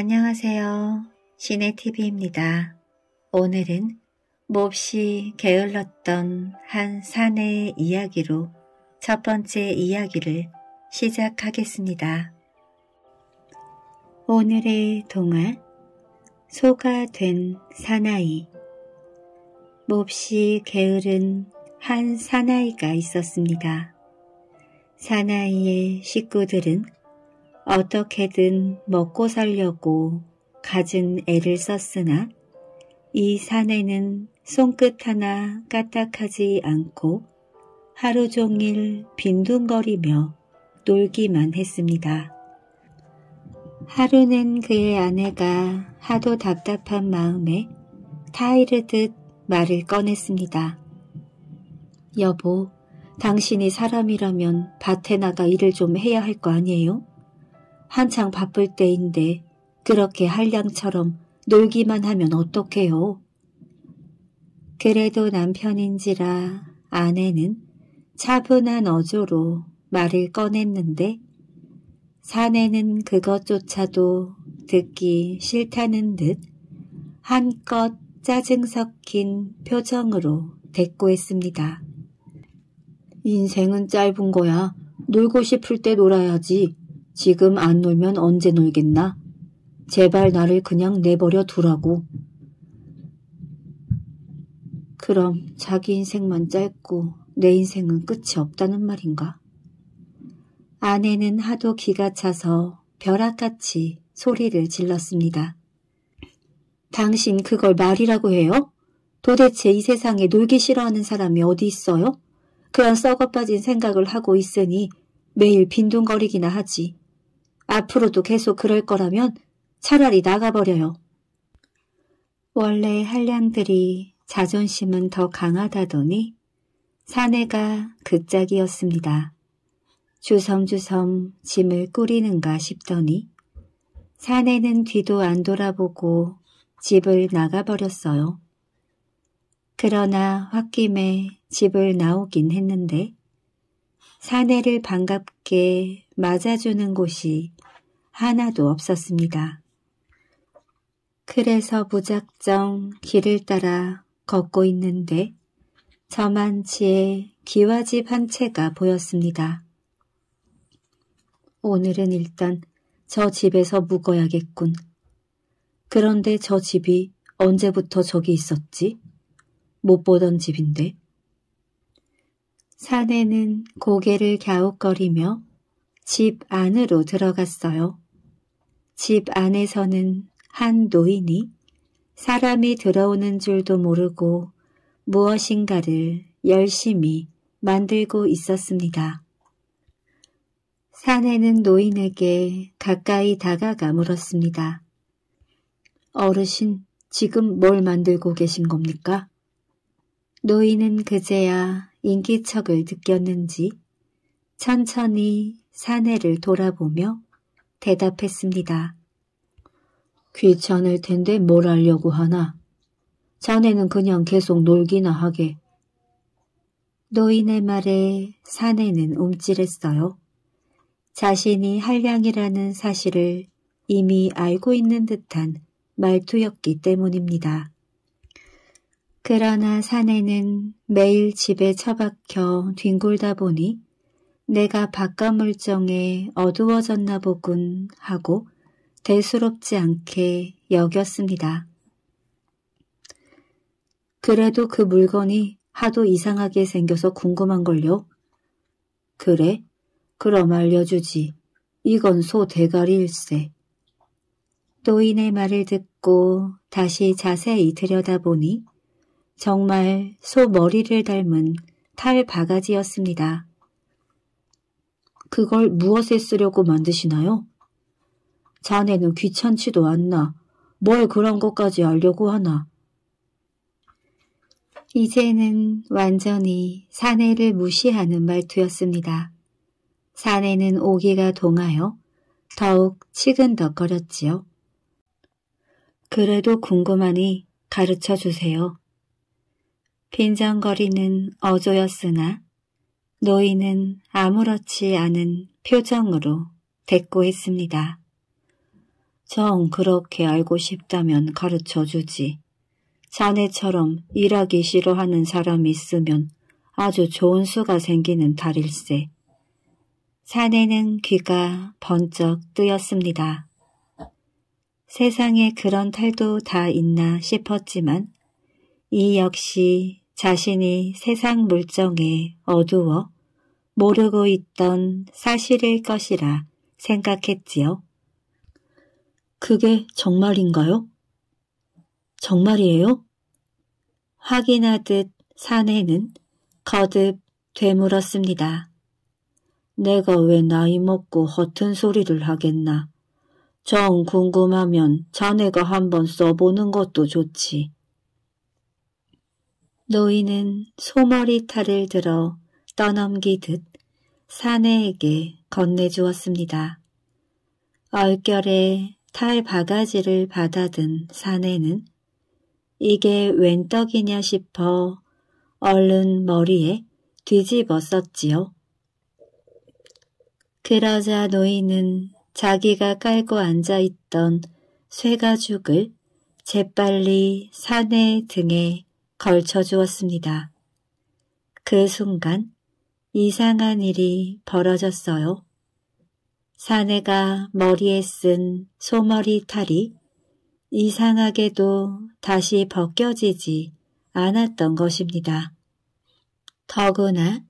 안녕하세요. 시네TV입니다. 오늘은 몹시 게을렀던 한 사내의 이야기로 첫 번째 이야기를 시작하겠습니다. 오늘의 동화 소가 된 사나이 몹시 게으른 한 사나이가 있었습니다. 사나이의 식구들은 어떻게든 먹고 살려고 가진 애를 썼으나 이 사내는 손끝 하나 까딱하지 않고 하루 종일 빈둥거리며 놀기만 했습니다. 하루는 그의 아내가 하도 답답한 마음에 타이르듯 말을 꺼냈습니다. 여보, 당신이 사람이라면 밭에 나가 일을 좀 해야 할 거 아니에요? 한창 바쁠 때인데 그렇게 한량처럼 놀기만 하면 어떡해요. 그래도 남편인지라 아내는 차분한 어조로 말을 꺼냈는데 사내는 그것조차도 듣기 싫다는 듯 한껏 짜증 섞인 표정으로 대꾸했습니다. 인생은 짧은 거야. 놀고 싶을 때 놀아야지. 지금 안 놀면 언제 놀겠나? 제발 나를 그냥 내버려 두라고. 그럼 자기 인생만 짧고 내 인생은 끝이 없다는 말인가? 아내는 하도 기가 차서 벼락같이 소리를 질렀습니다. 당신 그걸 말이라고 해요? 도대체 이 세상에 놀기 싫어하는 사람이 어디 있어요? 그런 썩어빠진 생각을 하고 있으니 매일 빈둥거리기나 하지. 앞으로도 계속 그럴 거라면 차라리 나가버려요. 원래 한량들이 자존심은 더 강하다더니 사내가 극작이었습니다. 주섬주섬 짐을 꾸리는가 싶더니 사내는 뒤도 안 돌아보고 집을 나가버렸어요. 그러나 홧김에 집을 나오긴 했는데 사내를 반갑게 맞아주는 곳이 하나도 없었습니다. 그래서 무작정 길을 따라 걷고 있는데 저만치의 기와집 한 채가 보였습니다. 오늘은 일단 저 집에서 묵어야겠군. 그런데 저 집이 언제부터 저기 있었지? 못 보던 집인데. 사내는 고개를 갸웃거리며 집 안으로 들어갔어요. 집 안에서는 한 노인이 사람이 들어오는 줄도 모르고 무엇인가를 열심히 만들고 있었습니다. 사내는 노인에게 가까이 다가가 물었습니다. 어르신, 지금 뭘 만들고 계신 겁니까? 노인은 그제야 인기척을 느꼈는지 천천히 사내를 돌아보며 대답했습니다. 귀찮을 텐데 뭘 하려고 하나? 자네는 그냥 계속 놀기나 하게. 노인의 말에 사내는 움찔했어요. 자신이 한량이라는 사실을 이미 알고 있는 듯한 말투였기 때문입니다. 그러나 사내는 매일 집에 처박혀 뒹굴다 보니 내가 바깥물정에 어두워졌나 보군 하고 대수롭지 않게 여겼습니다. 그래도 그 물건이 하도 이상하게 생겨서 궁금한걸요. 그래? 그럼 알려주지. 이건 소 대가리일세. 노인의 말을 듣고 다시 자세히 들여다보니 정말 소 머리를 닮은 탈 바가지였습니다. 그걸 무엇에 쓰려고 만드시나요? 자네는 귀찮지도 않나. 뭘 그런 것까지 알려고 하나. 이제는 완전히 사내를 무시하는 말투였습니다. 사내는 오기가 동하여 더욱 치근덕거렸지요. 그래도 궁금하니 가르쳐 주세요. 빈정거리는 어조였으나 노인은 아무렇지 않은 표정으로 대꾸했습니다. 정 그렇게 알고 싶다면 가르쳐주지. 자네처럼 일하기 싫어하는 사람이 있으면 아주 좋은 수가 생기는 달일세. 사내는 귀가 번쩍 뜨였습니다. 세상에 그런 탈도 다 있나 싶었지만 이 역시 자신이 세상 물정에 어두워 모르고 있던 사실일 것이라 생각했지요. 그게 정말인가요? 정말이에요? 확인하듯 사내는 거듭 되물었습니다. 내가 왜 나이 먹고 허튼 소리를 하겠나. 정 궁금하면 자네가 한번 써보는 것도 좋지. 노인은 소머리 탈을 들어 떠넘기듯 사내에게 건네주었습니다. 얼결에 탈 바가지를 받아든 사내는 이게 웬 떡이냐 싶어 얼른 머리에 뒤집었었지요 그러자 노인은 자기가 깔고 앉아있던 쇠가죽을 재빨리 사내 등에 걸쳐 주었습니다. 그 순간 이상한 일이 벌어졌어요. 사내가 머리에 쓴 소머리 탈이 이상하게도 다시 벗겨지지 않았던 것입니다. 더구나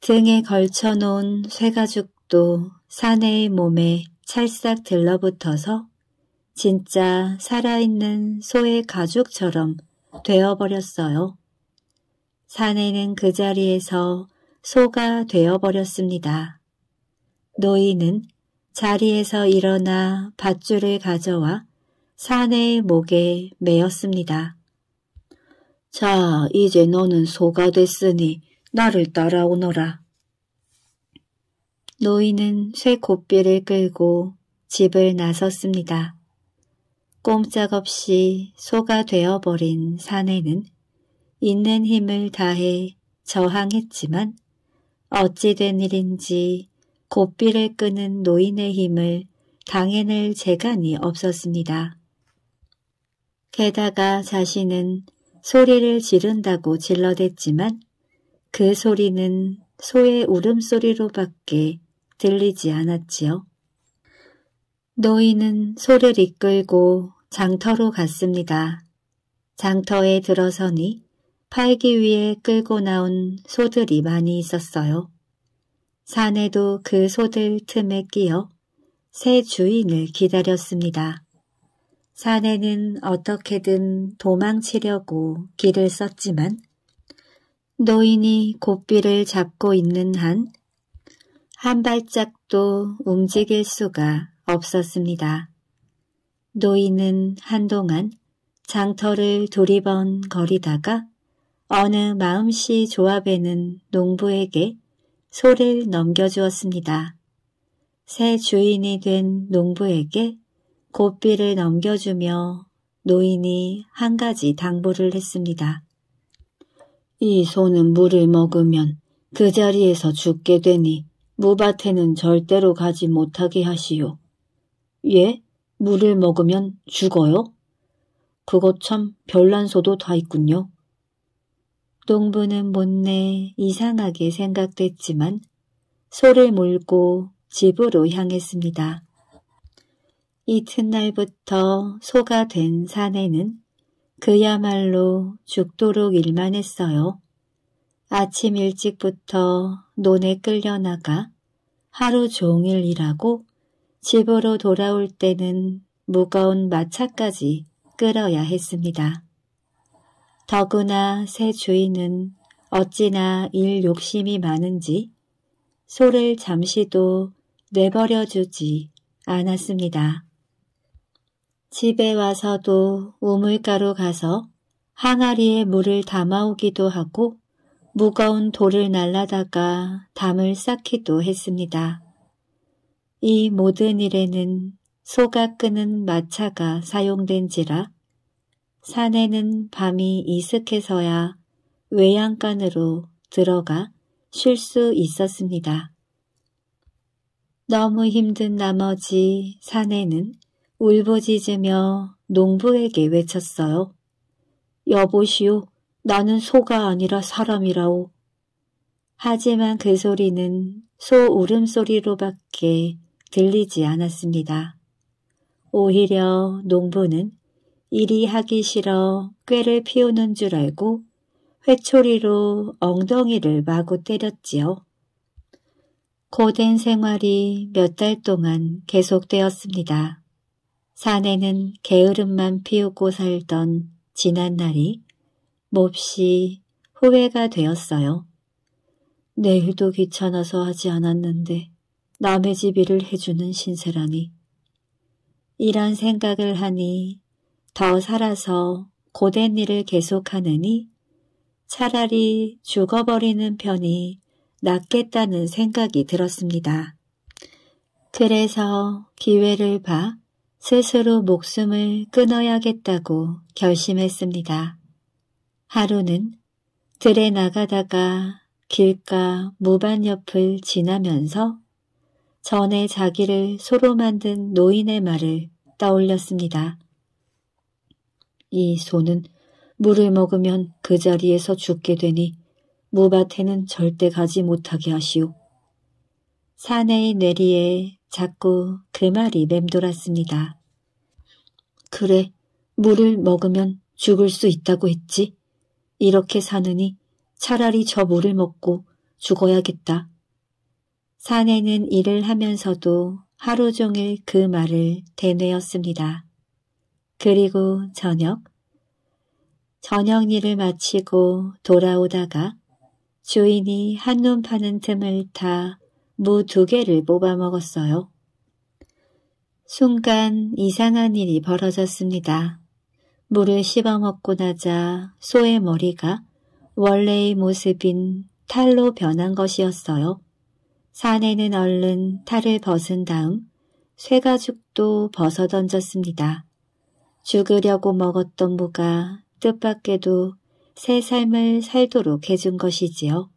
등에 걸쳐놓은 쇠가죽도 사내의 몸에 찰싹 들러붙어서 진짜 살아있는 소의 가죽처럼 되어버렸어요. 사내는 그 자리에서 소가 되어버렸습니다. 노인은 자리에서 일어나 밧줄을 가져와 사내의 목에 메었습니다 자, 이제 너는 소가 됐으니 나를 따라오너라. 노인은 쇠 고삐를 끌고 집을 나섰습니다. 꼼짝없이 소가 되어버린 사내는 있는 힘을 다해 저항했지만 어찌 된 일인지 고삐를 끄는 노인의 힘을 당해낼 재간이 없었습니다. 게다가 자신은 소리를 지른다고 질러댔지만 그 소리는 소의 울음소리로밖에 들리지 않았지요. 노인은 소를 이끌고 장터로 갔습니다. 장터에 들어서니 팔기 위해 끌고 나온 소들이 많이 있었어요. 사내도 그 소들 틈에 끼어 새 주인을 기다렸습니다. 사내는 어떻게든 도망치려고 길을 썼지만 노인이 고삐를 잡고 있는 한 한 발짝도 움직일 수가 없었습니다. 노인은 한동안 장터를 두리번 거리다가 어느 마음씨 조합에는 농부에게 소를 넘겨주었습니다. 새 주인이 된 농부에게 고삐를 넘겨주며 노인이 한 가지 당부를 했습니다. 이 소는 물을 먹으면 그 자리에서 죽게 되니 무밭에는 절대로 가지 못하게 하시오. 예? 물을 먹으면 죽어요? 그것 참 별난소도 다 있군요. 농부는 못내 이상하게 생각됐지만 소를 몰고 집으로 향했습니다. 이튿날부터 소가 된 사내는 그야말로 죽도록 일만 했어요. 아침 일찍부터 논에 끌려나가 하루 종일 일하고 집으로 돌아올 때는 무거운 마차까지 끌어야 했습니다. 더구나 새 주인은 어찌나 일 욕심이 많은지 소를 잠시도 내버려 주지 않았습니다. 집에 와서도 우물가로 가서 항아리에 물을 담아오기도 하고 무거운 돌을 날라다가 담을 쌓기도 했습니다. 이 모든 일에는 소가 끄는 마차가 사용된지라 산에는 밤이 이슥해서야 외양간으로 들어가 쉴 수 있었습니다. 너무 힘든 나머지 산에는 울부짖으며 농부에게 외쳤어요. 여보시오, 나는 소가 아니라 사람이라오. 하지만 그 소리는 소 울음소리로밖에 들리지 않았습니다. 오히려 농부는 일이 하기 싫어 꾀를 피우는 줄 알고 회초리로 엉덩이를 마구 때렸지요. 고된 생활이 몇 달 동안 계속되었습니다. 산에는 게으름만 피우고 살던 지난 날이 몹시 후회가 되었어요. 내일도 귀찮아서 하지 않았는데 남의 집 일을 해주는 신세라니. 이런 생각을 하니 더 살아서 고된 일을 계속하느니 차라리 죽어버리는 편이 낫겠다는 생각이 들었습니다. 그래서 기회를 봐 스스로 목숨을 끊어야겠다고 결심했습니다. 하루는 들에 나가다가 길가 무반 옆을 지나면서 전에 자기를 소로 만든 노인의 말을 떠올렸습니다. 이 소는 물을 먹으면 그 자리에서 죽게 되니 무밭에는 절대 가지 못하게 하시오. 사내의 뇌리에 자꾸 그 말이 맴돌았습니다. 그래, 물을 먹으면 죽을 수 있다고 했지. 이렇게 사느니 차라리 저 물을 먹고 죽어야겠다. 사내는 일을 하면서도 하루 종일 그 말을 되뇌었습니다. 그리고 저녁, 저녁 일을 마치고 돌아오다가 주인이 한눈 파는 틈을 타 무 두 개를 뽑아 먹었어요. 순간 이상한 일이 벌어졌습니다. 물을 씹어 먹고 나자 소의 머리가 원래의 모습인 탈로 변한 것이었어요. 사내는 얼른 탈을 벗은 다음 쇠가죽도 벗어 던졌습니다. 죽으려고 먹었던 무가 뜻밖에도 새 삶을 살도록 해준 것이지요.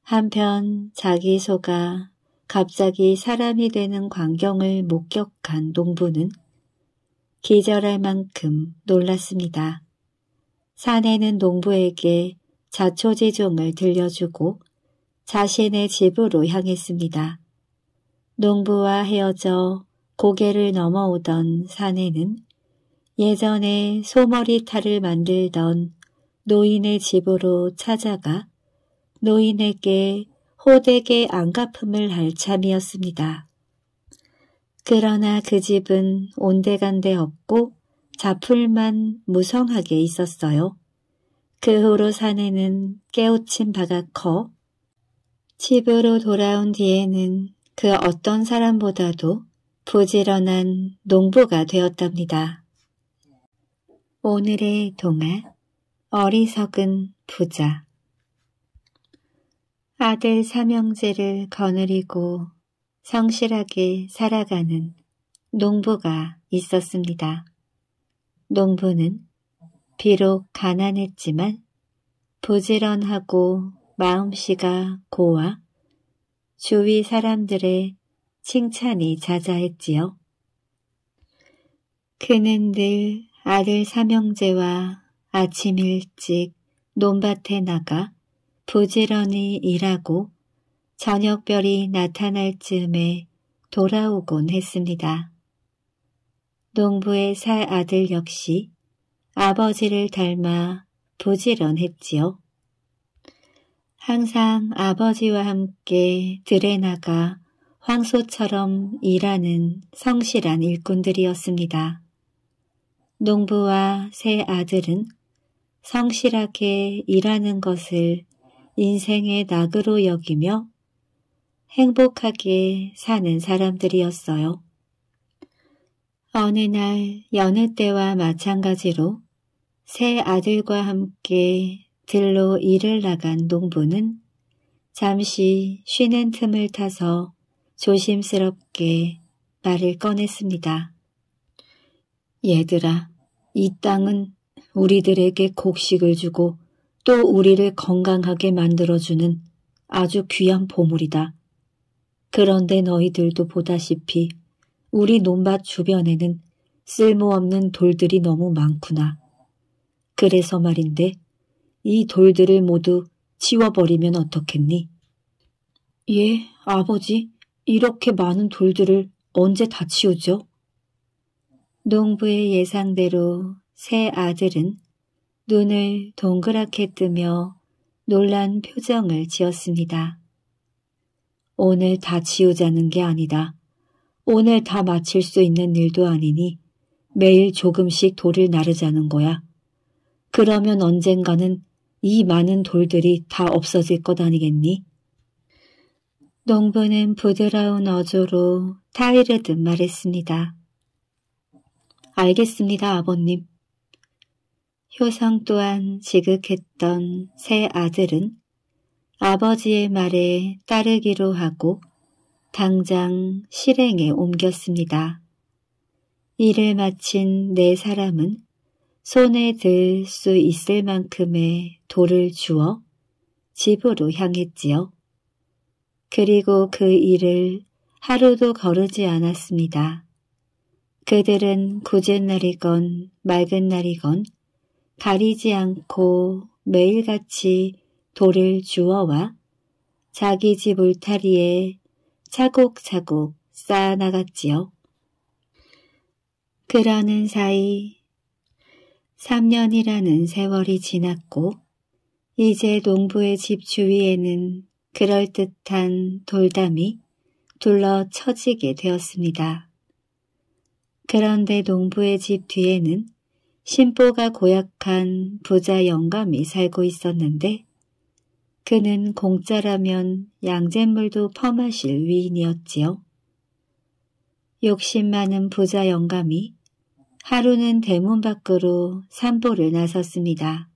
한편 자기 소가 갑자기 사람이 되는 광경을 목격한 농부는 기절할 만큼 놀랐습니다. 사내는 농부에게 자초지종을 들려주고 자신의 집으로 향했습니다. 농부와 헤어져 고개를 넘어오던 사내는 예전에 소머리 탈을 만들던 노인의 집으로 찾아가 노인에게 호되게 안갚음을 할 참이었습니다. 그러나 그 집은 온데간데 없고 자풀만 무성하게 있었어요. 그 후로 사내는 깨우친 바가 커 집으로 돌아온 뒤에는 그 어떤 사람보다도 부지런한 농부가 되었답니다. 오늘의 동화 어리석은 부자 아들 삼형제를 거느리고 성실하게 살아가는 농부가 있었습니다. 농부는 비록 가난했지만 부지런하고 마음씨가 고와 주위 사람들의 칭찬이 자자했지요. 그는 늘 아들 삼형제와 아침 일찍 논밭에 나가 부지런히 일하고 저녁별이 나타날 즈음에 돌아오곤 했습니다. 농부의 살 아들 역시 아버지를 닮아 부지런했지요. 항상 아버지와 함께 들에 나가 황소처럼 일하는 성실한 일꾼들이었습니다. 농부와 새 아들은 성실하게 일하는 것을 인생의 낙으로 여기며 행복하게 사는 사람들이었어요. 어느 날 여느 때와 마찬가지로 새 아들과 함께 들로 일을 나간 농부는 잠시 쉬는 틈을 타서 조심스럽게 말을 꺼냈습니다. 얘들아, 이 땅은 우리들에게 곡식을 주고 또 우리를 건강하게 만들어주는 아주 귀한 보물이다. 그런데 너희들도 보다시피 우리 논밭 주변에는 쓸모없는 돌들이 너무 많구나. 그래서 말인데 이 돌들을 모두 치워버리면 어떻겠니? 예, 아버지. 이렇게 많은 돌들을 언제 다 치우죠? 농부의 예상대로 새 아들은 눈을 동그랗게 뜨며 놀란 표정을 지었습니다. 오늘 다 치우자는 게 아니다. 오늘 다 마칠 수 있는 일도 아니니 매일 조금씩 돌을 나르자는 거야. 그러면 언젠가는 이 많은 돌들이 다 없어질 것 아니겠니? 농부는 부드러운 어조로 타이르듯 말했습니다. 알겠습니다, 아버님. 효성 또한 지극했던 세 아들은 아버지의 말에 따르기로 하고 당장 실행에 옮겼습니다. 일을 마친 네 사람은 손에 들 수 있을 만큼의 돌을 주어 집으로 향했지요. 그리고 그 일을 하루도 거르지 않았습니다. 그들은 굳은 날이건 맑은 날이건 가리지 않고 매일같이 돌을 주워와 자기 집 울타리에 차곡차곡 쌓아나갔지요. 그러는 사이 3년이라는 세월이 지났고 이제 농부의 집 주위에는 그럴듯한 돌담이 둘러 쳐지게 되었습니다. 그런데 농부의 집 뒤에는 신보가 고약한 부자 영감이 살고 있었는데 그는 공짜라면 양잿물도 퍼마실 위인이었지요. 욕심 많은 부자 영감이 하루는 대문 밖으로 산보를 나섰습니다.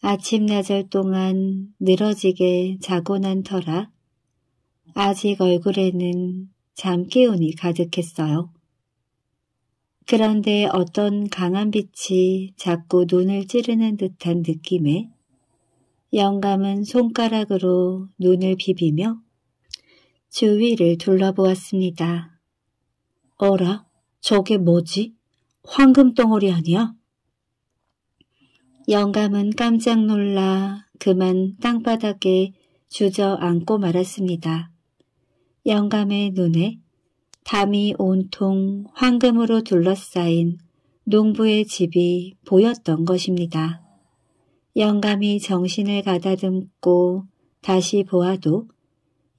아침나절 동안 늘어지게 자고 난 터라 아직 얼굴에는 잠깨운이 가득했어요. 그런데 어떤 강한 빛이 자꾸 눈을 찌르는 듯한 느낌에 영감은 손가락으로 눈을 비비며 주위를 둘러보았습니다. 어라? 저게 뭐지? 황금 덩어리 아니야? 영감은 깜짝 놀라 그만 땅바닥에 주저앉고 말았습니다. 영감의 눈에 담이 온통 황금으로 둘러싸인 농부의 집이 보였던 것입니다. 영감이 정신을 가다듬고 다시 보아도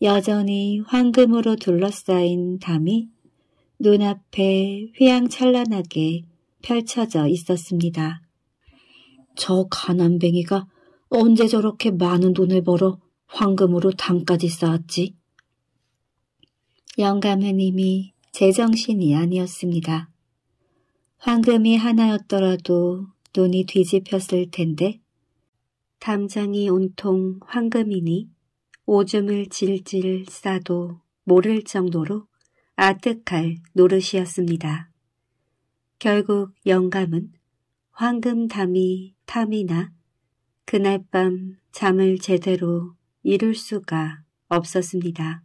여전히 황금으로 둘러싸인 담이 눈앞에 휘황찬란하게 펼쳐져 있었습니다. 저 가난뱅이가 언제 저렇게 많은 돈을 벌어 황금으로 담까지 쌓았지? 영감은 이미 제정신이 아니었습니다. 황금이 하나였더라도 눈이 뒤집혔을 텐데 담장이 온통 황금이니 오줌을 질질 싸도 모를 정도로 아득할 노릇이었습니다. 결국 영감은 황금담이 탐이나 그날 밤 잠을 제대로 이룰 수가 없었습니다.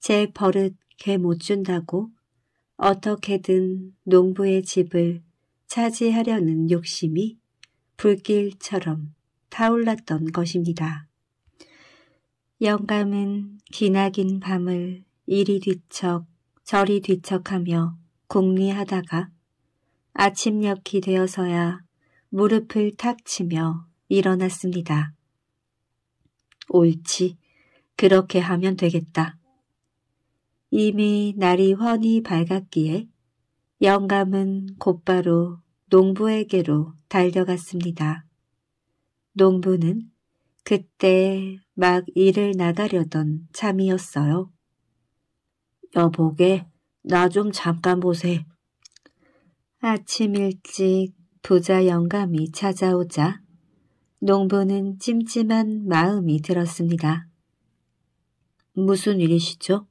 제 버릇 개 못 준다고 어떻게든 농부의 집을 차지하려는 욕심이 불길처럼 타올랐던 것입니다. 영감은 기나긴 밤을 이리 뒤척 저리 뒤척하며 궁리하다가 아침녘이 되어서야 무릎을 탁 치며 일어났습니다. 옳지. 그렇게 하면 되겠다. 이미 날이 훤히 밝았기에 영감은 곧바로 농부에게로 달려갔습니다. 농부는 그때 막 일을 나가려던 참이었어요. 여보게, 나 좀 잠깐 보세. 아침 일찍 부자 영감이 찾아오자 농부는 찜찜한 마음이 들었습니다. 무슨 일이시죠?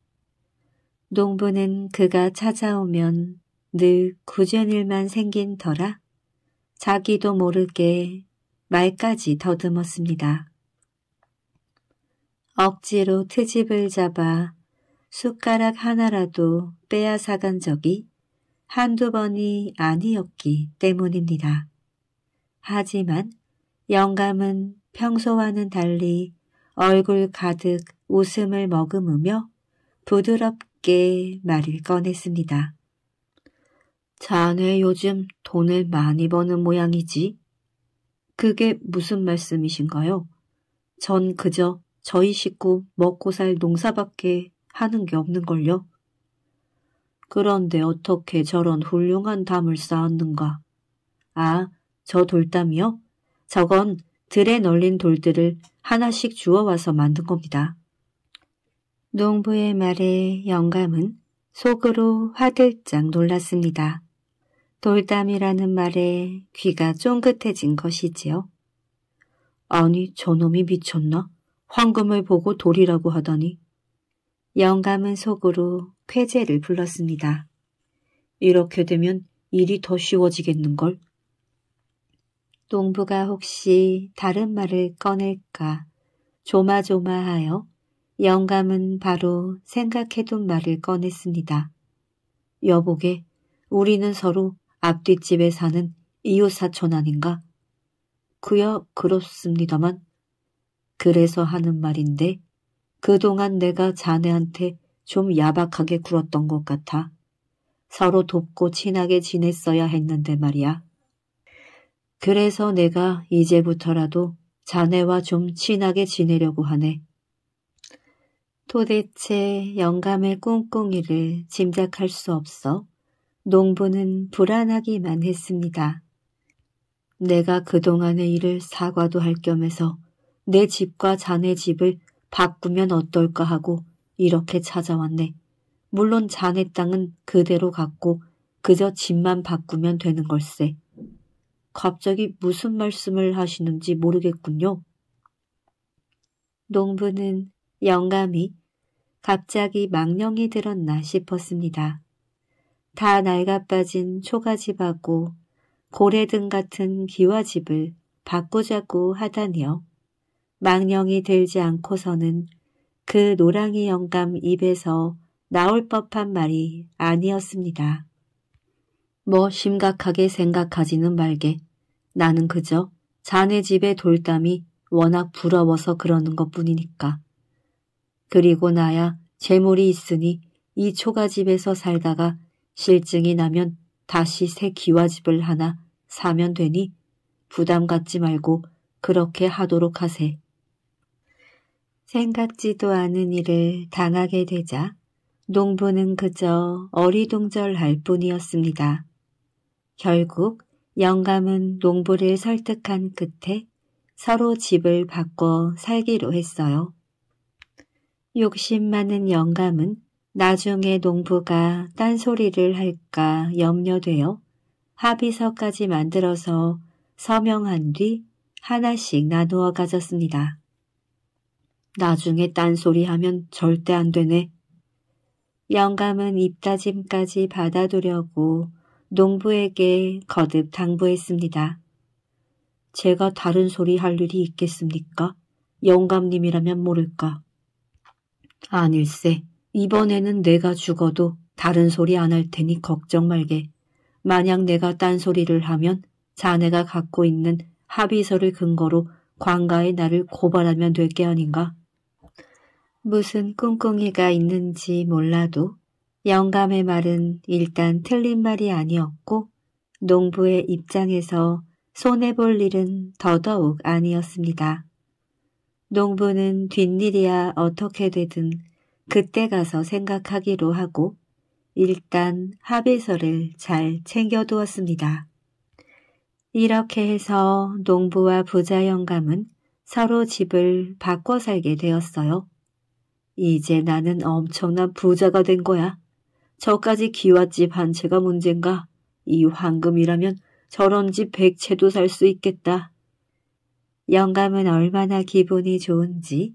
농부는 그가 찾아오면 늘 구전일만 생긴 터라 자기도 모르게 말까지 더듬었습니다. 억지로 트집을 잡아 숟가락 하나라도 빼앗아간 적이 한두 번이 아니었기 때문입니다. 하지만 영감은 평소와는 달리 얼굴 가득 웃음을 머금으며 부드럽게 말을 꺼냈습니다. 자네 요즘 돈을 많이 버는 모양이지? 그게 무슨 말씀이신가요? 전 그저 저희 식구 먹고 살 농사밖에 하는 게 없는걸요. 그런데 어떻게 저런 훌륭한 담을 쌓았는가. 아, 저 돌담이요? 저건 들에 널린 돌들을 하나씩 주워와서 만든 겁니다. 농부의 말에 영감은 속으로 화들짝 놀랐습니다. 돌담이라는 말에 귀가 쫑긋해진 것이지요. 아니 저놈이 미쳤나? 황금을 보고 돌이라고 하다니. 영감은 속으로 쾌재를 불렀습니다. 이렇게 되면 일이 더 쉬워지겠는걸? 농부가 혹시 다른 말을 꺼낼까 조마조마하여 영감은 바로 생각해둔 말을 꺼냈습니다. 여보게, 우리는 서로 앞뒷집에 사는 이웃사촌 아닌가? 그야 그렇습니다만. 그래서 하는 말인데 그동안 내가 자네한테 좀 야박하게 굴었던 것 같아. 서로 돕고 친하게 지냈어야 했는데 말이야. 그래서 내가 이제부터라도 자네와 좀 친하게 지내려고 하네. 도대체 영감의 꿍꿍이를 짐작할 수 없어 농부는 불안하기만 했습니다. 내가 그동안의 일을 사과도 할 겸해서 내 집과 자네 집을 바꾸면 어떨까 하고 이렇게 찾아왔네. 물론 자네 땅은 그대로 갖고 그저 집만 바꾸면 되는 걸세. 갑자기 무슨 말씀을 하시는지 모르겠군요. 농부는 영감이 갑자기 망령이 들었나 싶었습니다. 다 낡아빠진 초가집하고 고래등 같은 기와집을 바꾸자고 하다니요. 망령이 들지 않고서는 그 노랑이 영감 입에서 나올 법한 말이 아니었습니다. 뭐 심각하게 생각하지는 말게. 나는 그저 자네 집의 돌담이 워낙 부러워서 그러는 것뿐이니까. 그리고 나야 재물이 있으니 이 초가집에서 살다가 실증이 나면 다시 새 기와집을 하나 사면 되니 부담 갖지 말고 그렇게 하도록 하세. 생각지도 않은 일을 당하게 되자 농부는 그저 어리둥절할 뿐이었습니다. 결국 영감은 농부를 설득한 끝에 서로 집을 바꿔 살기로 했어요. 욕심 많은 영감은 나중에 농부가 딴소리를 할까 염려되어 합의서까지 만들어서 서명한 뒤 하나씩 나누어 가졌습니다. 나중에 딴소리 하면 절대 안 되네. 영감은 입다짐까지 받아두려고 농부에게 거듭 당부했습니다. 제가 다른 소리 할 일이 있겠습니까? 영감님이라면 모를까. 아닐세. 이번에는 내가 죽어도 다른 소리 안 할 테니 걱정 말게. 만약 내가 딴소리를 하면 자네가 갖고 있는 합의서를 근거로 광가의 나를 고발하면 될 게 아닌가? 무슨 꿍꿍이가 있는지 몰라도 영감의 말은 일단 틀린 말이 아니었고 농부의 입장에서 손해볼 일은 더더욱 아니었습니다. 농부는 뒷일이야 어떻게 되든 그때 가서 생각하기로 하고 일단 합의서를 잘 챙겨두었습니다. 이렇게 해서 농부와 부자 영감은 서로 집을 바꿔 살게 되었어요. 이제 나는 엄청난 부자가 된 거야. 저까지 기와집 한 채가 문젠가. 이 황금이라면 저런 집 백 채도 살 수 있겠다. 영감은 얼마나 기분이 좋은지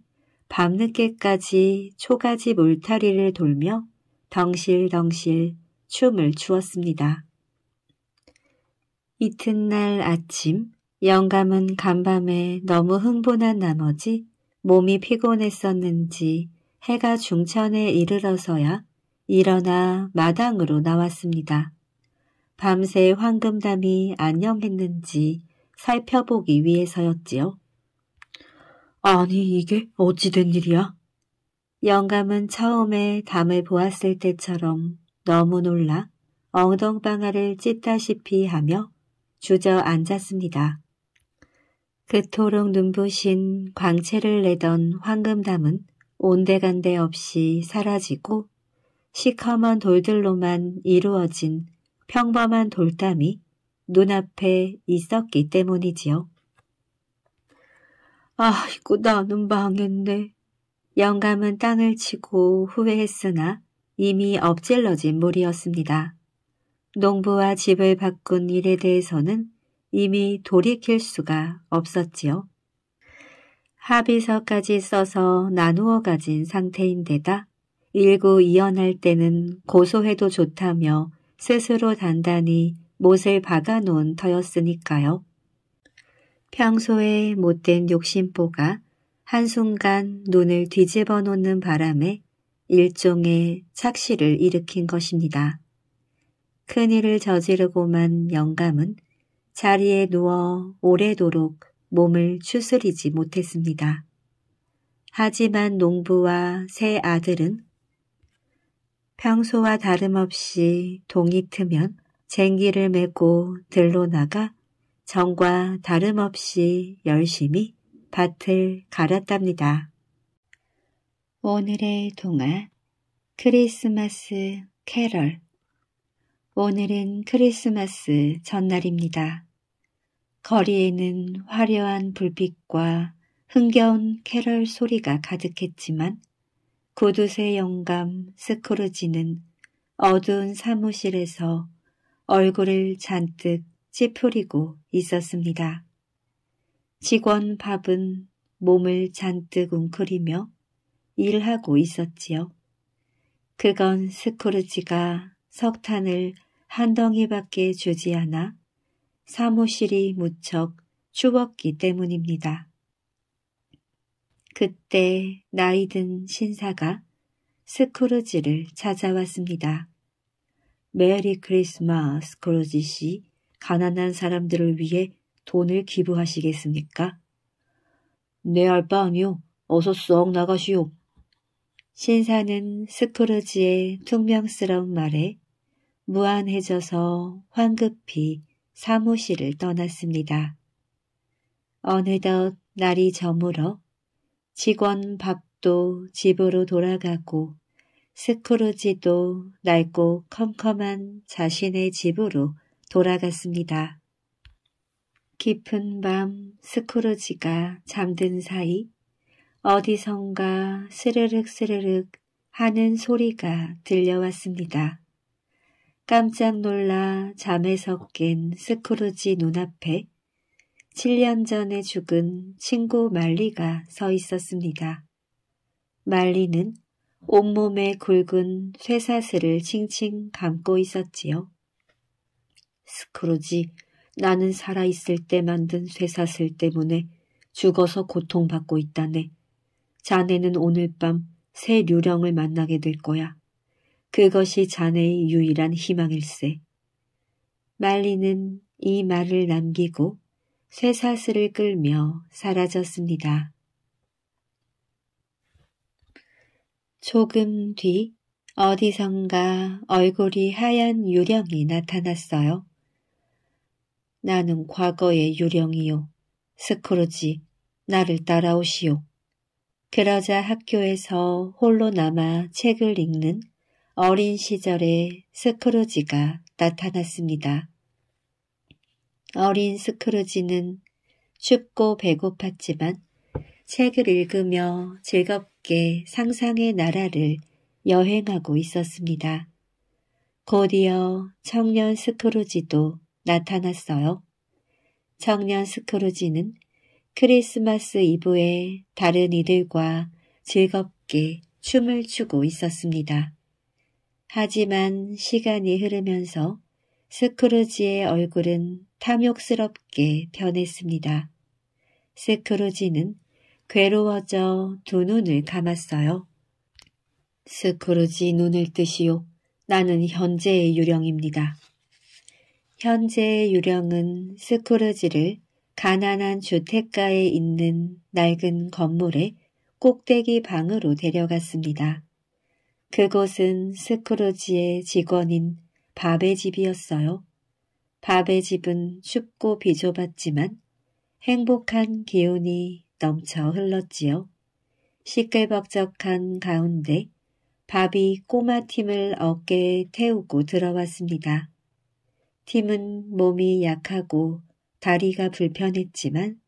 밤늦게까지 초가집 울타리를 돌며 덩실덩실 춤을 추었습니다. 이튿날 아침 영감은 간밤에 너무 흥분한 나머지 몸이 피곤했었는지 해가 중천에 이르러서야 일어나 마당으로 나왔습니다. 밤새 황금담이 안녕했는지 살펴보기 위해서였지요. 아니 이게 어찌된 일이야? 영감은 처음에 담을 보았을 때처럼 너무 놀라 엉덩방아를 찢다시피 하며 주저앉았습니다. 그토록 눈부신 광채를 내던 황금담은 온데간데 없이 사라지고 시커먼 돌들로만 이루어진 평범한 돌담이 눈앞에 있었기 때문이지요. 아이고 나는 망했네. 영감은 땅을 치고 후회했으나 이미 엎질러진 물이었습니다. 농부와 집을 바꾼 일에 대해서는 이미 돌이킬 수가 없었지요. 합의서까지 써서 나누어 가진 상태인데다 일구 이연할 때는 고소해도 좋다며 스스로 단단히 못을 박아놓은 터였으니까요. 평소에 못된 욕심보가 한순간 눈을 뒤집어 놓는 바람에 일종의 착시를 일으킨 것입니다. 큰일을 저지르고만 영감은 자리에 누워 오래도록 몸을 추스리지 못했습니다. 하지만 농부와 새 아들은 평소와 다름없이 동이 트면 쟁기를 메고 들로 나가 정과 다름없이 열심히 밭을 갈았답니다. 오늘의 동화 크리스마스 캐럴 오늘은 크리스마스 전날입니다. 거리에는 화려한 불빛과 흥겨운 캐럴 소리가 가득했지만 고두쇠 영감 스크루지는 어두운 사무실에서 얼굴을 잔뜩 찌푸리고 있었습니다. 직원 밥은 몸을 잔뜩 웅크리며 일하고 있었지요. 그건 스크루지가 석탄을 한 덩이밖에 주지 않아 사무실이 무척 추웠기 때문입니다. 그때 나이 든 신사가 스크루지를 찾아왔습니다. 메리 크리스마스 스크루지 씨, 가난한 사람들을 위해 돈을 기부하시겠습니까? 네 알바니요. 어서 썩 나가시오. 신사는 스크루지의 퉁명스러운 말에 무안해져서 황급히 사무실을 떠났습니다. 어느덧 날이 저물어 직원 밥도 집으로 돌아가고 스크루지도 낡고 컴컴한 자신의 집으로 돌아갔습니다. 깊은 밤 스크루지가 잠든 사이 어디선가 스르륵 스르륵 하는 소리가 들려왔습니다. 깜짝 놀라 잠에서 깬 스크루지 눈앞에 7년 전에 죽은 친구 말리가 서 있었습니다. 말리는 온몸에 굵은 쇠사슬을 칭칭 감고 있었지요. 스크루지, 나는 살아있을 때 만든 쇠사슬 때문에 죽어서 고통받고 있다네. 자네는 오늘 밤새 류령을 만나게 될 거야. 그것이 자네의 유일한 희망일세. 말리는 이 말을 남기고 쇠사슬을 끌며 사라졌습니다. 조금 뒤 어디선가 얼굴이 하얀 유령이 나타났어요. 나는 과거의 유령이요. 스크루지, 나를 따라오시오. 그러자 학교에서 홀로 남아 책을 읽는 어린 시절의 스크루지가 나타났습니다. 어린 스크루지는 춥고 배고팠지만 책을 읽으며 즐겁게 상상의 나라를 여행하고 있었습니다. 곧이어 청년 스크루지도 나타났어요. 청년 스크루지는 크리스마스 이브에 다른 이들과 즐겁게 춤을 추고 있었습니다. 하지만 시간이 흐르면서 스크루지의 얼굴은 탐욕스럽게 변했습니다. 스크루지는 괴로워져 두 눈을 감았어요. 스크루지 눈을 뜨시오. 나는 현재의 유령입니다. 현재의 유령은 스크루지를 가난한 주택가에 있는 낡은 건물의 꼭대기 방으로 데려갔습니다. 그곳은 스크루지의 직원인 밥의 집이었어요. 밥의 집은 춥고 비좁았지만 행복한 기운이 넘쳐 흘렀지요. 시끌벅적한 가운데 밥이 꼬마 팀을 어깨에 태우고 들어왔습니다. 팀은 몸이 약하고 다리가 불편했지만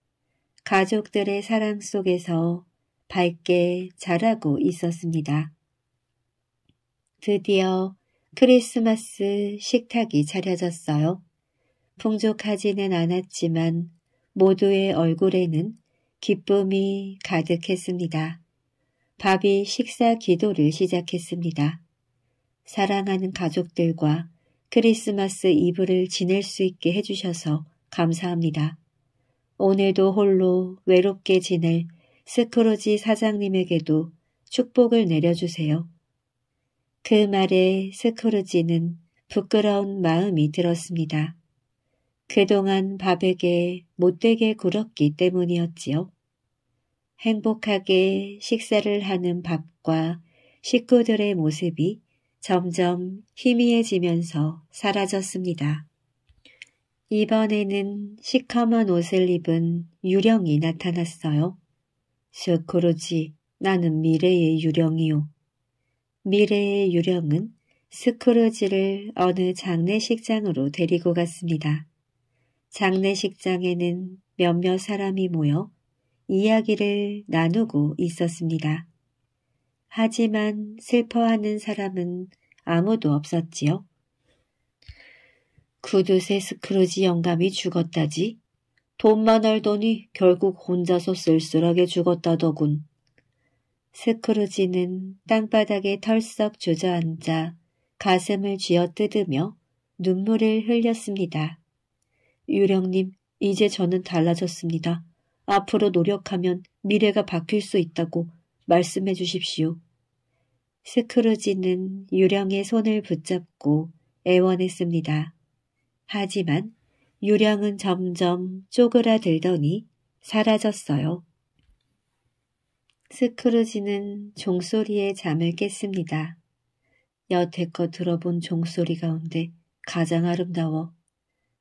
가족들의 사랑 속에서 밝게 자라고 있었습니다. 드디어 크리스마스 식탁이 차려졌어요. 풍족하지는 않았지만 모두의 얼굴에는 기쁨이 가득했습니다. 밥이 식사 기도를 시작했습니다. 사랑하는 가족들과 크리스마스 이브를 지낼 수 있게 해주셔서 감사합니다. 오늘도 홀로 외롭게 지낼 스크루지 사장님에게도 축복을 내려주세요. 그 말에 스크루지는 부끄러운 마음이 들었습니다. 그동안 밥에게 못되게 굴었기 때문이었지요. 행복하게 식사를 하는 밥과 식구들의 모습이 점점 희미해지면서 사라졌습니다. 이번에는 시커먼 옷을 입은 유령이 나타났어요. 스크루지, 나는 미래의 유령이요. 미래의 유령은 스크루지를 어느 장례식장으로 데리고 갔습니다. 장례식장에는 몇몇 사람이 모여 이야기를 나누고 있었습니다. 하지만 슬퍼하는 사람은 아무도 없었지요. 그두쇠 스크루지 영감이 죽었다지. 돈만 알더니 결국 혼자서 쓸쓸하게 죽었다더군. 스크루지는 땅바닥에 털썩 주저앉아 가슴을 쥐어뜯으며 눈물을 흘렸습니다. 유령님, 이제 저는 달라졌습니다. 앞으로 노력하면 미래가 바뀔 수 있다고 말씀해 주십시오. 스크루지는 유령의 손을 붙잡고 애원했습니다. 하지만 유령은 점점 쪼그라들더니 사라졌어요. 스크루지는 종소리에 잠을 깼습니다. 여태껏 들어본 종소리 가운데 가장 아름다워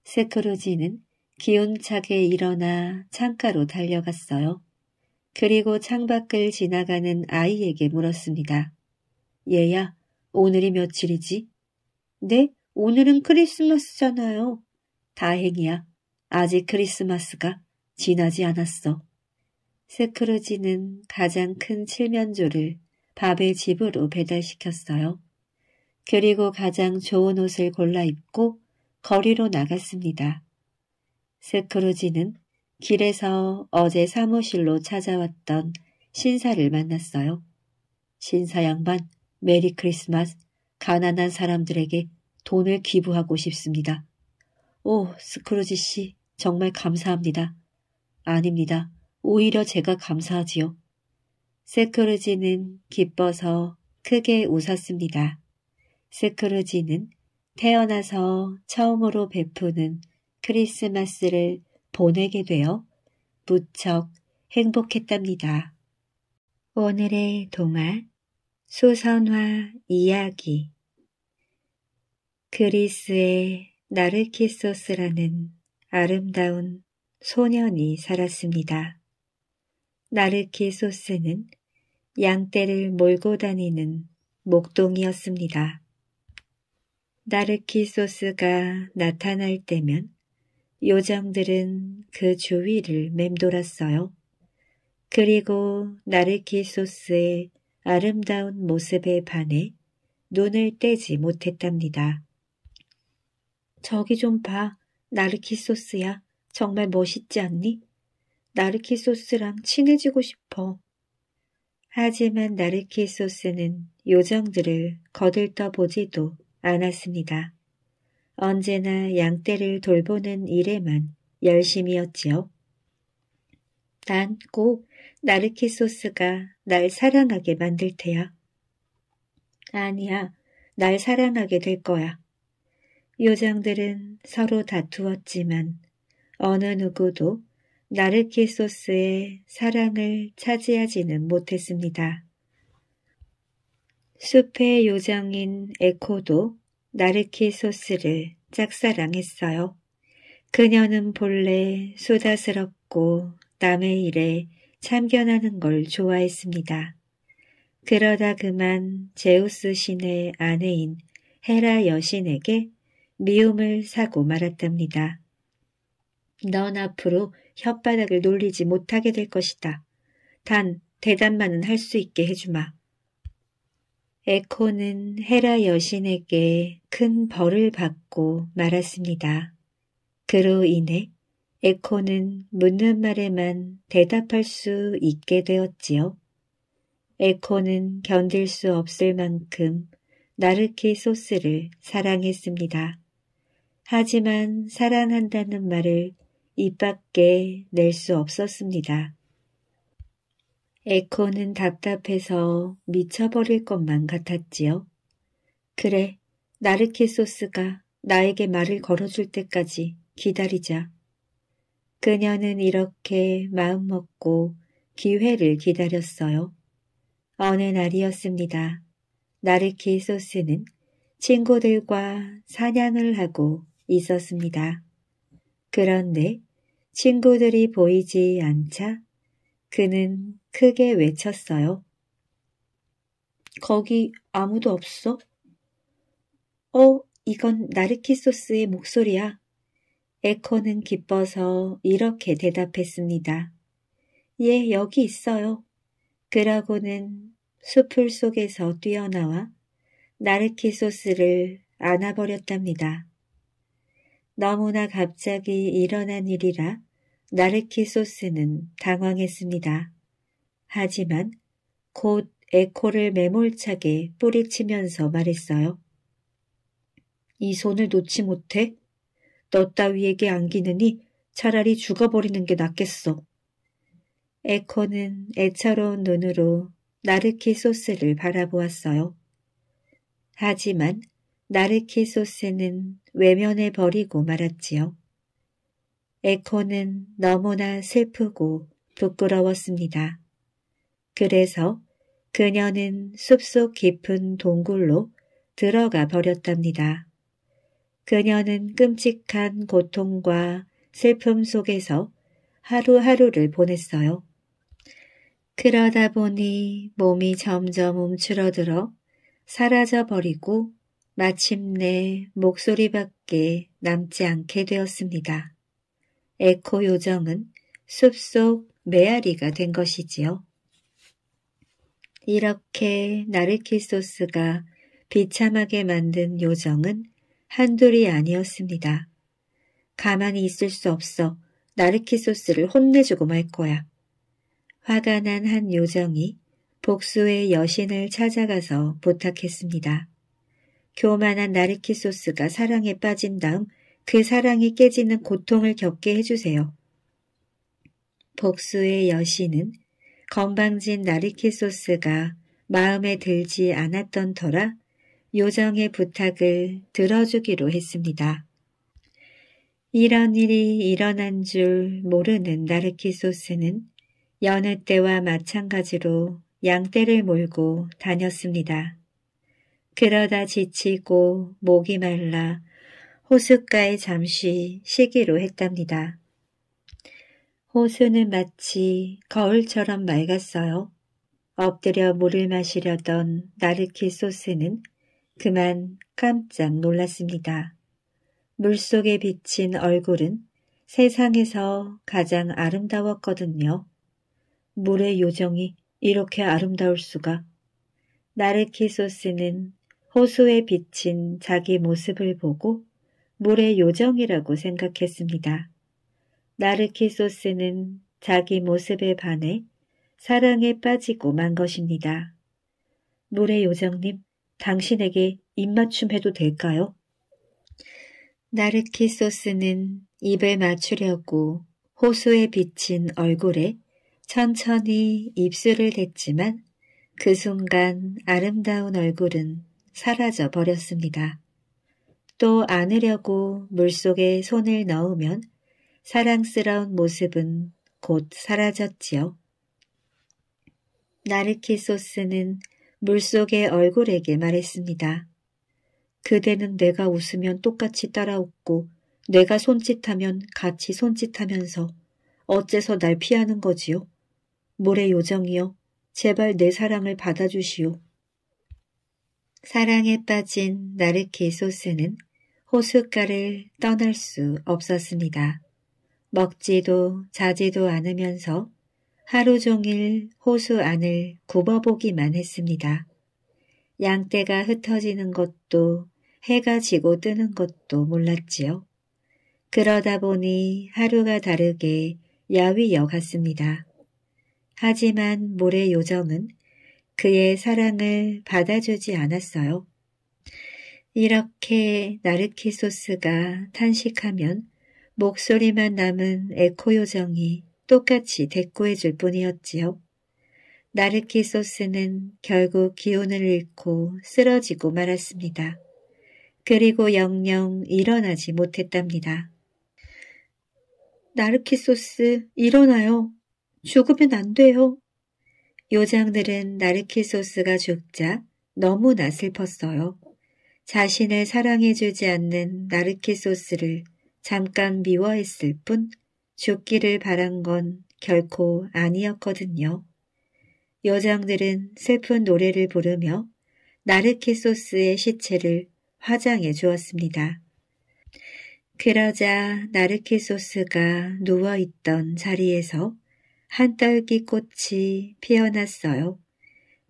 스크루지는 기운차게 일어나 창가로 달려갔어요. 그리고 창밖을 지나가는 아이에게 물었습니다. 얘야, 오늘이 며칠이지? 네, 오늘은 크리스마스잖아요. 다행이야. 아직 크리스마스가 지나지 않았어. 스크루지는 가장 큰 칠면조를 밥의 집으로 배달시켰어요. 그리고 가장 좋은 옷을 골라 입고 거리로 나갔습니다. 스크루지는 길에서 어제 사무실로 찾아왔던 신사를 만났어요. 신사 양반, 메리 크리스마스, 가난한 사람들에게 돈을 기부하고 싶습니다. 오, 스크루지 씨, 정말 감사합니다. 아닙니다. 오히려 제가 감사하지요. 세크루지는 기뻐서 크게 웃었습니다. 세크루지는 태어나서 처음으로 베푸는 크리스마스를 보내게 되어 무척 행복했답니다. 오늘의 동화 소선화 이야기 그리스의 나르키소스라는 아름다운 소년이 살았습니다. 나르키소스는 양떼를 몰고 다니는 목동이었습니다. 나르키소스가 나타날 때면 요정들은 그 주위를 맴돌았어요. 그리고 나르키소스의 아름다운 모습에 반해 눈을 떼지 못했답니다. 저기 좀 봐, 나르키소스야. 정말 멋있지 않니? 나르키소스랑 친해지고 싶어. 하지만 나르키소스는 요정들을 거들떠보지도 않았습니다. 언제나 양떼를 돌보는 일에만 열심이었지요. 난 꼭 나르키소스가 날 사랑하게 만들 테야. 아니야, 날 사랑하게 될 거야. 요정들은 서로 다투었지만 어느 누구도 나르키소스의 사랑을 차지하지는 못했습니다. 숲의 요정인 에코도 나르키소스를 짝사랑했어요. 그녀는 본래 소다스럽고 남의 일에 참견하는 걸 좋아했습니다. 그러다 그만 제우스 신의 아내인 헤라 여신에게 미움을 사고 말았답니다. 넌 앞으로 혓바닥을 놀리지 못하게 될 것이다. 단 대답만은 할 수 있게 해주마. 에코는 헤라 여신에게 큰 벌을 받고 말았습니다. 그로 인해 에코는 묻는 말에만 대답할 수 있게 되었지요. 에코는 견딜 수 없을 만큼 나르키 소스를 사랑했습니다. 하지만 사랑한다는 말을 입 밖에 낼 수 없었습니다. 에코는 답답해서 미쳐버릴 것만 같았지요. 그래, 나르케 소스가 나에게 말을 걸어줄 때까지 기다리자. 그녀는 이렇게 마음먹고 기회를 기다렸어요. 어느 날이었습니다. 나르키 소스는 친구들과 사냥을 하고 있었습니다. 그런데 친구들이 보이지 않자 그는 크게 외쳤어요. 거기 아무도 없어? 어, 이건 나르키 소스의 목소리야. 에코는 기뻐서 이렇게 대답했습니다. 예, 여기 있어요. 그러고는 수풀 속에서 뛰어나와 나르키 소스를 안아버렸답니다. 너무나 갑자기 일어난 일이라 나르키 소스는 당황했습니다. 하지만 곧 에코를 매몰차게 뿌리치면서 말했어요. 이 손을 놓지 못해? 너 따위에게 안기느니 차라리 죽어버리는 게 낫겠어. 에코는 애처로운 눈으로 나르키 소스를 바라보았어요. 하지만 나르키 소스는 외면해 버리고 말았지요. 에코는 너무나 슬프고 부끄러웠습니다. 그래서 그녀는 숲속 깊은 동굴로 들어가 버렸답니다. 그녀는 끔찍한 고통과 슬픔 속에서 하루하루를 보냈어요. 그러다 보니 몸이 점점 움츠러들어 사라져버리고 마침내 목소리밖에 남지 않게 되었습니다. 에코 요정은 숲속 메아리가 된 것이지요. 이렇게 나르키 소스가 비참하게 만든 요정은 한둘이 아니었습니다. 가만히 있을 수 없어 나르키 소스를 혼내주고 말 거야. 화가 난 한 요정이 복수의 여신을 찾아가서 부탁했습니다. 교만한 나르키소스가 사랑에 빠진 다음 그 사랑이 깨지는 고통을 겪게 해주세요. 복수의 여신은 건방진 나르키소스가 마음에 들지 않았던 터라 요정의 부탁을 들어주기로 했습니다. 이런 일이 일어난 줄 모르는 나르키소스는 여느 때와 마찬가지로 양떼를 몰고 다녔습니다. 그러다 지치고 목이 말라 호숫가에 잠시 쉬기로 했답니다. 호수는 마치 거울처럼 맑았어요. 엎드려 물을 마시려던 나르키 소스는 그만 깜짝 놀랐습니다. 물속에 비친 얼굴은 세상에서 가장 아름다웠거든요. 물의 요정이 이렇게 아름다울 수가. 나르키 소스는 호수에 비친 자기 모습을 보고 물의 요정이라고 생각했습니다. 나르키소스는 자기 모습에 반해 사랑에 빠지고 만 것입니다. 물의 요정님, 당신에게 입맞춤 해도 될까요? 나르키소스는 입을 맞추려고 호수에 비친 얼굴에 천천히 입술을 댔지만 그 순간 아름다운 얼굴은 사라져 버렸습니다. 또 안으려고 물속에 손을 넣으면 사랑스러운 모습은 곧 사라졌지요. 나르키 소스는 물속의 얼굴에게 말했습니다. 그대는 내가 웃으면 똑같이 따라웃고 내가 손짓하면 같이 손짓하면서 어째서 날 피하는 거지요? 모래 요정이요. 제발 내 사랑을 받아주시오. 사랑에 빠진 나르키 소스는 호숫가를 떠날 수 없었습니다. 먹지도 자지도 않으면서 하루 종일 호수 안을 굽어보기만 했습니다. 양떼가 흩어지는 것도 해가 지고 뜨는 것도 몰랐지요. 그러다 보니 하루가 다르게 야위여 갔습니다. 하지만 모래 요정은 그의 사랑을 받아주지 않았어요. 이렇게 나르키소스가 탄식하면 목소리만 남은 에코 요정이 똑같이 대꾸해줄 뿐이었지요. 나르키소스는 결국 기운을 잃고 쓰러지고 말았습니다. 그리고 영영 일어나지 못했답니다. 나르키소스 일어나요. 죽으면 안 돼요. 요장들은 나르키소스가 죽자 너무나 슬펐어요. 자신을 사랑해주지 않는 나르키소스를 잠깐 미워했을 뿐 죽기를 바란 건 결코 아니었거든요. 요장들은 슬픈 노래를 부르며 나르키소스의 시체를 화장해 주었습니다. 그러자 나르키소스가 누워있던 자리에서 한딸기 꽃이 피어났어요.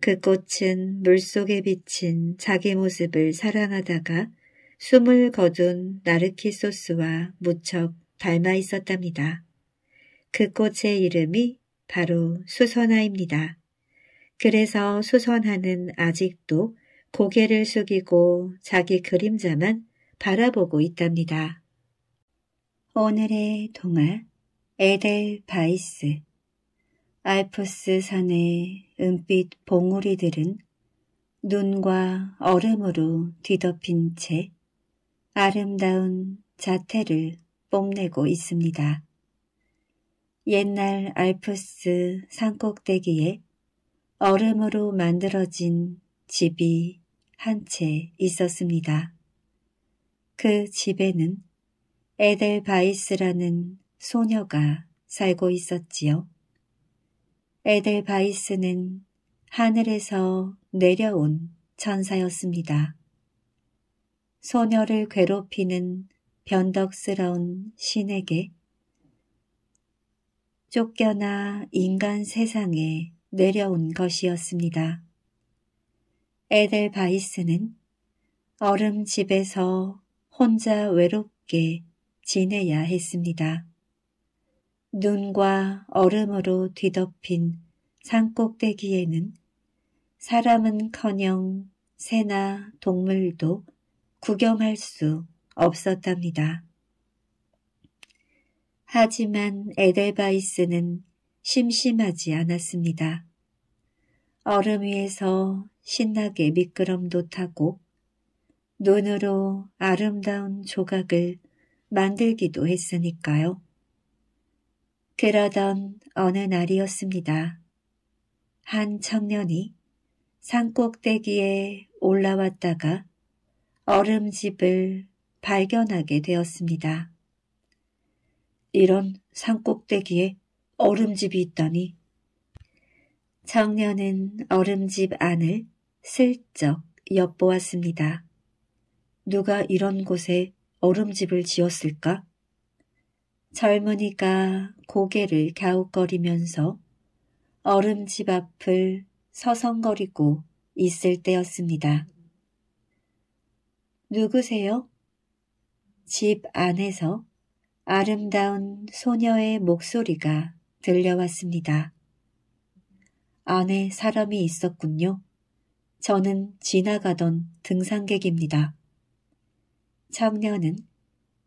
그 꽃은 물속에 비친 자기 모습을 사랑하다가 숨을 거둔 나르키소스와 무척 닮아 있었답니다. 그 꽃의 이름이 바로 수선화입니다. 그래서 수선화는 아직도 고개를 숙이고 자기 그림자만 바라보고 있답니다. 오늘의 동화 에델바이스 알프스 산의 은빛 봉우리들은 눈과 얼음으로 뒤덮인 채 아름다운 자태를 뽐내고 있습니다. 옛날 알프스 산꼭대기에 얼음으로 만들어진 집이 한 채 있었습니다. 그 집에는 에델바이스라는 소녀가 살고 있었지요. 에델바이스는 하늘에서 내려온 천사였습니다. 소녀를 괴롭히는 변덕스러운 신에게 쫓겨나 인간 세상에 내려온 것이었습니다. 에델바이스는 얼음 집에서 혼자 외롭게 지내야 했습니다. 눈과 얼음으로 뒤덮인 산꼭대기에는 사람은커녕 새나 동물도 구경할 수 없었답니다. 하지만 에델바이스는 심심하지 않았습니다. 얼음 위에서 신나게 미끄럼도 타고 눈으로 아름다운 조각을 만들기도 했으니까요. 그러던 어느 날이었습니다. 한 청년이 산꼭대기에 올라왔다가 얼음집을 발견하게 되었습니다. 이런 산꼭대기에 얼음집이 있다니. 청년은 얼음집 안을 슬쩍 엿보았습니다. 누가 이런 곳에 얼음집을 지었을까? 젊은이가 고개를 갸웃거리면서 얼음 집 앞을 서성거리고 있을 때였습니다. 누구세요? 집 안에서 아름다운 소녀의 목소리가 들려왔습니다. 안에 사람이 있었군요. 저는 지나가던 등산객입니다. 청년은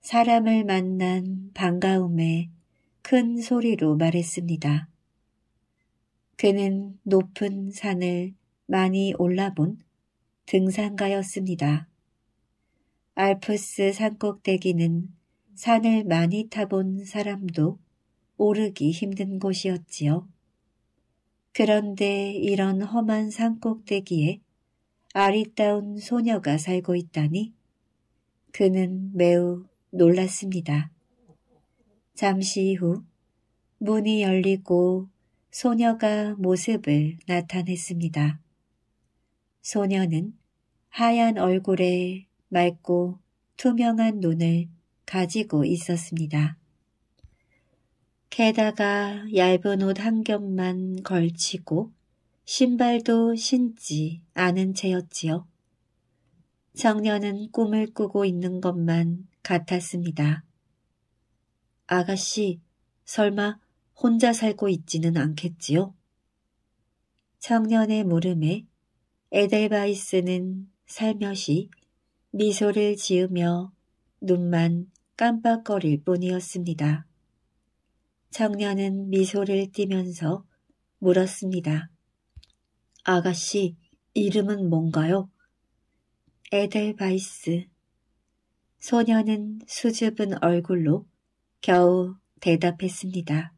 사람을 만난 반가움에 큰 소리로 말했습니다. 그는 높은 산을 많이 올라본 등산가였습니다. 알프스 산꼭대기는 산을 많이 타본 사람도 오르기 힘든 곳이었지요. 그런데 이런 험한 산꼭대기에 아리따운 소녀가 살고 있다니 그는 매우 놀랐습니다. 잠시 후 문이 열리고 소녀가 모습을 나타냈습니다. 소녀는 하얀 얼굴에 맑고 투명한 눈을 가지고 있었습니다. 게다가 얇은 옷 한 겹만 걸치고 신발도 신지 않은 채였지요. 청년은 꿈을 꾸고 있는 것만 같았습니다. 아가씨, 설마 혼자 살고 있지는 않겠지요? 청년의 물음에 에델바이스는 살며시 미소를 지으며 눈만 깜빡거릴 뿐이었습니다. 청년은 미소를 띠면서 물었습니다. 아가씨, 이름은 뭔가요? 에델바이스. 소녀는 수줍은 얼굴로 겨우 대답했습니다.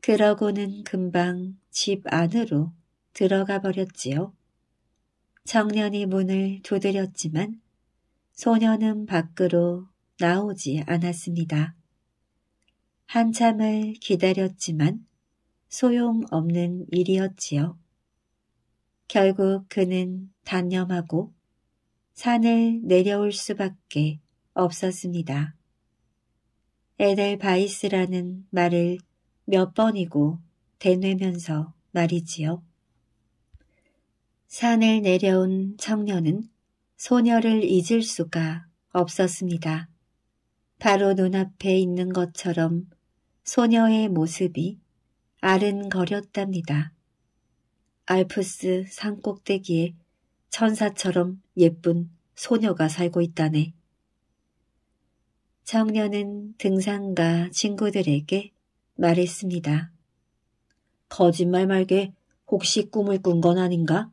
그러고는 금방 집 안으로 들어가 버렸지요. 청년이 문을 두드렸지만 소녀는 밖으로 나오지 않았습니다. 한참을 기다렸지만 소용없는 일이었지요. 결국 그는 단념하고 산을 내려올 수밖에 없었습니다. 에델바이스라는 말을 몇 번이고 대뇌면서 말이지요. 산을 내려온 청년은 소녀를 잊을 수가 없었습니다. 바로 눈앞에 있는 것처럼 소녀의 모습이 아른거렸답니다. 알프스 산꼭대기에 천사처럼 예쁜 소녀가 살고 있다네. 청년은 등산가 친구들에게 말했습니다. 거짓말 말게 혹시 꿈을 꾼 건 아닌가?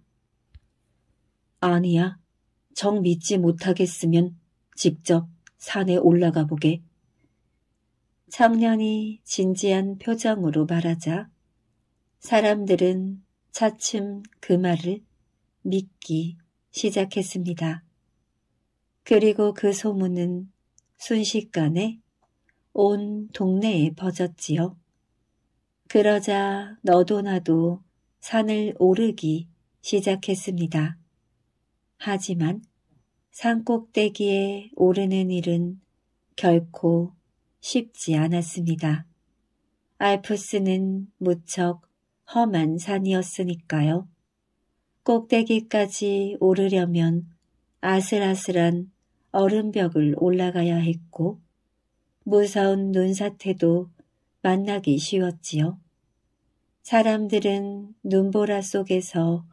아니야. 정 믿지 못하겠으면 직접 산에 올라가 보게. 청년이 진지한 표정으로 말하자 사람들은 차츰 그 말을 믿기 시작했습니다. 그리고 그 소문은 순식간에 온 동네에 퍼졌지요. 그러자 너도 나도 산을 오르기 시작했습니다. 하지만 산 꼭대기에 오르는 일은 결코 쉽지 않았습니다. 알프스는 무척 험한 산이었으니까요. 꼭대기까지 오르려면 아슬아슬한 얼음벽을 올라가야 했고 무서운 눈사태도 만나기 쉬웠지요. 사람들은 눈보라 속에서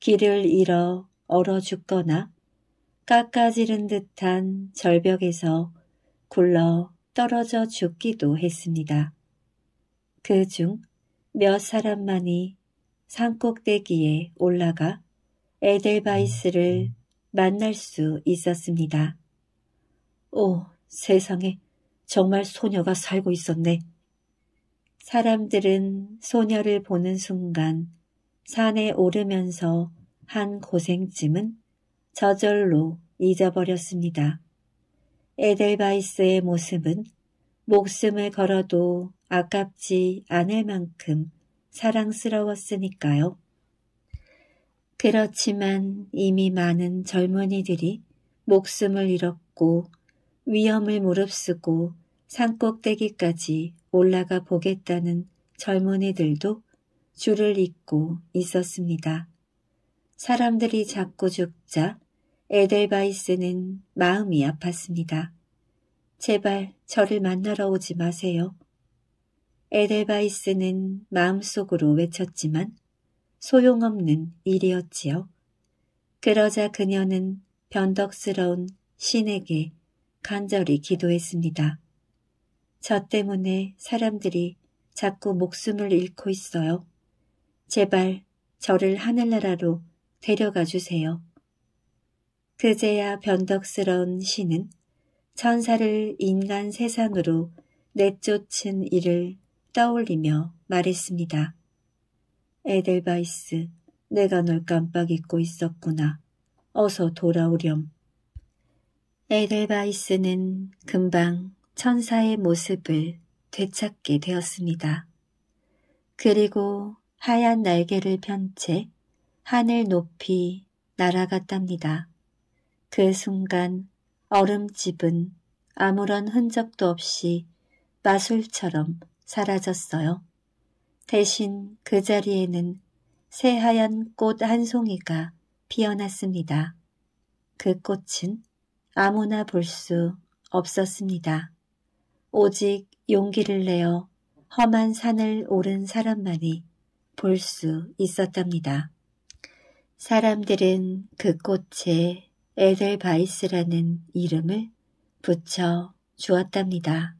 길을 잃어 얼어 죽거나 깎아지른 듯한 절벽에서 굴러 떨어져 죽기도 했습니다. 그 중 몇 사람만이 산꼭대기에 올라가 에델바이스를 음, 음. 만날 수 있었습니다. 오, 세상에 정말 소녀가 살고 있었네. 사람들은 소녀를 보는 순간 산에 오르면서 한 고생쯤은 저절로 잊어버렸습니다. 에델바이스의 모습은 목숨을 걸어도 아깝지 않을 만큼 사랑스러웠으니까요. 그렇지만 이미 많은 젊은이들이 목숨을 잃었고 위험을 무릅쓰고 산꼭대기까지 올라가 보겠다는 젊은이들도 줄을 잇고 있었습니다. 사람들이 자꾸 죽자 에델바이스는 마음이 아팠습니다. 제발 저를 만나러 오지 마세요. 에델바이스는 마음속으로 외쳤지만 소용없는 일이었지요. 그러자 그녀는 변덕스러운 신에게 간절히 기도했습니다. 저 때문에 사람들이 자꾸 목숨을 잃고 있어요. 제발 저를 하늘나라로 데려가 주세요. 그제야 변덕스러운 신은 천사를 인간 세상으로 내쫓은 일을 떠올리며 말했습니다. 에델바이스, 내가 널 깜빡 잊고 있었구나. 어서 돌아오렴. 에델바이스는 금방 천사의 모습을 되찾게 되었습니다. 그리고 하얀 날개를 편 채 하늘 높이 날아갔답니다. 그 순간 얼음집은 아무런 흔적도 없이 마술처럼 사라졌어요. 대신 그 자리에는 새하얀 꽃 한 송이가 피어났습니다. 그 꽃은 아무나 볼 수 없었습니다. 오직 용기를 내어 험한 산을 오른 사람만이 볼 수 있었답니다. 사람들은 그 꽃에 에델바이스라는 이름을 붙여 주었답니다.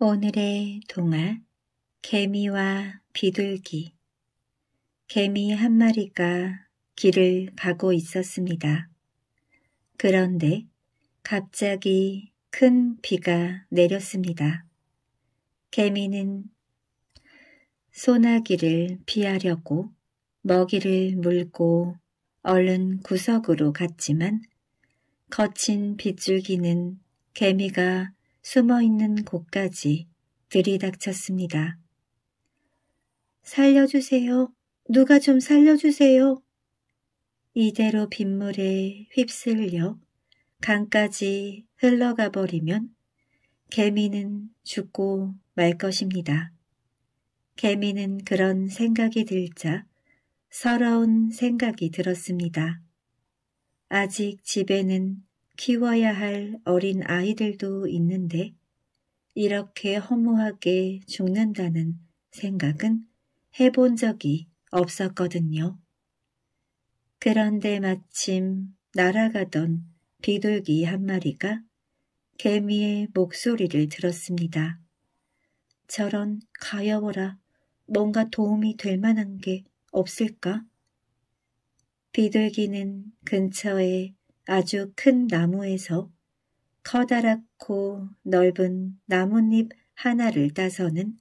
오늘의 동화 개미와 비둘기 개미 한 마리가 길을 가고 있었습니다. 그런데 갑자기 큰 비가 내렸습니다. 개미는 소나기를 피하려고 먹이를 물고 얼른 구석으로 갔지만 거친 빗줄기는 개미가 숨어 있는 곳까지 들이닥쳤습니다. 살려주세요. 누가 좀 살려주세요. 이대로 빗물에 휩쓸려 강까지 흘러가 버리면 개미는 죽고 말 것입니다. 개미는 그런 생각이 들자 서러운 생각이 들었습니다. 아직 집에는 키워야 할 어린 아이들도 있는데 이렇게 허무하게 죽는다는 생각은 해본 적이 없었거든요. 그런데 마침 날아가던 비둘기 한 마리가 개미의 목소리를 들었습니다. 저런 가여워라 뭔가 도움이 될 만한 게 없을까? 비둘기는 근처에 아주 큰 나무에서 커다랗고 넓은 나뭇잎 하나를 따서는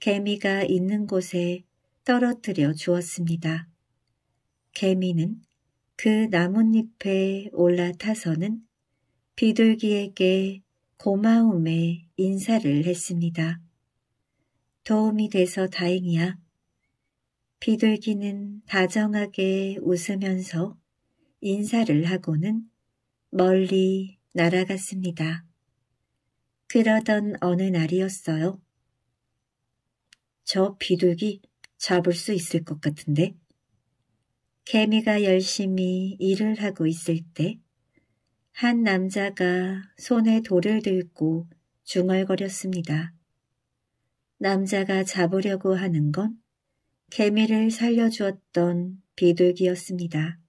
개미가 있는 곳에 떨어뜨려 주었습니다. 개미는 그 나뭇잎에 올라타서는 비둘기에게 고마움의 인사를 했습니다. 도움이 돼서 다행이야. 비둘기는 다정하게 웃으면서 인사를 하고는 멀리 날아갔습니다. 그러던 어느 날이었어요. 저 비둘기 잡을 수 있을 것 같은데. 개미가 열심히 일을 하고 있을 때 한 남자가 손에 돌을 들고 중얼거렸습니다. 남자가 잡으려고 하는 건 개미를 살려주었던 비둘기였습니다.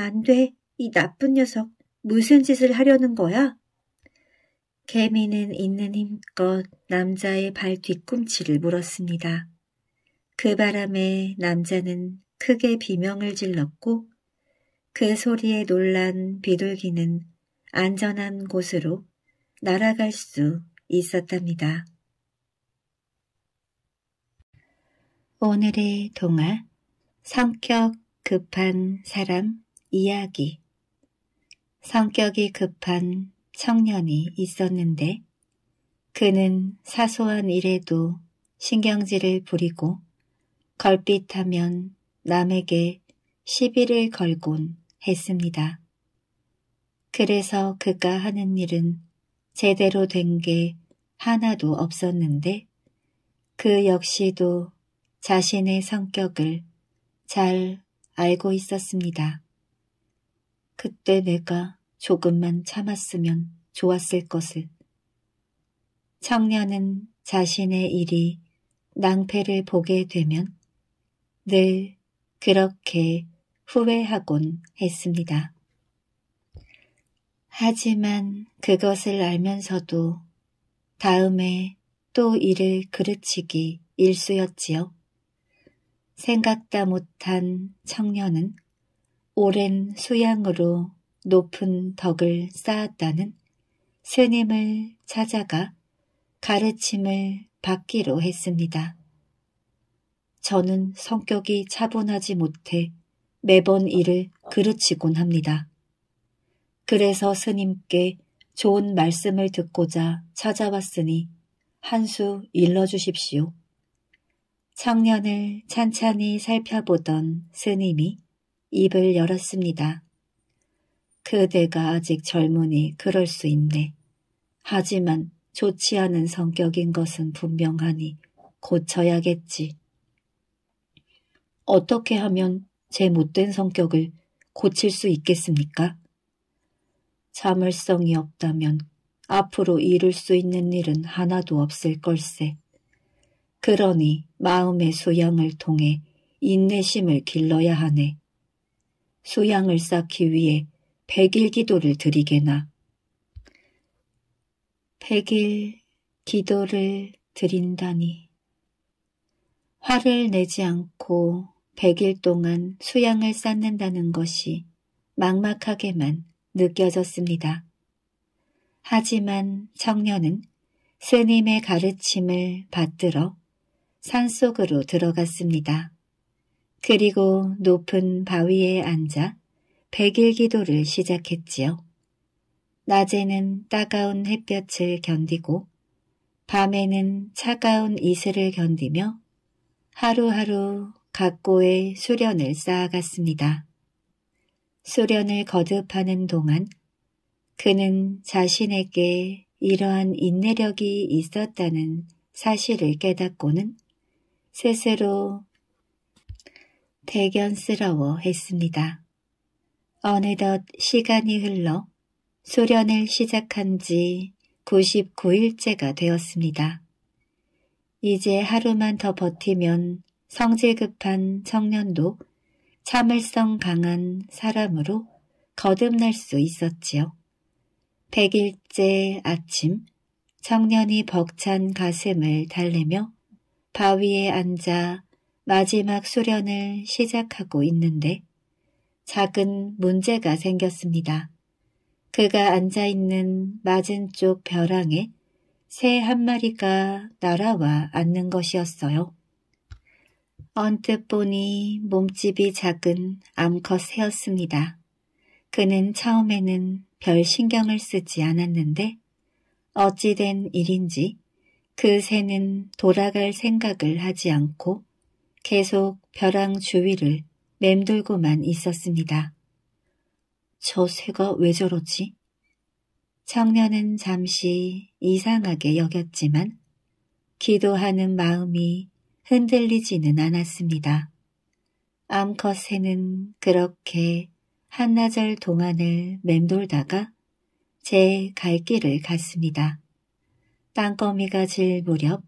안 돼, 이 나쁜 녀석, 무슨 짓을 하려는 거야? 개미는 있는 힘껏 남자의 발 뒤꿈치를 물었습니다. 그 바람에 남자는 크게 비명을 질렀고 그 소리에 놀란 비둘기는 안전한 곳으로 날아갈 수 있었답니다. 오늘의 동화 성격 급한 사람 이야기 성격이 급한 청년이 있었는데 그는 사소한 일에도 신경질을 부리고 걸핏하면 남에게 시비를 걸곤 했습니다. 그래서 그가 하는 일은 제대로 된 게 하나도 없었는데 그 역시도 자신의 성격을 잘 알고 있었습니다. 그때 내가 조금만 참았으면 좋았을 것을. 청년은 자신의 일이 낭패를 보게 되면 늘 그렇게 후회하곤 했습니다. 하지만 그것을 알면서도 다음에 또 일을 그르치기 일쑤였지요. 생각다 못한 청년은 오랜 수양으로 높은 덕을 쌓았다는 스님을 찾아가 가르침을 받기로 했습니다. 저는 성격이 차분하지 못해 매번 일을 그르치곤 합니다. 그래서 스님께 좋은 말씀을 듣고자 찾아왔으니 한 수 일러주십시오. 청년을 찬찬히 살펴보던 스님이 입을 열었습니다. 그대가 아직 젊으니 그럴 수 있네. 하지만 좋지 않은 성격인 것은 분명하니 고쳐야겠지. 어떻게 하면 제 못된 성격을 고칠 수 있겠습니까? 자물성이 없다면 앞으로 이룰 수 있는 일은 하나도 없을 걸세. 그러니 마음의 수양을 통해 인내심을 길러야 하네. 소양을 쌓기 위해 백일 기도를 드리게나. 백일 기도를 드린다니. 화를 내지 않고 백일 동안 수양을 쌓는다는 것이 막막하게만 느껴졌습니다. 하지만 청년은 스님의 가르침을 받들어 산속으로 들어갔습니다. 그리고 높은 바위에 앉아 백일 기도를 시작했지요. 낮에는 따가운 햇볕을 견디고 밤에는 차가운 이슬을 견디며 하루하루 각고의 수련을 쌓아갔습니다. 수련을 거듭하는 동안 그는 자신에게 이러한 인내력이 있었다는 사실을 깨닫고는 스스로 대견스러워 했습니다. 어느덧 시간이 흘러 소련을 시작한 지 99일째가 되었습니다. 이제 하루만 더 버티면 성질 급한 청년도 참을성 강한 사람으로 거듭날 수 있었지요. 100일째 아침 청년이 벅찬 가슴을 달래며 바위에 앉아 마지막 수련을 시작하고 있는데 작은 문제가 생겼습니다. 그가 앉아있는 맞은 쪽 벼랑에 새 한 마리가 날아와 앉는 것이었어요. 언뜻 보니 몸집이 작은 암컷 새였습니다. 그는 처음에는 별 신경을 쓰지 않았는데 어찌된 일인지 그 새는 돌아갈 생각을 하지 않고 계속 벼랑 주위를 맴돌고만 있었습니다. 저 새가 왜 저러지? 청년은 잠시 이상하게 여겼지만 기도하는 마음이 흔들리지는 않았습니다. 암컷 새는 그렇게 한나절 동안을 맴돌다가 제 갈 길을 갔습니다. 땅거미가 질 무렵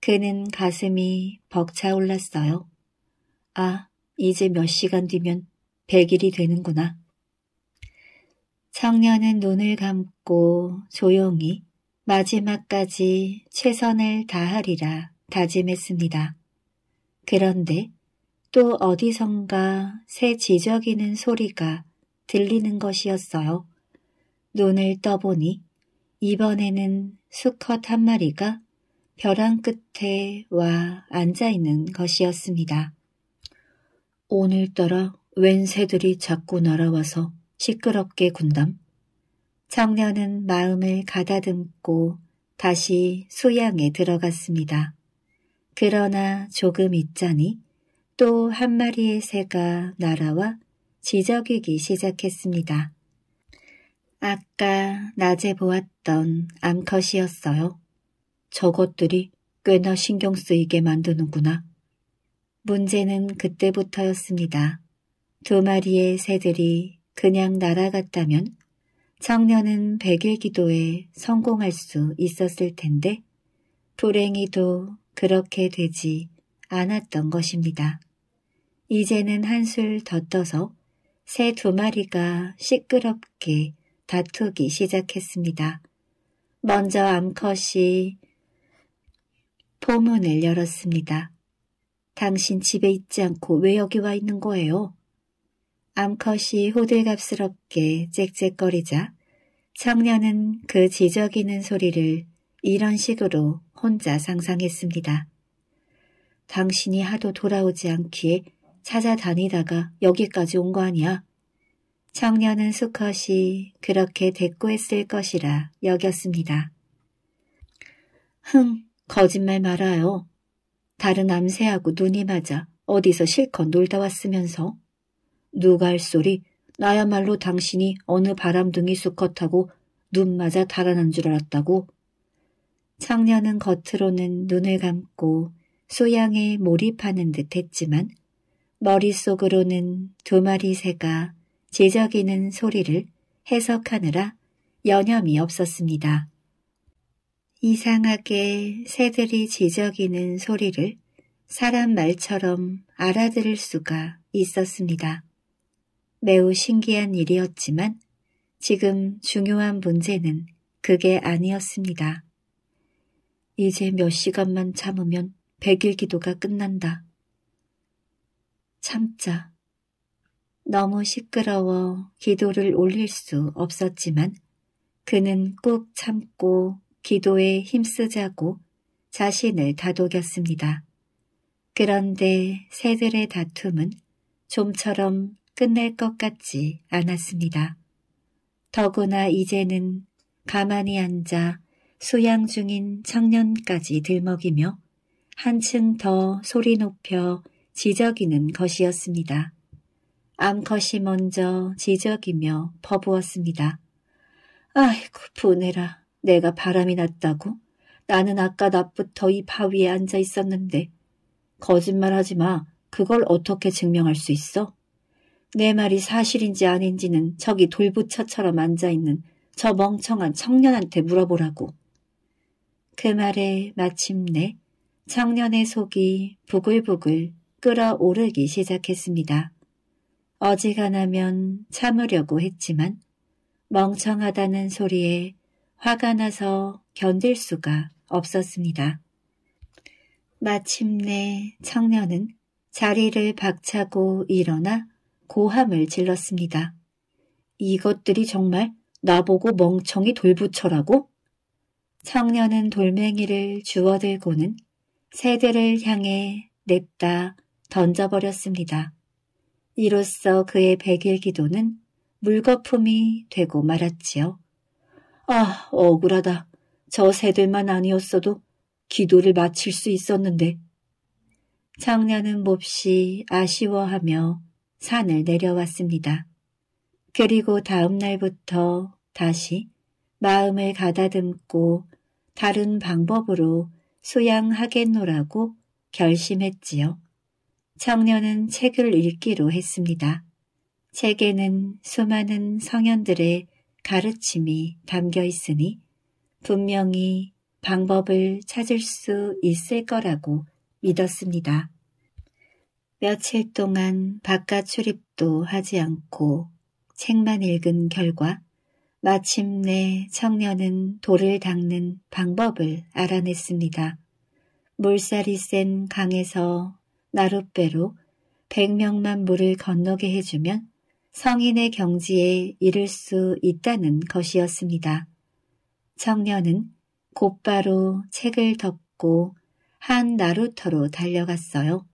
그는 가슴이 벅차올랐어요. 아, 이제 몇 시간 뒤면 100일이 되는구나. 청년은 눈을 감고 조용히 마지막까지 최선을 다하리라 다짐했습니다. 그런데 또 어디선가 새 지저귀는 소리가 들리는 것이었어요. 눈을 떠보니 이번에는 수컷 한 마리가 벼랑 끝에 와 앉아 있는 것이었습니다. 오늘따라 웬 새들이 자꾸 날아와서 시끄럽게 군담. 청년은 마음을 가다듬고 다시 수양에 들어갔습니다. 그러나 조금 있자니 또 한 마리의 새가 날아와 지저귀기 시작했습니다. 아까 낮에 보았던 암컷이었어요. 저것들이 꽤나 신경 쓰이게 만드는구나. 문제는 그때부터였습니다. 두 마리의 새들이 그냥 날아갔다면 청년은 백일 기도에 성공할 수 있었을 텐데 불행히도 그렇게 되지 않았던 것입니다. 이제는 한술 더 떠서 새 두 마리가 시끄럽게 다투기 시작했습니다. 먼저 암컷이 포문을 열었습니다. 당신 집에 있지 않고 왜 여기 와 있는 거예요? 암컷이 호들갑스럽게 짹짹거리자 청년은 그 지저귀는 소리를 이런 식으로 혼자 상상했습니다. 당신이 하도 돌아오지 않기에 찾아다니다가 여기까지 온 거 아니야? 청년은 수컷이 그렇게 대꾸했을 것이라 여겼습니다. 흥, 거짓말 말아요. 다른 암새하고 눈이 맞아 어디서 실컷 놀다 왔으면서. 누가 할 소리 나야말로 당신이 어느 바람둥이 수컷하고 눈 맞아 달아난 줄 알았다고. 청년은 겉으로는 눈을 감고 소양에 몰입하는 듯 했지만 머릿속으로는 두 마리 새가 제적이는 소리를 해석하느라 여념이 없었습니다. 이상하게 새들이 지저귀는 소리를 사람 말처럼 알아들을 수가 있었습니다. 매우 신기한 일이었지만 지금 중요한 문제는 그게 아니었습니다. 이제 몇 시간만 참으면 백일 기도가 끝난다. 참자. 너무 시끄러워 기도를 올릴 수 없었지만 그는 꾹 참고 기도에 힘쓰자고 자신을 다독였습니다. 그런데 새들의 다툼은 좀처럼 끝낼 것 같지 않았습니다. 더구나 이제는 가만히 앉아 수양 중인 청년까지 들먹이며 한층 더 소리 높여 지적이는 것이었습니다. 암컷이 먼저 지적이며 퍼부었습니다. 아이고 보내라. 내가 바람이 났다고? 나는 아까 낮부터 이 바위에 앉아 있었는데. 거짓말하지 마. 그걸 어떻게 증명할 수 있어? 내 말이 사실인지 아닌지는 저기 돌부처처럼 앉아있는 저 멍청한 청년한테 물어보라고. 그 말에 마침내 청년의 속이 부글부글 끓어오르기 시작했습니다. 어지간하면 참으려고 했지만 멍청하다는 소리에 화가 나서 견딜 수가 없었습니다. 마침내 청년은 자리를 박차고 일어나 고함을 질렀습니다. 이것들이 정말 나보고 멍청이 돌부처라고? 청년은 돌멩이를 주워들고는 새들을 향해 냅다 던져버렸습니다. 이로써 그의 백일 기도는 물거품이 되고 말았지요. 아, 억울하다. 저세들만 아니었어도 기도를 마칠 수 있었는데. 장녀는 몹시 아쉬워하며 산을 내려왔습니다. 그리고 다음 날부터 다시 마음을 가다듬고 다른 방법으로 수양하겠노라고 결심했지요. 청년은 책을 읽기로 했습니다. 책에는 수많은 성현들의 가르침이 담겨 있으니 분명히 방법을 찾을 수 있을 거라고 믿었습니다. 며칠 동안 바깥 출입도 하지 않고 책만 읽은 결과 마침내 청년은 돌을 닦는 방법을 알아냈습니다. 물살이 센 강에서 나룻배로 100명만 물을 건너게 해주면 성인의 경지에 이를 수 있다는 것이었습니다. 청년은 곧바로 책을 덮고 한 나루터로 달려갔어요.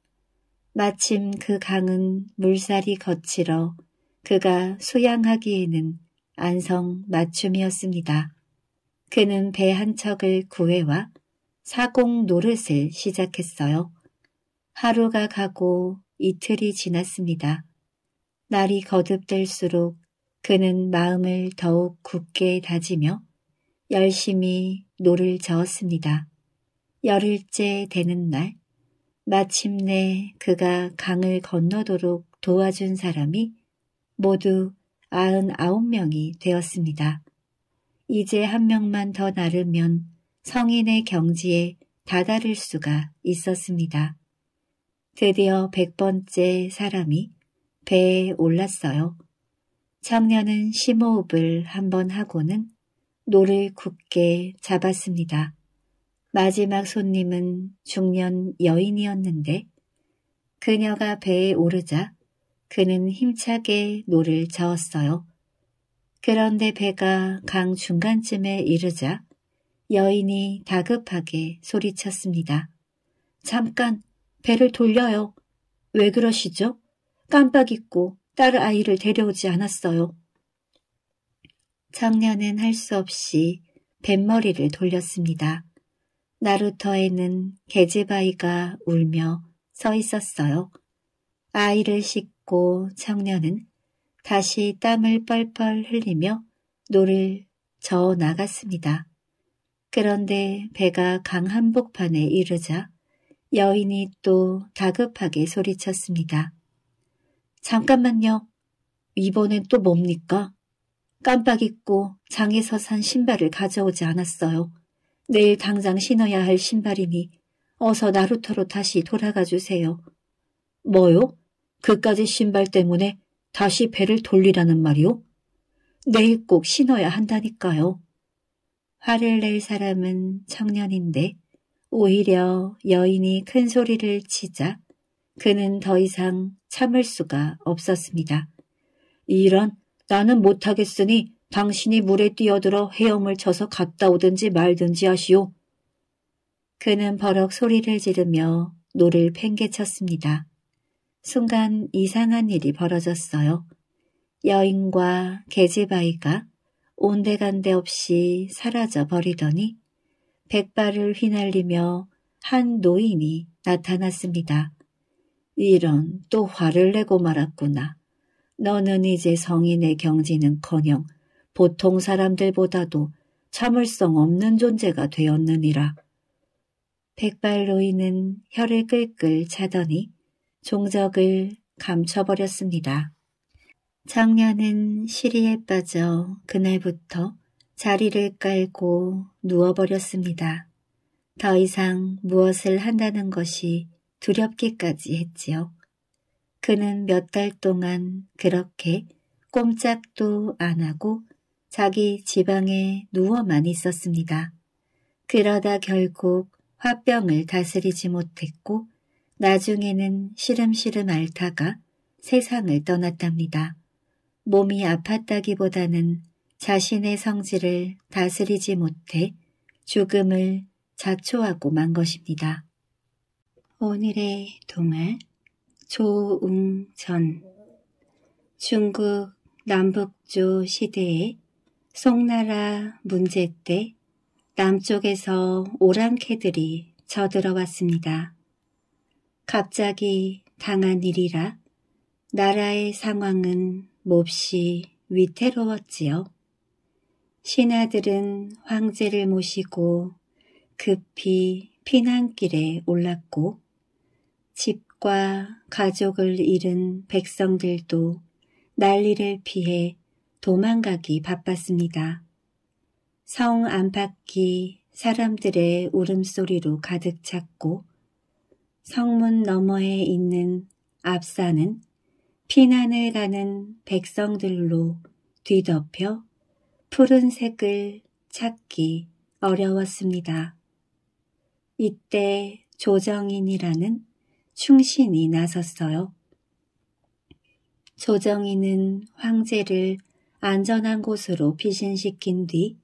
마침 그 강은 물살이 거칠어 그가 수양하기에는 안성 맞춤이었습니다. 그는 배 한 척을 구해와 사공 노릇을 시작했어요. 하루가 가고 이틀이 지났습니다. 날이 거듭될수록 그는 마음을 더욱 굳게 다지며 열심히 노를 저었습니다. 열흘째 되는 날 마침내 그가 강을 건너도록 도와준 사람이 모두 99명이 되었습니다. 이제 한 명만 더 나르면 성인의 경지에 다다를 수가 있었습니다. 드디어 100번째 사람이 배에 올랐어요. 청년은 심호흡을 한번 하고는 노를 굳게 잡았습니다. 마지막 손님은 중년 여인이었는데 그녀가 배에 오르자 그는 힘차게 노를 저었어요. 그런데 배가 강 중간쯤에 이르자 여인이 다급하게 소리쳤습니다. 잠깐 배를 돌려요. 왜 그러시죠? 깜빡 잊고 딸 아이를 데려오지 않았어요. 장녀는 할 수 없이 뱃머리를 돌렸습니다. 나루터에는 개제바이가 울며 서 있었어요. 아이를 씻고 청년은 다시 땀을 뻘뻘 흘리며 노를 저어 나갔습니다. 그런데 배가 강 한복판에 이르자 여인이 또 다급하게 소리쳤습니다. 잠깐만요. 이번엔 또 뭡니까? 깜빡 잊고 장에서 산 신발을 가져오지 않았어요. 내일 당장 신어야 할 신발이니 어서 나루터로 다시 돌아가 주세요. 뭐요? 그까지 신발 때문에 다시 배를 돌리라는 말이요? 내일 꼭 신어야 한다니까요. 화를 낼 사람은 청년인데 오히려 여인이 큰 소리를 치자 그는 더 이상 참을 수가 없었습니다. 이런 나는 못하겠으니 당신이 물에 뛰어들어 헤엄을 쳐서 갔다 오든지 말든지 하시오. 그는 버럭 소리를 지르며 노를 팽개쳤습니다. 순간 이상한 일이 벌어졌어요. 여인과 계집아이가 온데간데 없이 사라져 버리더니 백발을 휘날리며 한 노인이 나타났습니다. 이런 또 화를 내고 말았구나. 너는 이제 성인의 경지는커녕 보통 사람들보다도 참을성 없는 존재가 되었느니라. 백발로이는 혀를 끌끌 차더니 종적을 감춰버렸습니다. 장년은 시리에 빠져 그날부터 자리를 깔고 누워버렸습니다. 더 이상 무엇을 한다는 것이 두렵기까지 했지요. 그는 몇 달 동안 그렇게 꼼짝도 안 하고 자기 지방에 누워만 있었습니다. 그러다 결국 화병을 다스리지 못했고 나중에는 시름시름 앓다가 세상을 떠났답니다. 몸이 아팠다기보다는 자신의 성질을 다스리지 못해 죽음을 자초하고 만 것입니다. 오늘의 동화 조웅전 중국 남북조 시대의 송나라 문제 때 남쪽에서 오랑캐들이 저들어왔습니다. 갑자기 당한 일이라 나라의 상황은 몹시 위태로웠지요. 신하들은 황제를 모시고 급히 피난길에 올랐고 집과 가족을 잃은 백성들도 난리를 피해 도망가기 바빴습니다. 성 안팎이 사람들의 울음소리로 가득 찼고 성문 너머에 있는 앞산은 피난을 가는 백성들로 뒤덮여 푸른색을 찾기 어려웠습니다. 이때 조정인이라는 충신이 나섰어요. 조정이는 황제를 안전한 곳으로 피신시킨 뒤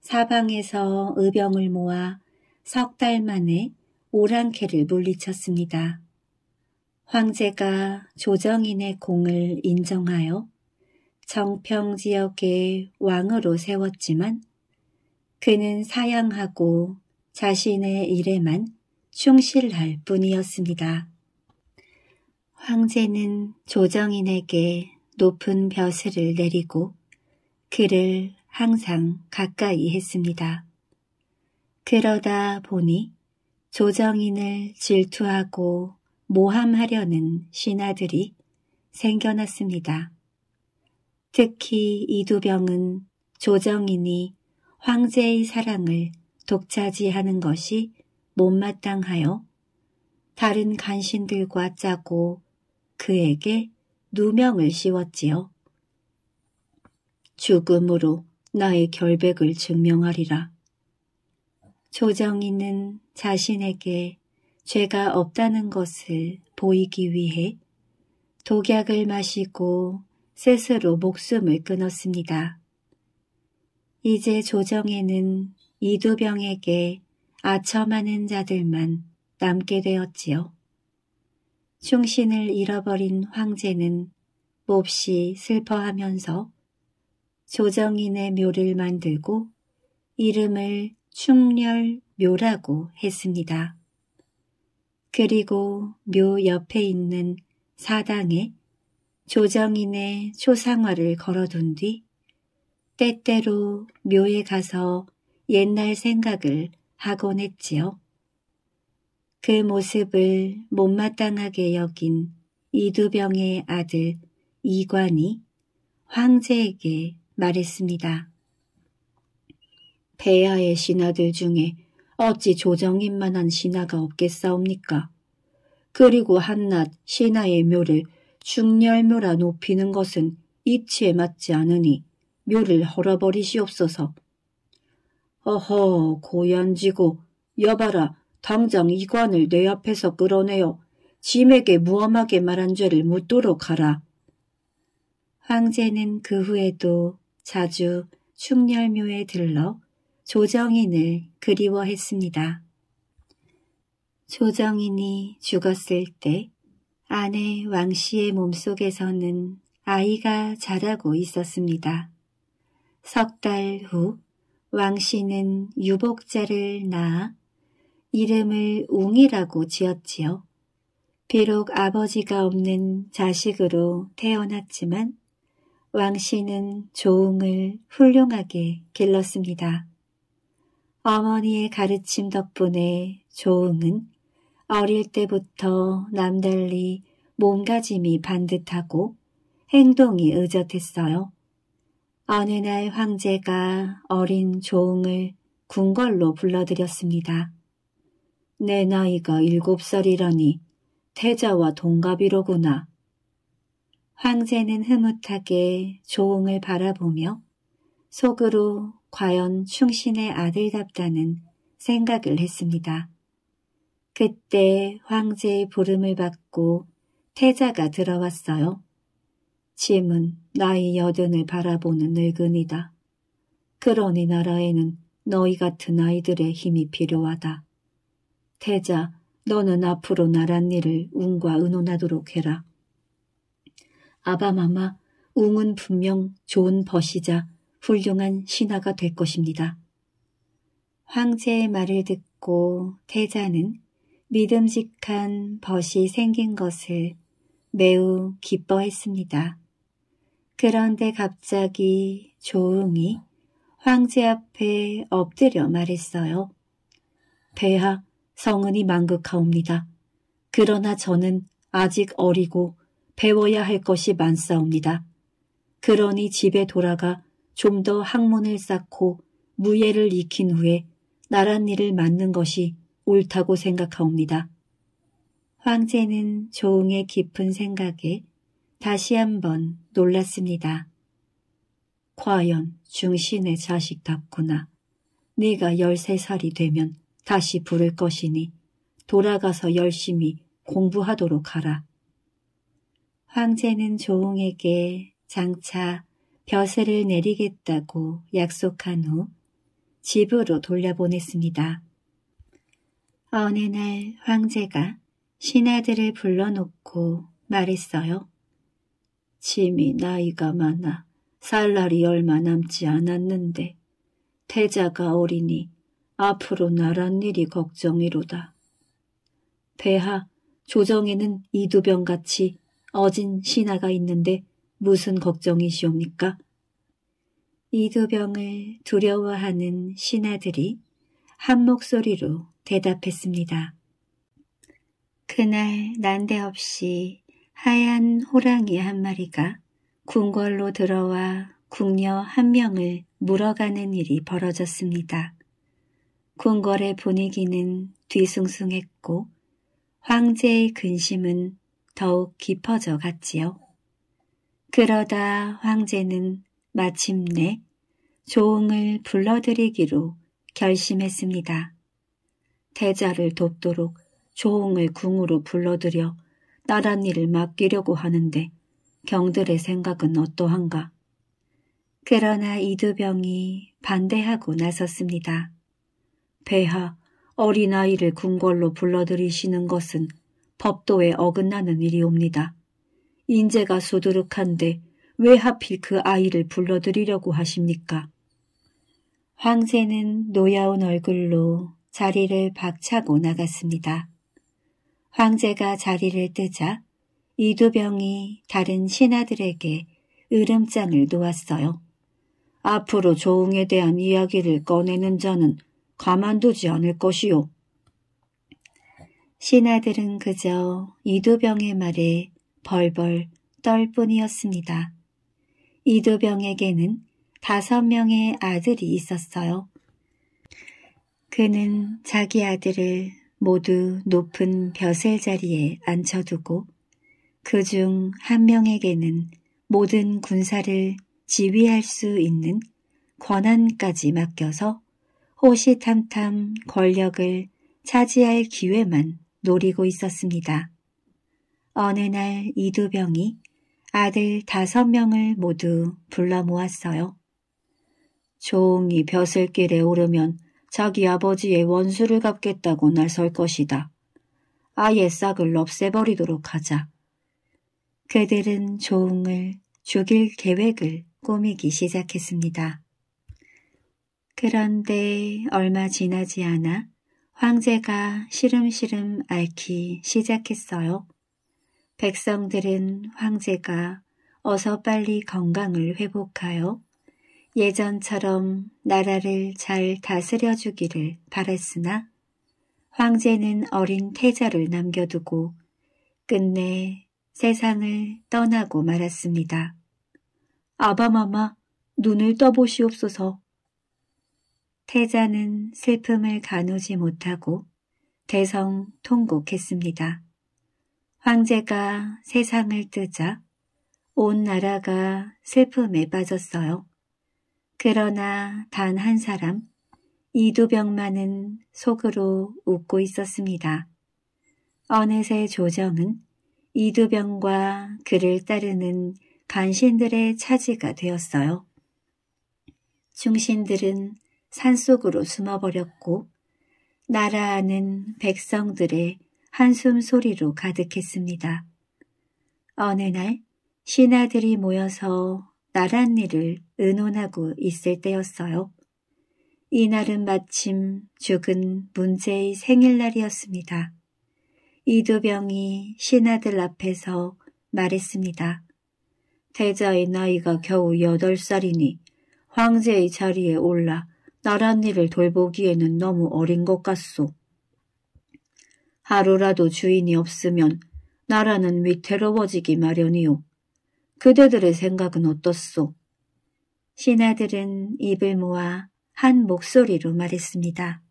사방에서 의병을 모아 석 달 만에 오랑캐를 물리쳤습니다. 황제가 조정인의 공을 인정하여 정평 지역의 왕으로 세웠지만 그는 사양하고 자신의 일에만 충실할 뿐이었습니다. 황제는 조정인에게 높은 벼슬을 내리고 그를 항상 가까이 했습니다. 그러다 보니 조정인을 질투하고 모함하려는 신하들이 생겨났습니다. 특히 이두병은 조정인이 황제의 사랑을 독차지하는 것이 못마땅하여 다른 간신들과 짜고 그에게 누명을 씌웠지요. 죽음으로 나의 결백을 증명하리라. 조정이는 자신에게 죄가 없다는 것을 보이기 위해 독약을 마시고 스스로 목숨을 끊었습니다. 이제 조정에는 이두병에게 아첨하는 자들만 남게 되었지요. 충신을 잃어버린 황제는 몹시 슬퍼하면서 조정인의 묘를 만들고 이름을 충렬묘라고 했습니다. 그리고 묘 옆에 있는 사당에 조정인의 초상화를 걸어둔 뒤 때때로 묘에 가서 옛날 생각을 하곤 했지요. 그 모습을 못마땅하게 여긴 이두병의 아들 이관이 황제에게 말했습니다. 배하의 신하들 중에 어찌 조정인만한 신하가 없겠사옵니까? 그리고 한낱 신하의 묘를 중렬묘라 높이는 것은 이치에 맞지 않으니 묘를 헐어버리시옵소서 어허 고얀지고 여봐라 당장 이관을 내 앞에서 끌어내어 짐에게 무엄하게 말한 죄를 묻도록 하라. 황제는 그 후에도 자주 충렬묘에 들러 조정인을 그리워했습니다. 조정인이 죽었을 때 아내 왕씨의 몸속에서는 아이가 자라고 있었습니다. 석달후 왕씨는 유복자를 낳아 이름을 웅이라고 지었지요. 비록 아버지가 없는 자식으로 태어났지만 왕씨는 조웅을 훌륭하게 길렀습니다. 어머니의 가르침 덕분에 조웅은 어릴 때부터 남달리 몸가짐이 반듯하고 행동이 의젓했어요. 어느 날 황제가 어린 조 종을 궁궐로 불러들였습니다. 내 나이가 일곱 살이라니 태자와 동갑이로구나. 황제는 흐뭇하게 조옹을 바라보며 속으로 과연 충신의 아들답다는 생각을 했습니다. 그때 황제의 부름을 받고 태자가 들어왔어요. 짐은 나이 여든을 바라보는 늙은이다. 그러니 나라에는 너희 같은 아이들의 힘이 필요하다. 태자, 너는 앞으로 나란 일을 웅과 의논하도록 해라. 아바마마, 웅은 분명 좋은 벗이자 훌륭한 신하가 될 것입니다. 황제의 말을 듣고 태자는 믿음직한 벗이 생긴 것을 매우 기뻐했습니다. 그런데 갑자기 조응이 황제 앞에 엎드려 말했어요. 배하 성은이 망극하옵니다. 그러나 저는 아직 어리고 배워야 할 것이 많사옵니다. 그러니 집에 돌아가 좀 더 학문을 쌓고 무예를 익힌 후에 나란 일을 맡는 것이 옳다고 생각하옵니다. 황제는 조응의 깊은 생각에 다시 한번 놀랐습니다. 과연 중신의 자식답구나. 네가 열세 살이 되면 다시 부를 것이니 돌아가서 열심히 공부하도록 하라. 황제는 조웅에게 장차 벼슬을 내리겠다고 약속한 후 집으로 돌려보냈습니다. 어느 날 황제가 신하들을 불러놓고 말했어요. 짐이 나이가 많아 살 날이 얼마 남지 않았는데 태자가 어리니 앞으로 나란 일이 걱정이로다. 배하 조정에는 이두병같이 어진 신하가 있는데 무슨 걱정이시옵니까? 이두병을 두려워하는 신하들이 한 목소리로 대답했습니다. 그날 난데없이 하얀 호랑이 한 마리가 궁궐로 들어와 궁녀 한 명을 물어가는 일이 벌어졌습니다. 궁궐의 분위기는 뒤숭숭했고 황제의 근심은 더욱 깊어져 갔지요. 그러다 황제는 마침내 조응을 불러들이기로 결심했습니다. 대자를 돕도록 조응을 궁으로 불러들여 따란 일을 맡기려고 하는데 경들의 생각은 어떠한가. 그러나 이두병이 반대하고 나섰습니다. 배하, 어린아이를 궁궐로 불러들이시는 것은 법도에 어긋나는 일이옵니다. 인재가 소두룩한데 왜 하필 그 아이를 불러들이려고 하십니까? 황새는 노야운 얼굴로 자리를 박차고 나갔습니다. 황제가 자리를 뜨자 이두병이 다른 신하들에게 으름장을 놓았어요. 앞으로 조웅에 대한 이야기를 꺼내는 자는 가만두지 않을 것이요. 신하들은 그저 이두병의 말에 벌벌 떨 뿐이었습니다. 이두병에게는 다섯 명의 아들이 있었어요. 그는 자기 아들을 모두 높은 벼슬 자리에 앉혀두고 그 중 한 명에게는 모든 군사를 지휘할 수 있는 권한까지 맡겨서 호시탐탐 권력을 차지할 기회만 노리고 있었습니다. 어느 날 이두병이 아들 다섯 명을 모두 불러 모았어요. 종이 벼슬길에 오르면 자기 아버지의 원수를 갚겠다고 날 설 것이다. 아예 싹을 없애버리도록 하자. 그들은 조응을 죽일 계획을 꾸미기 시작했습니다. 그런데 얼마 지나지 않아 황제가 시름시름 앓기 시작했어요. 백성들은 황제가 어서 빨리 건강을 회복하여 예전처럼 나라를 잘 다스려 주기를 바랐으나 황제는 어린 태자를 남겨두고 끝내 세상을 떠나고 말았습니다. 아바마마 눈을 떠보시옵소서. 태자는 슬픔을 가누지 못하고 대성 통곡했습니다. 황제가 세상을 뜨자 온 나라가 슬픔에 빠졌어요. 그러나 단 한 사람, 이두병만은 속으로 웃고 있었습니다. 어느새 조정은 이두병과 그를 따르는 간신들의 차지가 되었어요. 중신들은 산속으로 숨어버렸고 나라하는 백성들의 한숨 소리로 가득했습니다. 어느 날 신하들이 모여서 나랏일을 의논하고 있을 때였어요. 이날은 마침 죽은 문제의 생일날이었습니다. 이두병이 신하들 앞에서 말했습니다. 대자의 나이가 겨우 여덟 살이니 황제의 자리에 올라 나랏일을 돌보기에는 너무 어린 것 같소. 하루라도 주인이 없으면 나라는 위태로워지기 마련이오. 그대들의 생각은 어떻소? 신하들은 입을 모아 한 목소리로 말했습니다.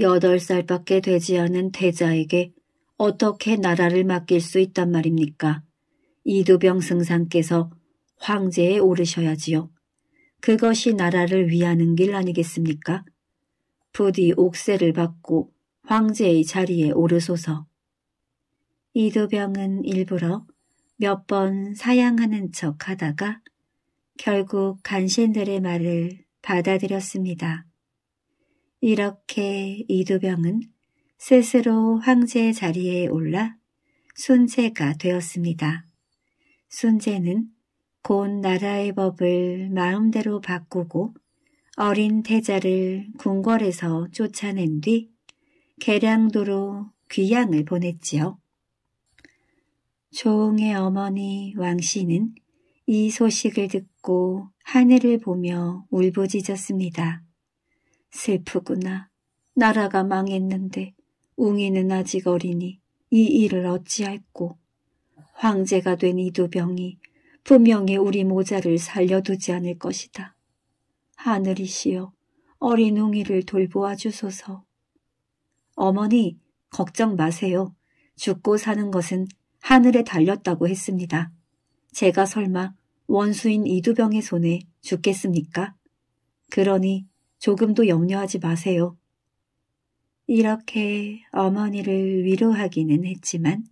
여덟 살밖에 되지 않은 태자에게 어떻게 나라를 맡길 수 있단 말입니까? 이두병 승상께서 황제에 오르셔야지요. 그것이 나라를 위하는 길 아니겠습니까? 부디 옥세를 받고 황제의 자리에 오르소서. 이두병은 일부러 몇번 사양하는 척 하다가 결국 간신들의 말을 받아들였습니다. 이렇게 이두병은 스스로 황제 자리에 올라 순제가 되었습니다. 순제는 곧 나라의 법을 마음대로 바꾸고 어린 태자를 궁궐에서 쫓아낸 뒤 계량도로 귀양을 보냈지요. 조응의 어머니 왕씨는 이 소식을 듣고 하늘을 보며 울부짖었습니다. 슬프구나. 나라가 망했는데 웅이는 아직 어리니 이 일을 어찌할꼬. 황제가 된 이두병이 분명히 우리 모자를 살려두지 않을 것이다. 하늘이시여 어린 웅이를 돌보아 주소서. 어머니 걱정 마세요. 죽고 사는 것은 하늘에 달렸다고 했습니다. 제가 설마 원수인 이두병의 손에 죽겠습니까? 그러니 조금도 염려하지 마세요. 이렇게 어머니를 위로하기는 했지만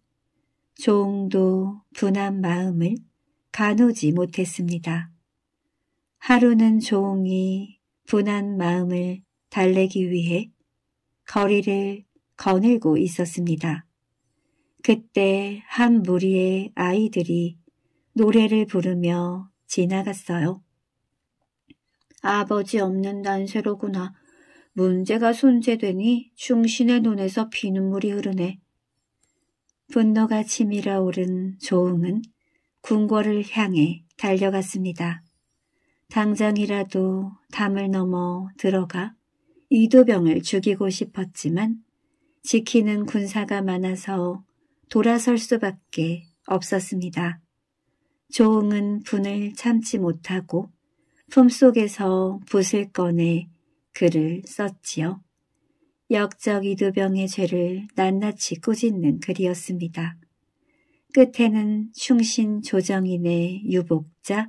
종도 분한 마음을 가누지 못했습니다. 하루는 종이 분한 마음을 달래기 위해 거리를 거닐고 있었습니다. 그때 한 무리의 아이들이 노래를 부르며 지나갔어요. 아버지 없는 난세로구나. 문제가 손재되니 중신의 눈에서 비눈물이 흐르네. 분노가 치밀어 오른 조응은 궁궐을 향해 달려갔습니다. 당장이라도 담을 넘어 들어가 이도병을 죽이고 싶었지만 지키는 군사가 많아서 돌아설 수밖에 없었습니다. 조응은 분을 참지 못하고 품속에서 붓을 꺼내 글을 썼지요. 역적 이두병의 죄를 낱낱이 꾸짖는 글이었습니다. 끝에는 충신 조정인의 유복자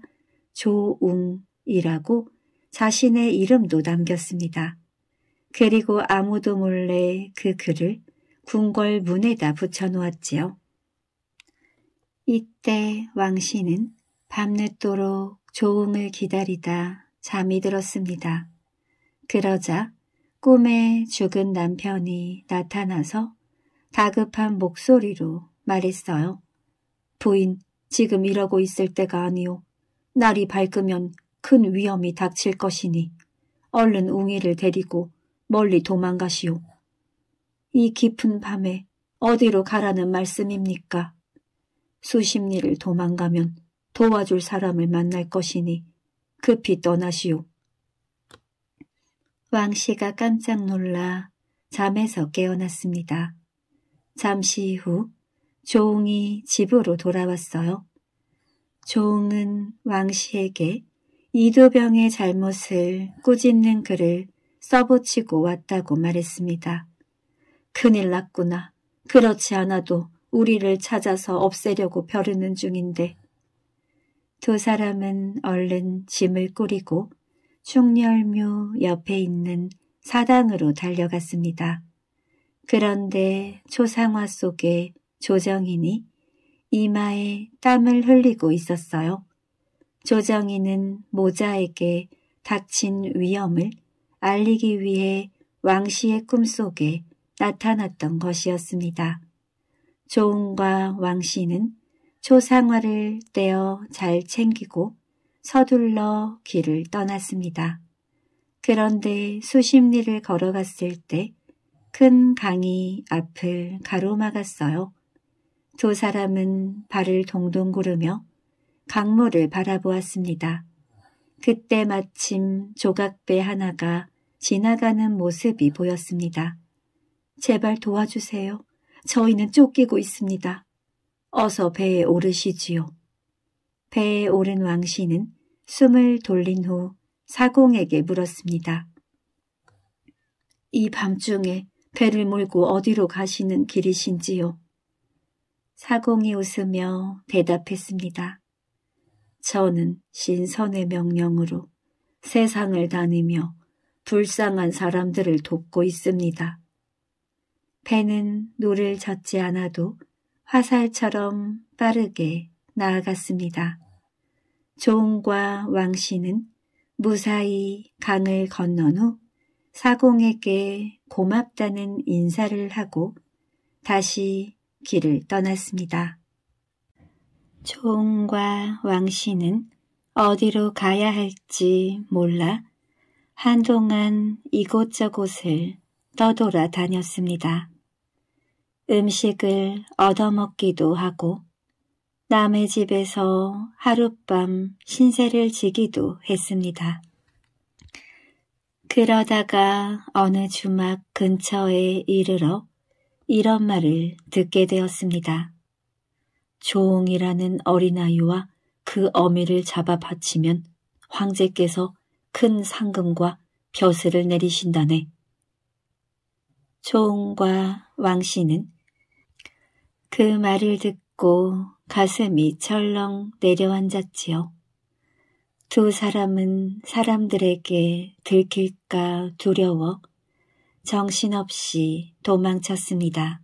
조웅이라고 자신의 이름도 남겼습니다. 그리고 아무도 몰래 그 글을 궁궐 문에다 붙여놓았지요. 이때 왕씨는 밤늦도록 조응을 기다리다 잠이 들었습니다. 그러자 꿈에 죽은 남편이 나타나서 다급한 목소리로 말했어요. 부인, 지금 이러고 있을 때가 아니오. 날이 밝으면 큰 위험이 닥칠 것이니 얼른 웅이를 데리고 멀리 도망가시오. 이 깊은 밤에 어디로 가라는 말씀입니까? 수십 리를 도망가면 도와줄 사람을 만날 것이니 급히 떠나시오. 왕씨가 깜짝 놀라 잠에서 깨어났습니다. 잠시 후 조웅이 집으로 돌아왔어요. 조웅은 왕씨에게 이도병의 잘못을 꾸짖는 글을 써붙이고 왔다고 말했습니다. 큰일 났구나. 그렇지 않아도 우리를 찾아서 없애려고 벼르는 중인데. 두 사람은 얼른 짐을 꾸리고 충렬묘 옆에 있는 사당으로 달려갔습니다. 그런데 초상화 속에 조정인이 이마에 땀을 흘리고 있었어요. 조정인은 모자에게 닥친 위험을 알리기 위해 왕씨의 꿈속에 나타났던 것이었습니다. 조웅과 왕씨는 초상화를 떼어 잘 챙기고 서둘러 길을 떠났습니다. 그런데 수십 리를 걸어갔을 때 큰 강이 앞을 가로막았어요. 두 사람은 발을 동동 구르며 강물을 바라보았습니다. 그때 마침 조각배 하나가 지나가는 모습이 보였습니다. 제발 도와주세요. 저희는 쫓기고 있습니다. 어서 배에 오르시지요. 배에 오른 왕씨는 숨을 돌린 후 사공에게 물었습니다. 이 밤중에 배를 몰고 어디로 가시는 길이신지요? 사공이 웃으며 대답했습니다. 저는 신선의 명령으로 세상을 다니며 불쌍한 사람들을 돕고 있습니다. 배는 노를 젓지 않아도 화살처럼 빠르게 나아갔습니다. 조홍과 왕씨는 무사히 강을 건넌 후 사공에게 고맙다는 인사를 하고 다시 길을 떠났습니다. 조홍과 왕씨는 어디로 가야 할지 몰라 한동안 이곳저곳을 떠돌아 다녔습니다. 음식을 얻어먹기도 하고 남의 집에서 하룻밤 신세를 지기도 했습니다. 그러다가 어느 주막 근처에 이르러 이런 말을 듣게 되었습니다. 조옹이라는 어린아이와 그 어미를 잡아 바치면 황제께서 큰 상금과 벼슬을 내리신다네. 조옹과 왕씨는 그 말을 듣고 가슴이 철렁 내려앉았지요. 두 사람은 사람들에게 들킬까 두려워 정신없이 도망쳤습니다.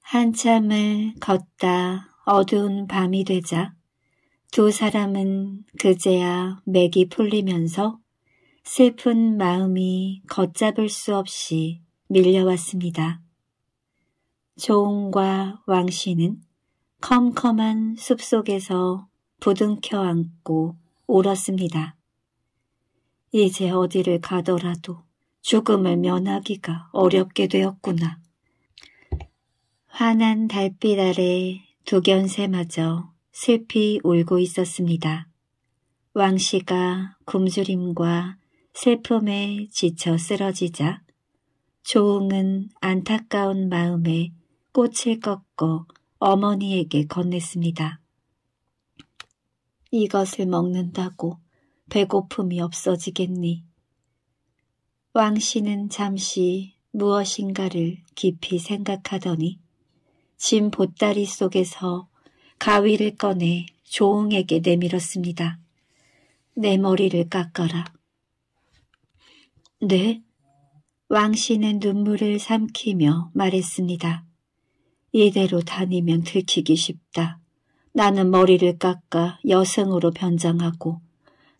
한참을 걷다 어두운 밤이 되자 두 사람은 그제야 맥이 풀리면서 슬픈 마음이 걷잡을 수 없이 밀려왔습니다. 조웅과 왕씨는 컴컴한 숲속에서 부둥켜 안고 울었습니다. 이제 어디를 가더라도 죽음을 면하기가 어렵게 되었구나. 환한 달빛 아래 두견새마저 슬피 울고 있었습니다. 왕씨가 굶주림과 슬픔에 지쳐 쓰러지자 조웅은 안타까운 마음에 꽃을 꺾어 어머니에게 건넸습니다. 이것을 먹는다고 배고픔이 없어지겠니? 왕씨는 잠시 무엇인가를 깊이 생각하더니 짐 보따리 속에서 가위를 꺼내 조웅에게 내밀었습니다. 내 머리를 깎아라. 네? 왕씨는 눈물을 삼키며 말했습니다. 이대로 다니면 들키기 쉽다. 나는 머리를 깎아 여성으로 변장하고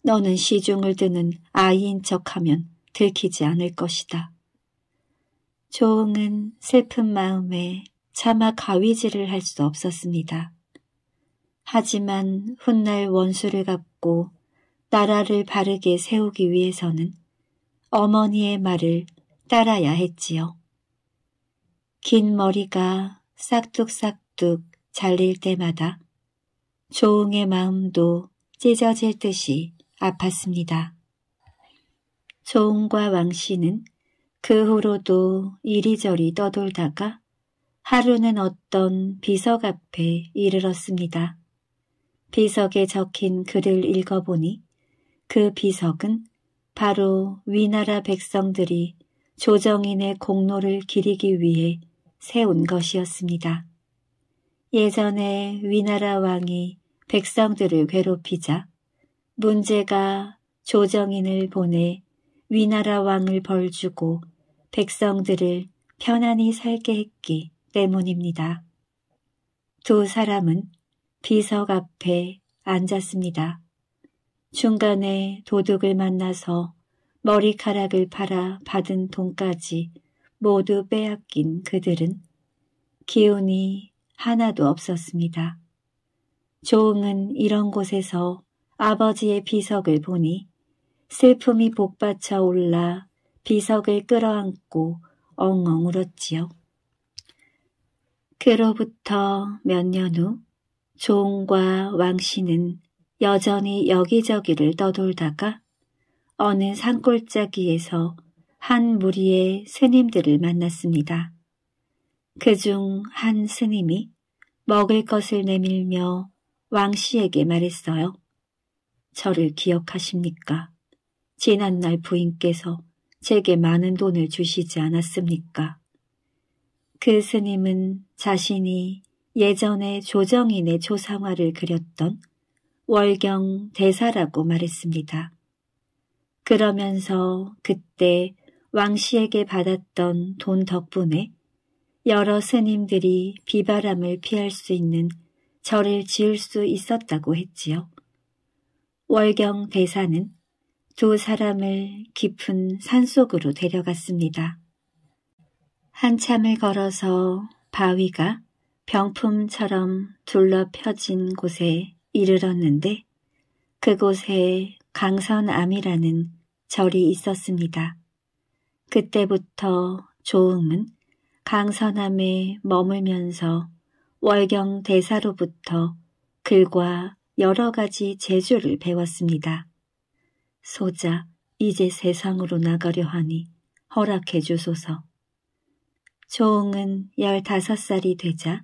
너는 시중을 드는 아이인 척하면 들키지 않을 것이다. 조응은 슬픈 마음에 차마 가위질을 할 수 없었습니다. 하지만 훗날 원수를 갚고 나라를 바르게 세우기 위해서는 어머니의 말을 따라야 했지요. 긴 머리가 싹둑싹둑 잘릴 때마다 조응의 마음도 찢어질 듯이 아팠습니다. 조응과 왕씨는 그 후로도 이리저리 떠돌다가 하루는 어떤 비석 앞에 이르렀습니다. 비석에 적힌 글을 읽어보니 그 비석은 바로 위나라 백성들이 조정인의 공로를 기리기 위해 세운 것이었습니다. 예전에 위나라 왕이 백성들을 괴롭히자 문제가 조정인을 보내 위나라 왕을 벌주고 백성들을 편안히 살게 했기 때문입니다. 두 사람은 비석 앞에 앉았습니다. 중간에 도둑을 만나서 머리카락을 팔아 받은 돈까지 모두 빼앗긴 그들은 기운이 하나도 없었습니다. 조응은 이런 곳에서 아버지의 비석을 보니 슬픔이 복받쳐 올라 비석을 끌어안고 엉엉 울었지요. 그로부터 몇 년 후 조응과 왕씨는 여전히 여기저기를 떠돌다가 어느 산골짜기에서 한 무리의 스님들을 만났습니다. 그 중 한 스님이 먹을 것을 내밀며 왕씨에게 말했어요. 저를 기억하십니까? 지난날 부인께서 제게 많은 돈을 주시지 않았습니까? 그 스님은 자신이 예전에 조정인의 조상화를 그렸던 월경 대사라고 말했습니다. 그러면서 그때 왕씨에게 받았던 돈 덕분에 여러 스님들이 비바람을 피할 수 있는 절을 지을 수 있었다고 했지요. 월경 대사는 두 사람을 깊은 산속으로 데려갔습니다. 한참을 걸어서 바위가 병품처럼 둘러 펴진 곳에 이르렀는데 그곳에 강선암이라는 절이 있었습니다. 그때부터 조응은 강선함에 머물면서 월경 대사로부터 글과 여러 가지 재주를 배웠습니다. 소자, 이제 세상으로 나가려 하니 허락해 주소서. 조응은 15살이 되자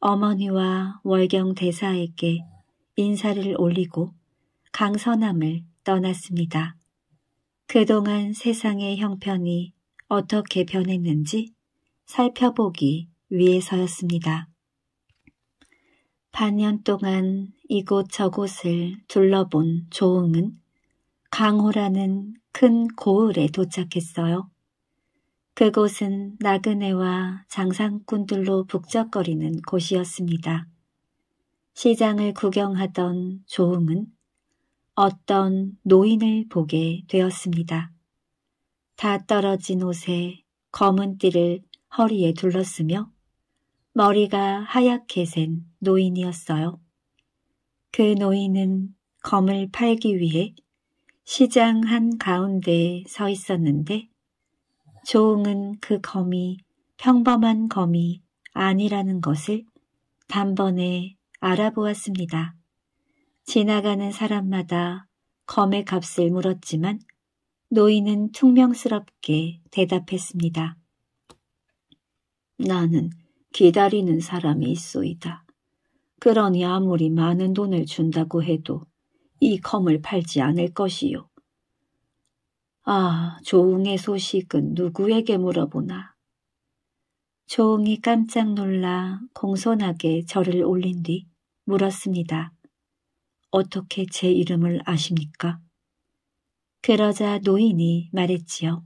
어머니와 월경 대사에게 인사를 올리고 강선함을 떠났습니다. 그동안 세상의 형편이 어떻게 변했는지 살펴보기 위해서였습니다. 반년 동안 이곳 저곳을 둘러본 조응은 강호라는 큰 고을에 도착했어요. 그곳은 나그네와 장상꾼들로 북적거리는 곳이었습니다. 시장을 구경하던 조응은 어떤 노인을 보게 되었습니다. 다 떨어진 옷에 검은 띠를 허리에 둘렀으며 머리가 하얗게 센 노인이었어요. 그 노인은 검을 팔기 위해 시장 한 가운데에 서 있었는데 조응은 그 검이 평범한 검이 아니라는 것을 단번에 알아보았습니다. 지나가는 사람마다 검의 값을 물었지만 노인은 퉁명스럽게 대답했습니다. 나는 기다리는 사람이 있소이다. 그러니 아무리 많은 돈을 준다고 해도 이 검을 팔지 않을 것이요. 아, 조웅의 소식은 누구에게 물어보나? 조웅이 깜짝 놀라 공손하게 절을 올린 뒤 물었습니다. 어떻게 제 이름을 아십니까? 그러자 노인이 말했지요.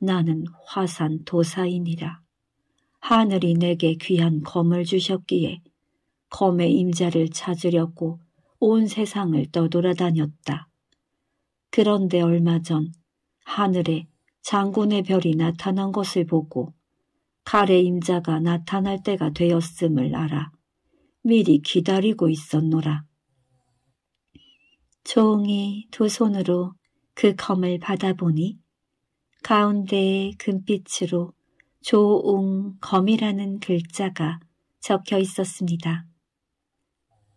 나는 화산 도사이니라. 하늘이 내게 귀한 검을 주셨기에 검의 임자를 찾으려고 온 세상을 떠돌아다녔다. 그런데 얼마 전 하늘에 장군의 별이 나타난 것을 보고 칼의 임자가 나타날 때가 되었음을 알아 미리 기다리고 있었노라. 초홍이 두 손으로 그 검을 받아보니 가운데에 금빛으로 조웅 검이라는 글자가 적혀 있었습니다.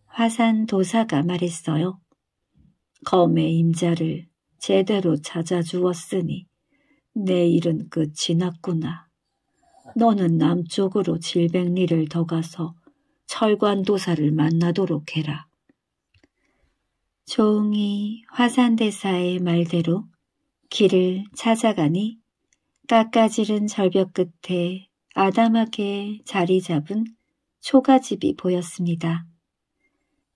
화산 도사가 말했어요. 검의 임자를 제대로 찾아주었으니 내 일은 끝이 났구나. 너는 남쪽으로 질백리를 더 가서 철관도사를 만나도록 해라. 종이 화산대사의 말대로 길을 찾아가니 깎아지른 절벽 끝에 아담하게 자리 잡은 초가집이 보였습니다.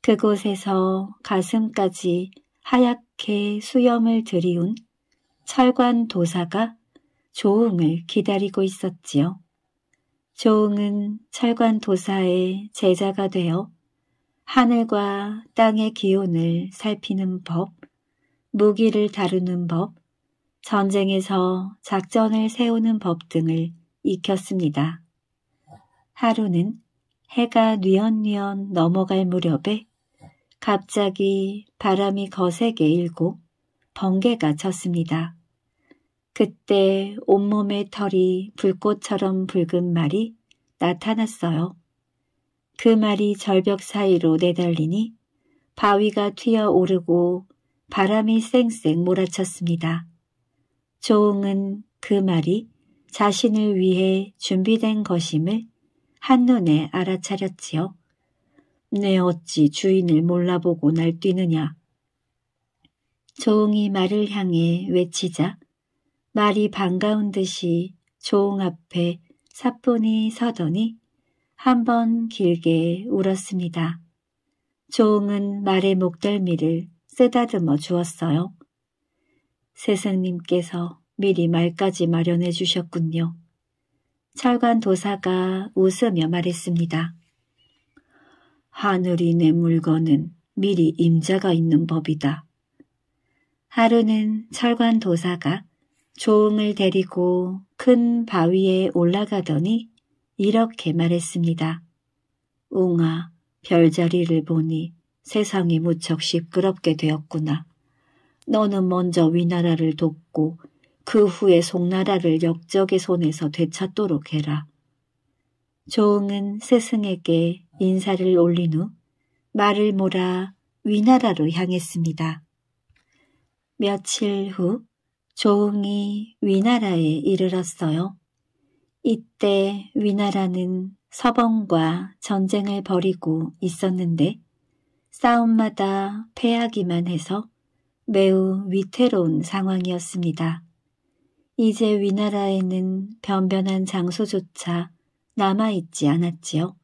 그곳에서 가슴까지 하얗게 수염을 들이운 철관 도사가 조웅을 기다리고 있었지요. 조웅은 철관 도사의 제자가 되어 하늘과 땅의 기온을 살피는 법, 무기를 다루는 법, 전쟁에서 작전을 세우는 법 등을 익혔습니다. 하루는 해가 뉘엿뉘엿 넘어갈 무렵에 갑자기 바람이 거세게 일고 번개가 쳤습니다. 그때 온몸의 털이 불꽃처럼 붉은 말이 나타났어요. 그 말이 절벽 사이로 내달리니 바위가 튀어오르고 바람이 쌩쌩 몰아쳤습니다. 조응은 그 말이 자신을 위해 준비된 것임을 한눈에 알아차렸지요. 내 네, 어찌 주인을 몰라보고 날뛰느냐. 조응이 말을 향해 외치자 말이 반가운 듯이 조응 앞에 사뿐히 서더니 한번 길게 울었습니다. 조응은 말의 목덜미를 쓰다듬어 주었어요. 세상님께서 미리 말까지 마련해 주셨군요. 철관 도사가 웃으며 말했습니다. 하늘이 내 물건은 미리 임자가 있는 법이다. 하루는 철관 도사가 조응을 데리고 큰 바위에 올라가더니 이렇게 말했습니다. 웅아, 별자리를 보니 세상이 무척 시끄럽게 되었구나. 너는 먼저 위나라를 돕고 그 후에 송나라를 역적의 손에서 되찾도록 해라. 조응은 세승에게 인사를 올린 후 말을 몰아 위나라로 향했습니다. 며칠 후 조응이 위나라에 이르렀어요. 이때 위나라는 서방과 전쟁을 벌이고 있었는데 싸움마다 패하기만 해서 매우 위태로운 상황이었습니다. 이제 위나라에는 변변한 장소조차 남아있지 않았지요.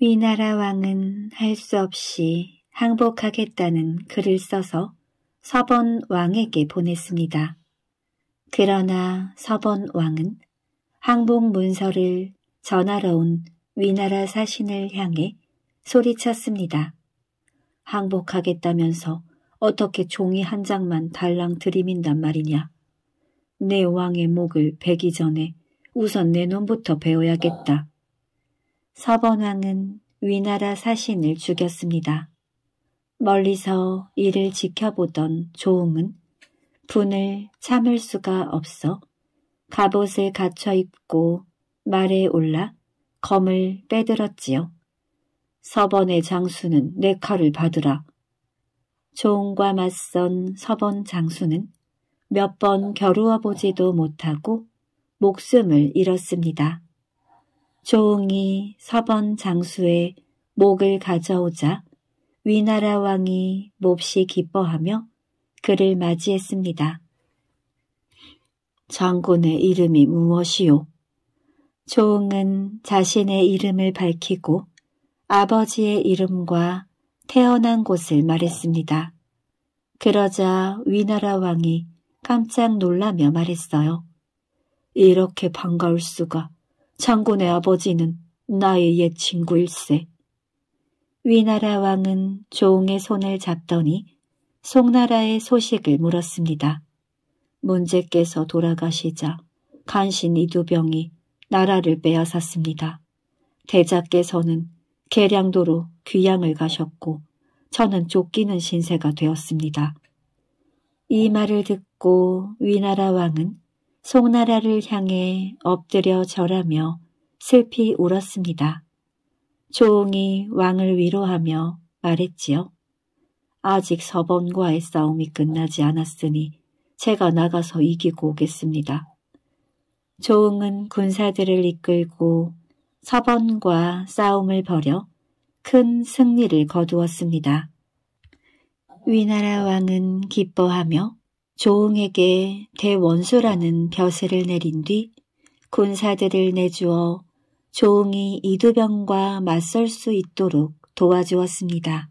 위나라 왕은 할 수 없이 항복하겠다는 글을 써서 서번 왕에게 보냈습니다. 그러나 서번 왕은 항복 문서를 전하러 온 위나라 사신을 향해 소리쳤습니다. 항복하겠다면서 어떻게 종이 한 장만 달랑 들이민단 말이냐. 내 왕의 목을 베기 전에 우선 내 놈부터 배워야겠다. 서번왕은 위나라 사신을 죽였습니다. 멀리서 이를 지켜보던 조응은 분을 참을 수가 없어 갑옷을 갖춰 입고 말에 올라 검을 빼들었지요. 서번의 장수는 내 칼을 받으라. 조은과 맞선 서번 장수는 몇 번 겨루어 보지도 못하고 목숨을 잃었습니다. 조응이 서번 장수의 목을 가져오자 위나라 왕이 몹시 기뻐하며 그를 맞이했습니다. 장군의 이름이 무엇이요? 조응은 자신의 이름을 밝히고 아버지의 이름과 태어난 곳을 말했습니다. 그러자 위나라 왕이 깜짝 놀라며 말했어요. 이렇게 반가울 수가. 장군의 아버지는 나의 옛 친구일세. 위나라 왕은 조응의 손을 잡더니 송나라의 소식을 물었습니다. 문제께서 돌아가시자 간신히 두병이 나라를 빼앗았습니다. 대자께서는 계량도로 귀양을 가셨고 저는 쫓기는 신세가 되었습니다. 이 말을 듣고 위나라 왕은 송나라를 향해 엎드려 절하며 슬피 울었습니다. 조웅이 왕을 위로하며 말했지요. 아직 서번과의 싸움이 끝나지 않았으니 제가 나가서 이기고 오겠습니다. 조응은 군사들을 이끌고 서번과 싸움을 벌여 큰 승리를 거두었습니다. 위나라 왕은 기뻐하며 조응에게 대원수라는 벼슬을 내린 뒤 군사들을 내주어 조응이 이두병과 맞설 수 있도록 도와주었습니다.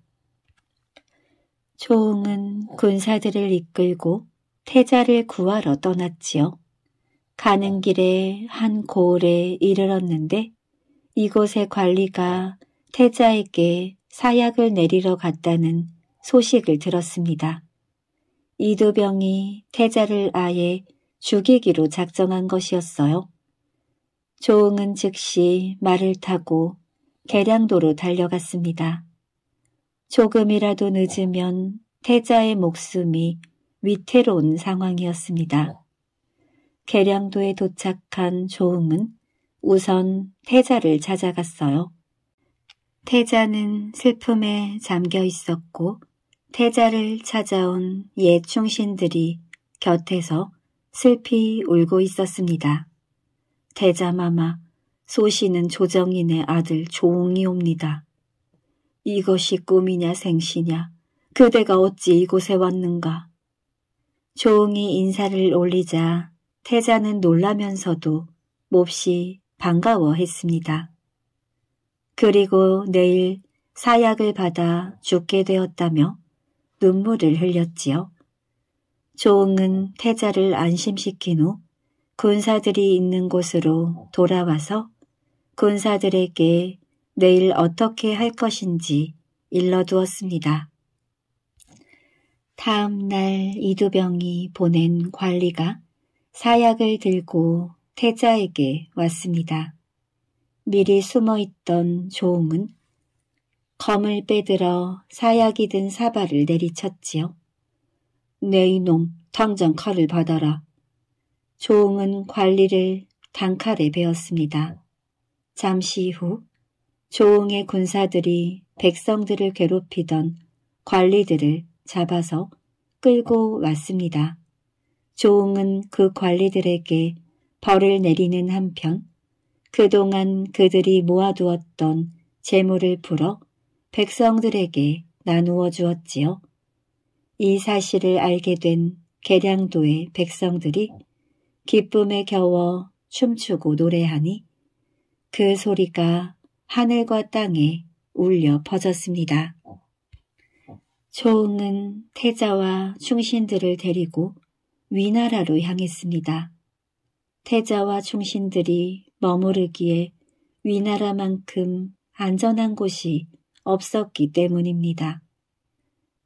조응은 군사들을 이끌고 태자를 구하러 떠났지요. 가는 길에 한 고을에 이르렀는데 이곳의 관리가 태자에게 사약을 내리러 갔다는 소식을 들었습니다. 이두병이 태자를 아예 죽이기로 작정한 것이었어요. 조응은 즉시 말을 타고 계량도로 달려갔습니다. 조금이라도 늦으면 태자의 목숨이 위태로운 상황이었습니다. 어. 계량도에 도착한 조응은 우선 태자를 찾아갔어요. 태자는 슬픔에 잠겨 있었고 태자를 찾아온 옛 충신들이 곁에서 슬피 울고 있었습니다. 태자마마, 소시는 조정인의 아들 조웅이옵니다. 이것이 꿈이냐 생시냐, 그대가 어찌 이곳에 왔는가. 조응이 인사를 올리자 태자는 놀라면서도 몹시 반가워했습니다. 그리고 내일 사약을 받아 죽게 되었다며 눈물을 흘렸지요. 조응은 태자를 안심시킨 후 군사들이 있는 곳으로 돌아와서 군사들에게 내일 어떻게 할 것인지 일러두었습니다. 다음 날 이두병이 보낸 관리가 사약을 들고 태자에게 왔습니다. 미리 숨어있던 조홍은 검을 빼들어 사약이 든 사발을 내리쳤지요. 네 이놈 당장 칼을 받아라. 조홍은 관리를 단칼에 베었습니다. 잠시 후 조홍의 군사들이 백성들을 괴롭히던 관리들을 잡아서 끌고 왔습니다. 조웅은 그 관리들에게 벌을 내리는 한편 그동안 그들이 모아두었던 재물을 풀어 백성들에게 나누어 주었지요. 이 사실을 알게 된 계량도의 백성들이 기쁨에 겨워 춤추고 노래하니 그 소리가 하늘과 땅에 울려 퍼졌습니다. 조응은 태자와 충신들을 데리고 위나라로 향했습니다. 태자와 충신들이 머무르기에 위나라만큼 안전한 곳이 없었기 때문입니다.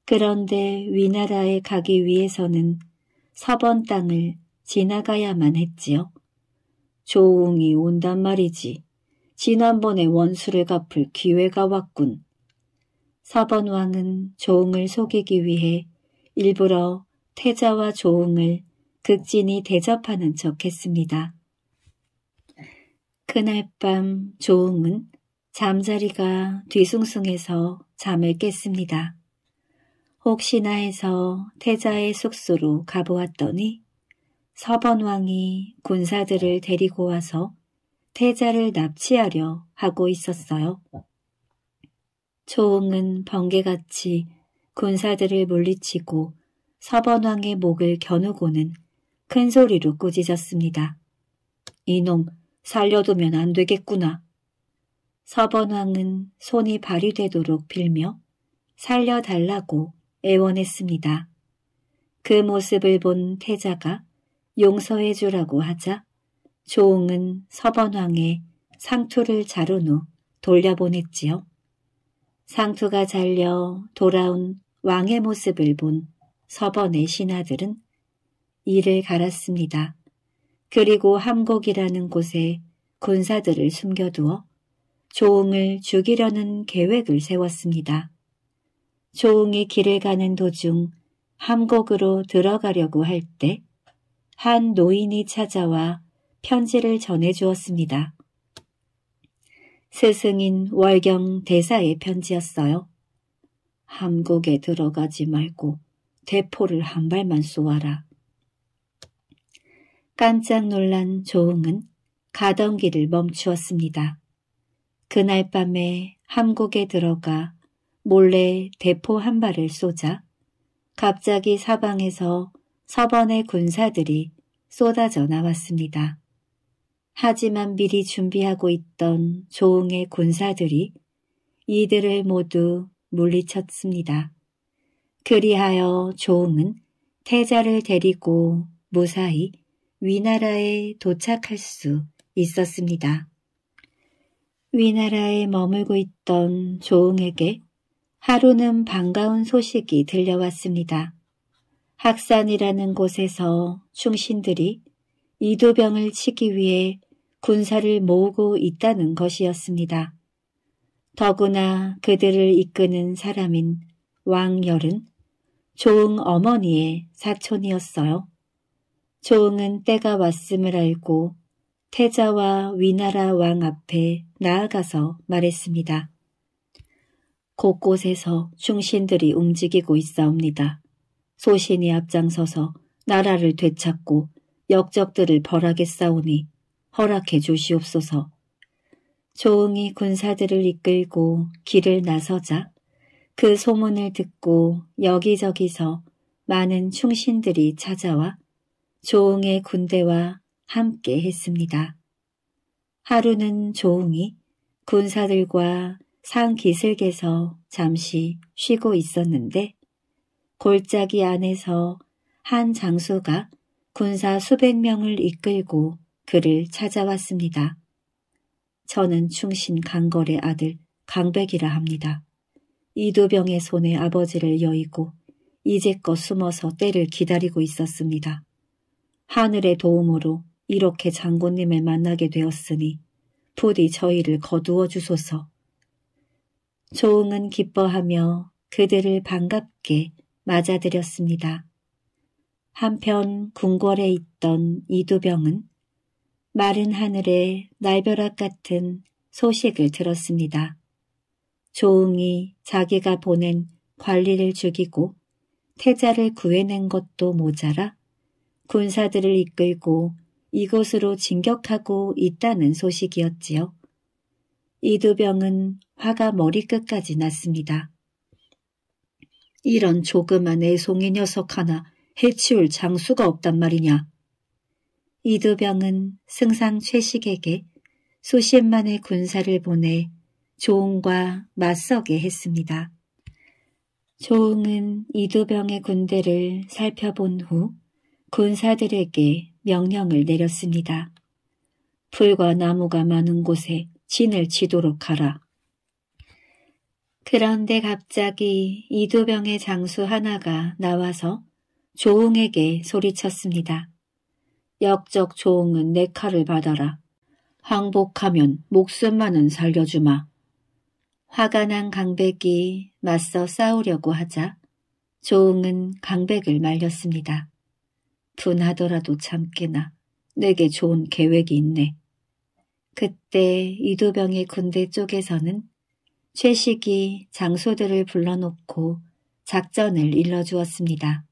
그런데 위나라에 가기 위해서는 서번 땅을 지나가야만 했지요. 조웅이 온단 말이지. 지난번에 원수를 갚을 기회가 왔군. 4번 왕은 조응을 속이기 위해 일부러 태자와 조응을 극진히 대접하는 척 했습니다. 그날 밤 조응은 잠자리가 뒤숭숭해서 잠을 깼습니다. 혹시나 해서 태자의 숙소로 가보았더니 서번왕이 군사들을 데리고 와서 태자를 납치하려 하고 있었어요. 초응은 번개같이 군사들을 물리치고 서번왕의 목을 겨누고는 큰 소리로 꾸짖었습니다. 이놈 살려두면 안 되겠구나. 서번왕은 손이 발이 되도록 빌며 살려달라고 애원했습니다. 그 모습을 본 태자가 용서해 주라고 하자 조응은 서번왕의 상투를 자른 후 돌려보냈지요. 상투가 잘려 돌아온 왕의 모습을 본 서번의 신하들은 이를 갈았습니다. 그리고 함곡이라는 곳에 군사들을 숨겨두어 조응을 죽이려는 계획을 세웠습니다. 조응이 길을 가는 도중 함곡으로 들어가려고 할 때 한 노인이 찾아와 편지를 전해주었습니다. 세승인 월경 대사의 편지였어요. 한국에 들어가지 말고 대포를 한 발만 쏘아라. 깜짝 놀란 조응은 가던 길을 멈추었습니다. 그날 밤에 한국에 들어가 몰래 대포 한 발을 쏘자 갑자기 사방에서 서번의 군사들이 쏟아져 나왔습니다. 하지만 미리 준비하고 있던 조응의 군사들이 이들을 모두 물리쳤습니다. 그리하여 조응은 태자를 데리고 무사히 위나라에 도착할 수 있었습니다. 위나라에 머물고 있던 조응에게 하루는 반가운 소식이 들려왔습니다. 학산이라는 곳에서 충신들이 이도병을 치기 위해 군사를 모으고 있다는 것이었습니다. 더구나 그들을 이끄는 사람인 왕열은 조응 어머니의 사촌이었어요. 조응은 때가 왔음을 알고 태자와 위나라 왕 앞에 나아가서 말했습니다. 곳곳에서 충신들이 움직이고 있사옵니다. 소신이 앞장서서 나라를 되찾고 역적들을 벌하겠사오니 허락해 주시옵소서. 조응이 군사들을 이끌고 길을 나서자 그 소문을 듣고 여기저기서 많은 충신들이 찾아와 조응의 군대와 함께 했습니다. 하루는 조응이 군사들과 상기슭에서 잠시 쉬고 있었는데 골짜기 안에서 한 장수가 군사 수백 명을 이끌고 그를 찾아왔습니다. 저는 충신 강걸의 아들 강백이라 합니다. 이두병의 손에 아버지를 여의고 이제껏 숨어서 때를 기다리고 있었습니다. 하늘의 도움으로 이렇게 장군님을 만나게 되었으니 부디 저희를 거두어 주소서. 조응은 기뻐하며 그들을 반갑게 맞아들였습니다. 한편 궁궐에 있던 이두병은 마른 하늘에 날벼락 같은 소식을 들었습니다. 조응이 자기가 보낸 관리를 죽이고 태자를 구해낸 것도 모자라 군사들을 이끌고 이곳으로 진격하고 있다는 소식이었지요. 이두병은 화가 머리끝까지 났습니다. 이런 조그만 애송이 녀석 하나 해치울 장수가 없단 말이냐. 이두병은 승상 최식에게 수십만의 군사를 보내 조웅과 맞서게 했습니다. 조웅은 이두병의 군대를 살펴본 후 군사들에게 명령을 내렸습니다. 풀과 나무가 많은 곳에 진을 치도록 하라. 그런데 갑자기 이두병의 장수 하나가 나와서 조웅에게 소리쳤습니다. 역적 조응은 내 칼을 받아라. 항복하면 목숨만은 살려주마. 화가 난 강백이 맞서 싸우려고 하자 조응은 강백을 말렸습니다. 분하더라도 참게나 내게 좋은 계획이 있네. 그때 이도병의 군대 쪽에서는 최식이 장소들을 불러놓고 작전을 일러주었습니다.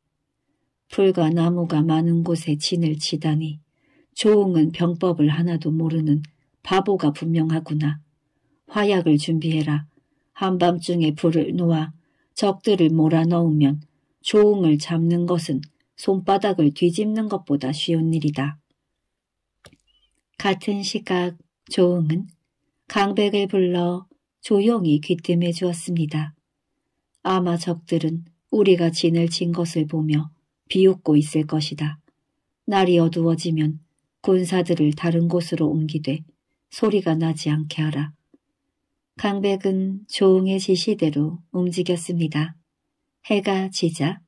풀과 나무가 많은 곳에 진을 치다니 조응은 병법을 하나도 모르는 바보가 분명하구나. 화약을 준비해라. 한밤중에 불을 놓아 적들을 몰아넣으면 조응을 잡는 것은 손바닥을 뒤집는 것보다 쉬운 일이다. 같은 시각 조응은 강백을 불러 조용히 귀뜸해 주었습니다. 아마 적들은 우리가 진을 친 것을 보며 비웃고 있을 것이다. 날이 어두워지면 군사들을 다른 곳으로 옮기되 소리가 나지 않게 하라. 강백은 조응의 지시대로 움직였습니다. 해가 지자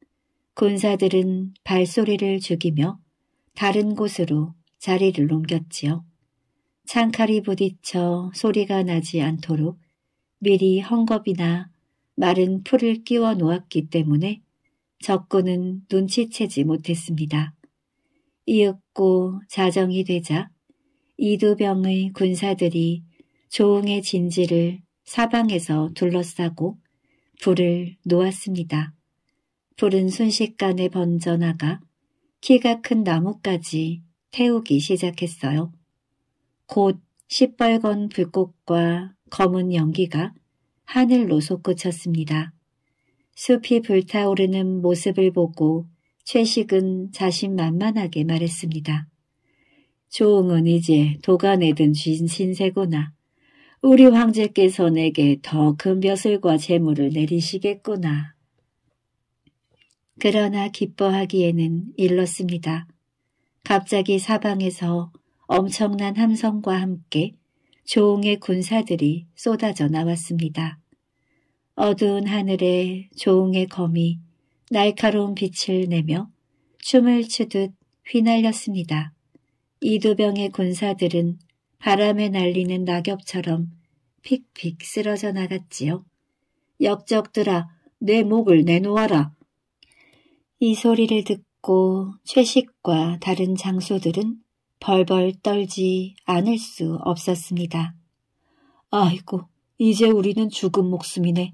군사들은 발소리를 죽이며 다른 곳으로 자리를 옮겼지요. 창칼이 부딪혀 소리가 나지 않도록 미리 헝겊이나 마른 풀을 끼워 놓았기 때문에 적군은 눈치채지 못했습니다. 이윽고 자정이 되자 이두병의 군사들이 조웅의 진지를 사방에서 둘러싸고 불을 놓았습니다. 불은 순식간에 번져나가 키가 큰나뭇가지 태우기 시작했어요. 곧 시뻘건 불꽃과 검은 연기가 하늘로 솟구쳤습니다. 숲이 불타오르는 모습을 보고 최식은 자신만만하게 말했습니다. 조응은 이제 도가내든 신세구나. 우리 황제께서 내게 더 큰 벼슬과 재물을 내리시겠구나. 그러나 기뻐하기에는 일렀습니다. 갑자기 사방에서 엄청난 함성과 함께 조응의 군사들이 쏟아져 나왔습니다. 어두운 하늘에 조웅의 검이 날카로운 빛을 내며 춤을 추듯 휘날렸습니다. 이두병의 군사들은 바람에 날리는 낙엽처럼 픽픽 쓰러져 나갔지요. 역적들아 내 목을 내놓아라. 이 소리를 듣고 최식과 다른 장소들은 벌벌 떨지 않을 수 없었습니다. 아이고 이제 우리는 죽은 목숨이네.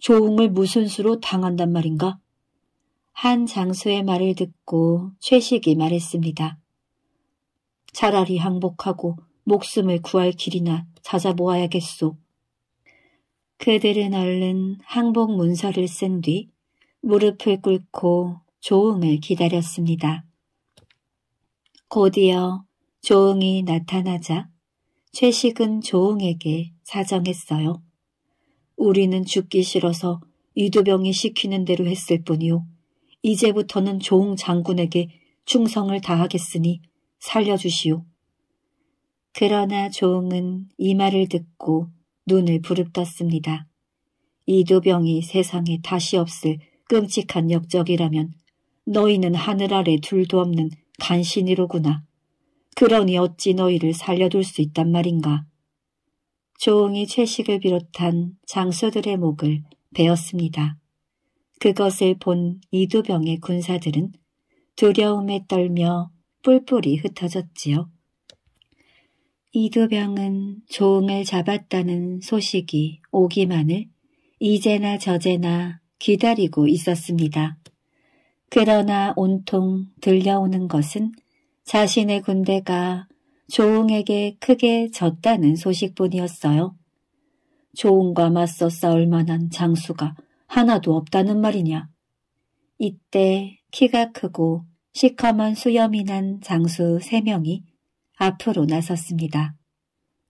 조응을 무슨 수로 당한단 말인가? 한 장수의 말을 듣고 최식이 말했습니다. 차라리 항복하고 목숨을 구할 길이나 찾아보아야겠소. 그들은 얼른 항복 문서를 쓴 뒤 무릎을 꿇고 조응을 기다렸습니다. 곧이어 조응이 나타나자 최식은 조응에게 사정했어요. 우리는 죽기 싫어서 이두병이 시키는 대로 했을 뿐이요. 이제부터는 조웅 장군에게 충성을 다하겠으니 살려주시오. 그러나 조응은 이 말을 듣고 눈을 부릅떴습니다. 이두병이 세상에 다시 없을 끔찍한 역적이라면 너희는 하늘 아래 둘도 없는 간신이로구나. 그러니 어찌 너희를 살려둘 수 있단 말인가. 조응이 최식을 비롯한 장수들의 목을 베었습니다. 그것을 본 이두병의 군사들은 두려움에 떨며 뿔뿔이 흩어졌지요. 이두병은 조응을 잡았다는 소식이 오기만을 이제나 저제나 기다리고 있었습니다. 그러나 온통 들려오는 것은 자신의 군대가 조웅에게 크게 졌다는 소식뿐이었어요. 조웅과 맞서 싸울 만한 장수가 하나도 없다는 말이냐. 이때 키가 크고 시커먼 수염이 난 장수 세 명이 앞으로 나섰습니다.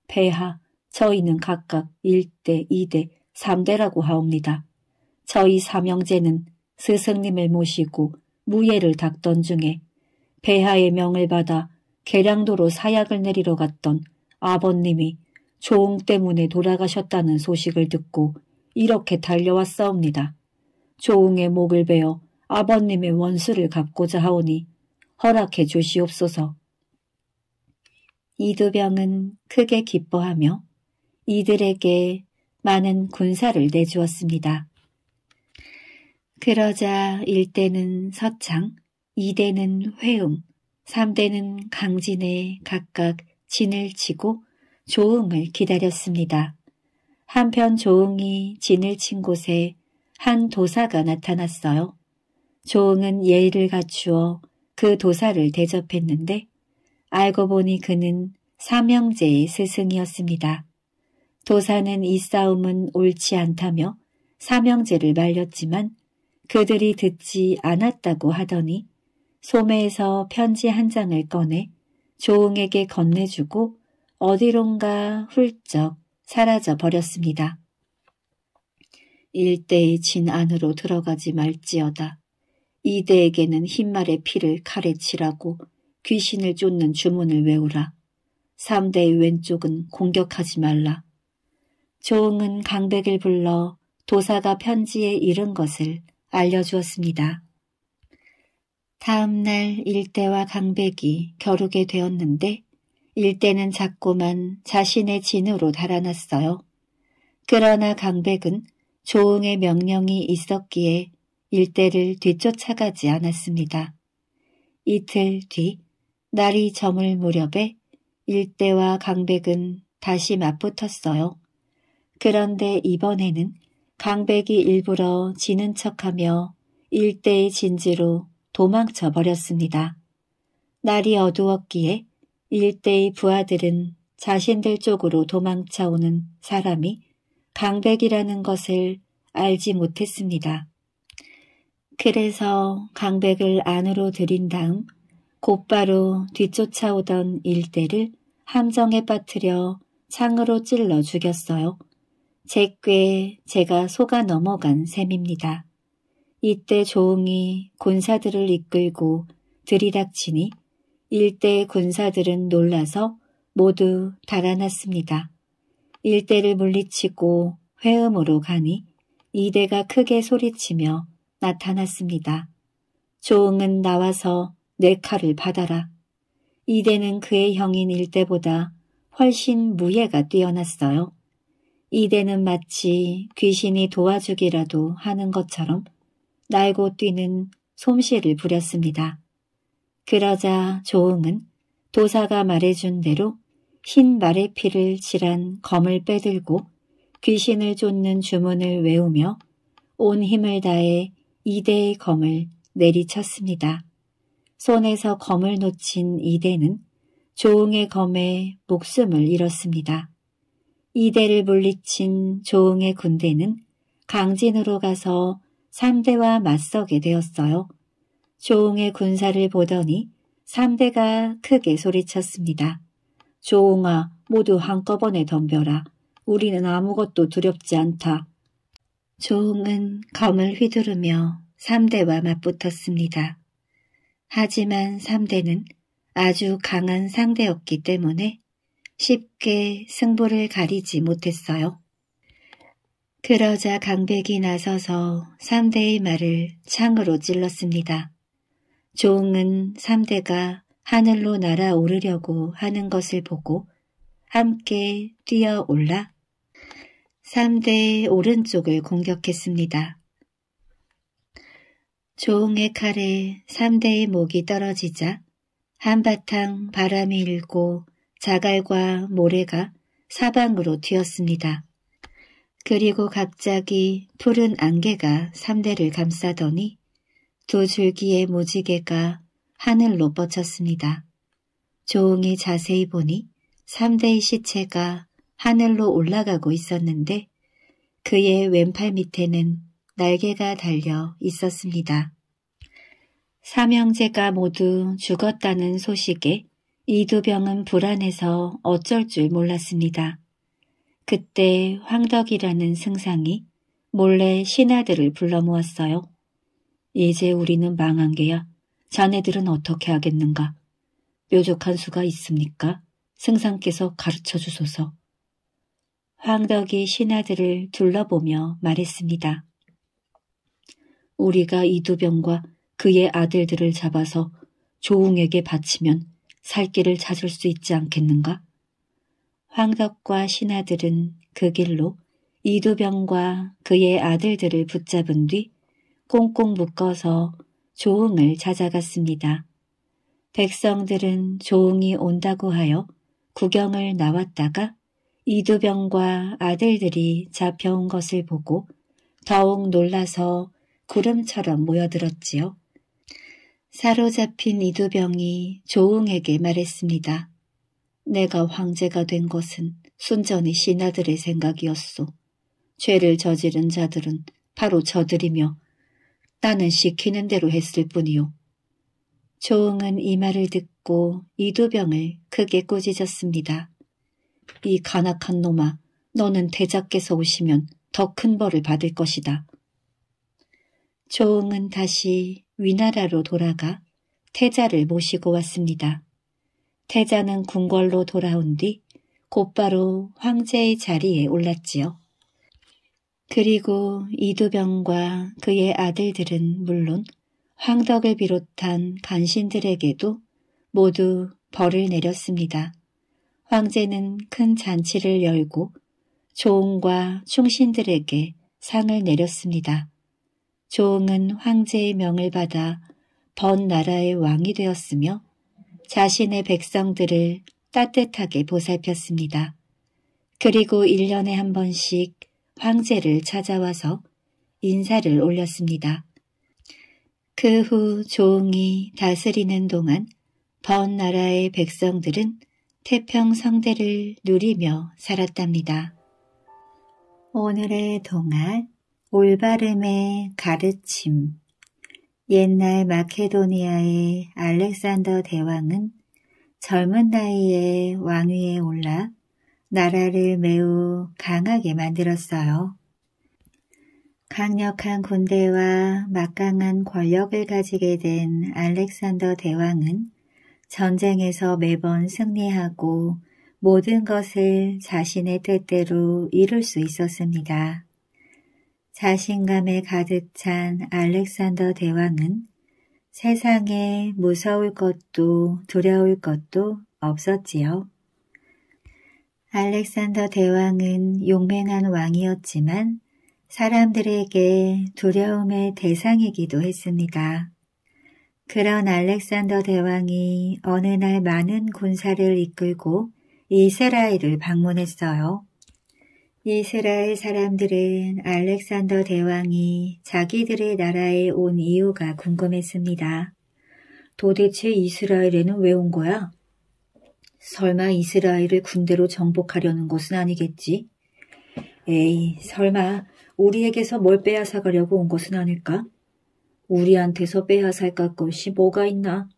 배하 저희는 각각 1대, 2대, 3대라고 하옵니다. 저희 삼형제는 스승님을 모시고 무예를 닦던 중에 배하의 명을 받아 계량도로 사약을 내리러 갔던 아버님이 조홍 때문에 돌아가셨다는 소식을 듣고 이렇게 달려왔사옵니다. 조홍의 목을 베어 아버님의 원수를 갚고자 하오니 허락해 주시옵소서. 이두병은 크게 기뻐하며 이들에게 많은 군사를 내주었습니다. 그러자 일대는 서창, 이대는 회음, 3대는 강진에 각각 진을 치고 조응을 기다렸습니다. 한편 조응이 진을 친 곳에 한 도사가 나타났어요. 조응은 예의를 갖추어 그 도사를 대접했는데 알고 보니 그는 사명제의 스승이었습니다. 도사는 이 싸움은 옳지 않다며 사명제를 말렸지만 그들이 듣지 않았다고 하더니 소매에서 편지 한 장을 꺼내 조응에게 건네주고 어디론가 훌쩍 사라져 버렸습니다. 일대의 진 안으로 들어가지 말지어다. 이대에게는 흰말의 피를 칼에 칠하고 귀신을 쫓는 주문을 외우라. 3대의 왼쪽은 공격하지 말라. 조응은 강백을 불러 도사가 편지에 이른 것을 알려주었습니다. 다음 날 일대와 강백이 겨루게 되었는데 일대는 자꾸만 자신의 진으로 달아났어요. 그러나 강백은 조응의 명령이 있었기에 일대를 뒤쫓아가지 않았습니다. 이틀 뒤 날이 저물 무렵에 일대와 강백은 다시 맞붙었어요. 그런데 이번에는 강백이 일부러 지는 척하며 일대의 진지로 도망쳐 버렸습니다. 날이 어두웠기에 일대의 부하들은 자신들 쪽으로 도망쳐오는 사람이 강백이라는 것을 알지 못했습니다. 그래서 강백을 안으로 들인 다음 곧바로 뒤쫓아오던 일대를 함정에 빠뜨려 창으로 찔러 죽였어요. 제꾀 제가 속아 넘어간 셈입니다. 이때 조응이 군사들을 이끌고 들이닥치니 일대 의 군사들은 놀라서 모두 달아났습니다. 일대를 물리치고 회음으로 가니 이대가 크게 소리치며 나타났습니다. 조응은 나와서 내 칼을 받아라. 이대는 그의 형인 일대보다 훨씬 무예가 뛰어났어요. 이대는 마치 귀신이 도와주기라도 하는 것처럼 날고 뛰는 솜씨를 부렸습니다. 그러자 조응은 도사가 말해준 대로 흰 마래피를 칠한 검을 빼들고 귀신을 쫓는 주문을 외우며 온 힘을 다해 이대의 검을 내리쳤습니다. 손에서 검을 놓친 이대는 조응의 검에 목숨을 잃었습니다. 이대를 물리친 조응의 군대는 강진으로 가서 3대와 맞서게 되었어요. 조웅의 군사를 보더니 3대가 크게 소리쳤습니다. 조웅아 모두 한꺼번에 덤벼라. 우리는 아무것도 두렵지 않다. 조웅은 검을 휘두르며 3대와 맞붙었습니다. 하지만 3대는 아주 강한 상대였기 때문에 쉽게 승부를 가리지 못했어요. 그러자 강백이 나서서 3대의 말을 창으로 찔렀습니다. 조응은 3대가 하늘로 날아오르려고 하는 것을 보고 함께 뛰어올라 3대의 오른쪽을 공격했습니다. 조응의 칼에 3대의 목이 떨어지자 한바탕 바람이 일고 자갈과 모래가 사방으로 튀었습니다. 그리고 갑자기 푸른 안개가 3대를 감싸더니 두 줄기의 모지개가 하늘로 뻗쳤습니다. 조응이 자세히 보니 3대의 시체가 하늘로 올라가고 있었는데 그의 왼팔 밑에는 날개가 달려 있었습니다. 삼형제가 모두 죽었다는 소식에 이두병은 불안해서 어쩔 줄 몰랐습니다. 그때 황덕이라는 승상이 몰래 신하들을 불러 모았어요. 이제 우리는 망한 게야. 자네들은 어떻게 하겠는가? 뾰족한 수가 있습니까? 승상께서 가르쳐 주소서. 황덕이 신하들을 둘러보며 말했습니다. 우리가 이두병과 그의 아들들을 잡아서 조웅에게 바치면 살 길을 찾을 수 있지 않겠는가? 황덕과 신하들은 그 길로 이두병과 그의 아들들을 붙잡은 뒤 꽁꽁 묶어서 조응을 찾아갔습니다. 백성들은 조응이 온다고 하여 구경을 나왔다가 이두병과 아들들이 잡혀온 것을 보고 더욱 놀라서 구름처럼 모여들었지요. 사로잡힌 이두병이 조응에게 말했습니다. 내가 황제가 된 것은 순전히 신하들의 생각이었소. 죄를 저지른 자들은 바로 저들이며 나는 시키는 대로 했을 뿐이요. 조응은 이 말을 듣고 이두병을 크게 꾸짖었습니다. 이 간악한 놈아 너는 대작께서 오시면 더 큰 벌을 받을 것이다. 조응은 다시 위나라로 돌아가 태자를 모시고 왔습니다. 태자는 궁궐로 돌아온 뒤 곧바로 황제의 자리에 올랐지요. 그리고 이두병과 그의 아들들은 물론 황덕을 비롯한 간신들에게도 모두 벌을 내렸습니다. 황제는 큰 잔치를 열고 조응과 충신들에게 상을 내렸습니다. 조응은 황제의 명을 받아 번 나라의 왕이 되었으며 자신의 백성들을 따뜻하게 보살폈습니다. 그리고 1년에 한 번씩 황제를 찾아와서 인사를 올렸습니다. 그 후 조응이 다스리는 동안 번 나라의 백성들은 태평성대를 누리며 살았답니다. 오늘의 동안 올바름의 가르침 옛날 마케도니아의 알렉산더 대왕은 젊은 나이에 왕위에 올라 나라를 매우 강하게 만들었어요. 강력한 군대와 막강한 권력을 가지게 된 알렉산더 대왕은 전쟁에서 매번 승리하고 모든 것을 자신의 뜻대로 이룰 수 있었습니다. 자신감에 가득 찬 알렉산더 대왕은 세상에 무서울 것도 두려울 것도 없었지요. 알렉산더 대왕은 용맹한 왕이었지만 사람들에게 두려움의 대상이기도 했습니다. 그런 알렉산더 대왕이 어느 날 많은 군사를 이끌고 이스라엘을 방문했어요. 이스라엘 사람들은 알렉산더 대왕이 자기들의 나라에 온 이유가 궁금했습니다. 도대체 이스라엘에는 왜 온 거야? 설마 이스라엘을 군대로 정복하려는 것은 아니겠지? 에이, 설마 우리에게서 뭘 빼앗아 가려고 온 것은 아닐까? 우리한테서 빼앗아 갈 것이 뭐가 있나?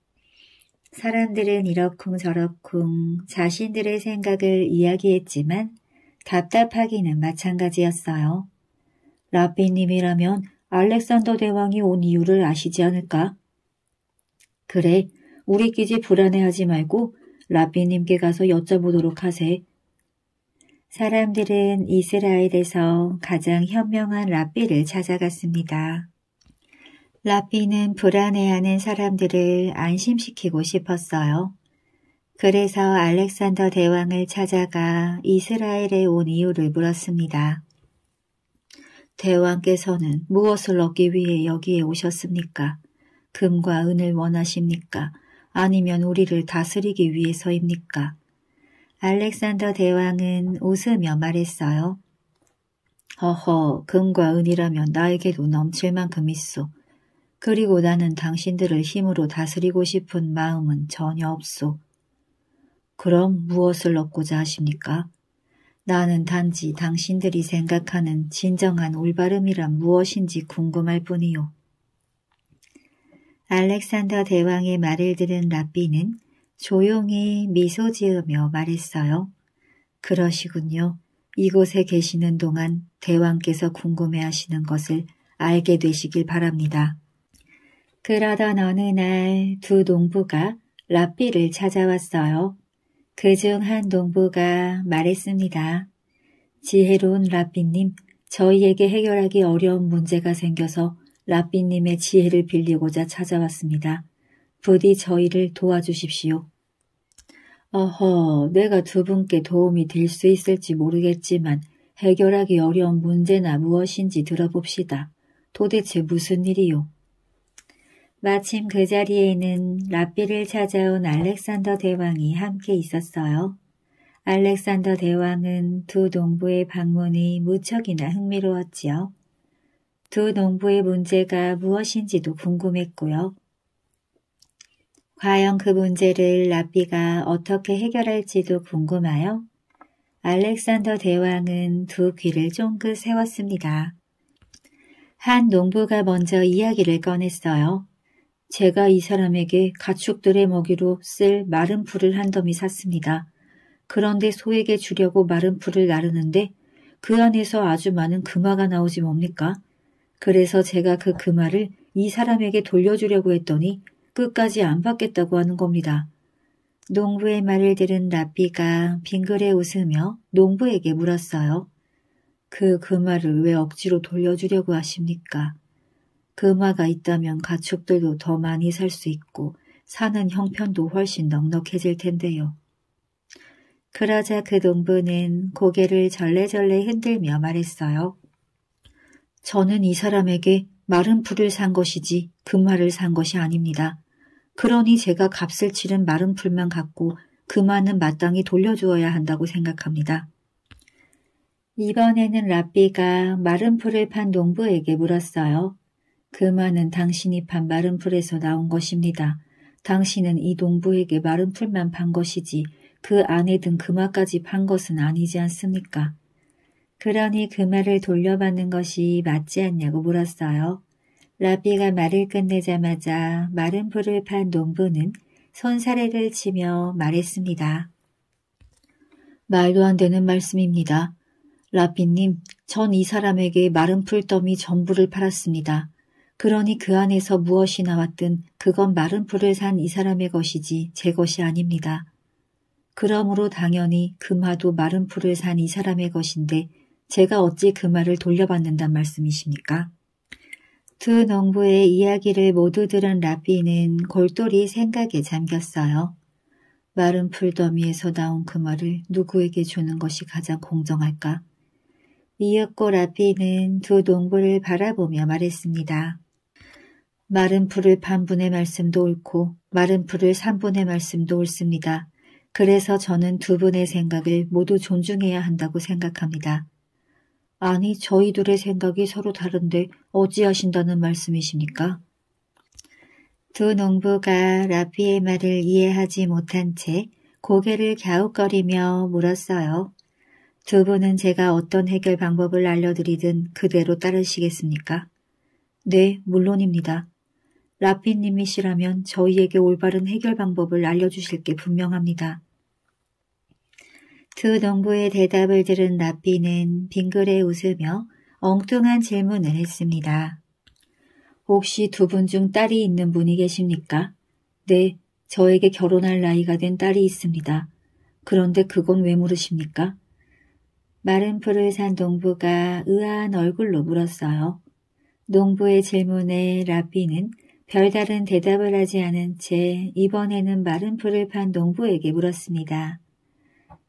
사람들은 이러쿵저러쿵 자신들의 생각을 이야기했지만 답답하기는 마찬가지였어요. 라비님이라면 알렉산더 대왕이 온 이유를 아시지 않을까? 그래, 우리끼리 불안해하지 말고 라비님께 가서 여쭤보도록 하세. 사람들은 이스라엘에서 가장 현명한 라비를 찾아갔습니다. 라비는 불안해하는 사람들을 안심시키고 싶었어요. 그래서 알렉산더 대왕을 찾아가 이스라엘에 온 이유를 물었습니다. 대왕께서는 무엇을 얻기 위해 여기에 오셨습니까? 금과 은을 원하십니까? 아니면 우리를 다스리기 위해서입니까? 알렉산더 대왕은 웃으며 말했어요. 허허, 금과 은이라면 나에게도 넘칠 만큼 있소. 그리고 나는 당신들을 힘으로 다스리고 싶은 마음은 전혀 없소. 그럼 무엇을 얻고자 하십니까? 나는 단지 당신들이 생각하는 진정한 올바름이란 무엇인지 궁금할 뿐이요. 알렉산더 대왕의 말을 들은 라비는 조용히 미소 지으며 말했어요. 그러시군요. 이곳에 계시는 동안 대왕께서 궁금해하시는 것을 알게 되시길 바랍니다. 그러던 어느 날 두 농부가 라비를 찾아왔어요. 그중 한 농부가 말했습니다. 지혜로운 라삐님, 저희에게 해결하기 어려운 문제가 생겨서 라삐님의 지혜를 빌리고자 찾아왔습니다. 부디 저희를 도와주십시오. 어허, 내가 두 분께 도움이 될 수 있을지 모르겠지만 해결하기 어려운 문제나 무엇인지 들어봅시다. 도대체 무슨 일이요? 마침 그 자리에는 랍비를 찾아온 알렉산더 대왕이 함께 있었어요. 알렉산더 대왕은 두 농부의 방문이 무척이나 흥미로웠지요. 두 농부의 문제가 무엇인지도 궁금했고요. 과연 그 문제를 랍비가 어떻게 해결할지도 궁금하여 알렉산더 대왕은 두 귀를 쫑긋 세웠습니다. 한 농부가 먼저 이야기를 꺼냈어요. 제가 이 사람에게 가축들의 먹이로 쓸 마른 풀을 한 더미 샀습니다. 그런데 소에게 주려고 마른 풀을 나르는데 그 안에서 아주 많은 금화가 나오지 뭡니까? 그래서 제가 그 금화를 이 사람에게 돌려주려고 했더니 끝까지 안 받겠다고 하는 겁니다. 농부의 말을 들은 라비가 빙그레 웃으며 농부에게 물었어요. 그 금화를 왜 억지로 돌려주려고 하십니까? 금화가 있다면 가축들도 더 많이 살 수 있고 사는 형편도 훨씬 넉넉해질 텐데요. 그러자 그 농부는 고개를 절레절레 흔들며 말했어요. 저는 이 사람에게 마른 풀을 산 것이지 금화를 산 것이 아닙니다. 그러니 제가 값을 치른 마른 풀만 갖고 금화는 마땅히 돌려주어야 한다고 생각합니다. 이번에는 라삐가 마른 풀을 판 농부에게 물었어요. 그 말은 당신이 판 마른 풀에서 나온 것입니다. 당신은 이 농부에게 마른 풀만 판 것이지 그 안에 든 금화까지 판 것은 아니지 않습니까? 그러니 그 말을 돌려받는 것이 맞지 않냐고 물었어요. 라비가 말을 끝내자마자 마른 풀을 판 농부는 손사래를 치며 말했습니다. 말도 안 되는 말씀입니다. 라비님, 전 이 사람에게 마른 풀더미 전부를 팔았습니다. 그러니 그 안에서 무엇이 나왔든 그건 마른 풀을 산 이 사람의 것이지 제 것이 아닙니다. 그러므로 당연히 금화도 그 마른 풀을 산 이 사람의 것인데 제가 어찌 그 말을 돌려받는단 말씀이십니까? 두 농부의 이야기를 모두 들은 라비는 골똘히 생각에 잠겼어요. 마른 풀더미에서 나온 그 말을 누구에게 주는 것이 가장 공정할까? 이윽고 라비는 두 농부를 바라보며 말했습니다. 마른 풀을 반분의 말씀도 옳고 마른 풀을 3분의 말씀도 옳습니다. 그래서 저는 두 분의 생각을 모두 존중해야 한다고 생각합니다. 아니 저희 둘의 생각이 서로 다른데 어찌하신다는 말씀이십니까? 두 농부가 라피의 말을 이해하지 못한 채 고개를 갸웃거리며 물었어요. 두 분은 제가 어떤 해결 방법을 알려드리든 그대로 따르시겠습니까? 네, 물론입니다. 라피님이시라면 저희에게 올바른 해결 방법을 알려주실 게 분명합니다. 두 농부의 대답을 들은 라피는 빙그레 웃으며 엉뚱한 질문을 했습니다. 혹시 두 분 중 딸이 있는 분이 계십니까? 네, 저에게 결혼할 나이가 된 딸이 있습니다. 그런데 그건 왜 물으십니까? 마른 풀을 산 농부가 의아한 얼굴로 물었어요. 농부의 질문에 라피는 별다른 대답을 하지 않은 채 이번에는 마른 풀을 판 농부에게 물었습니다.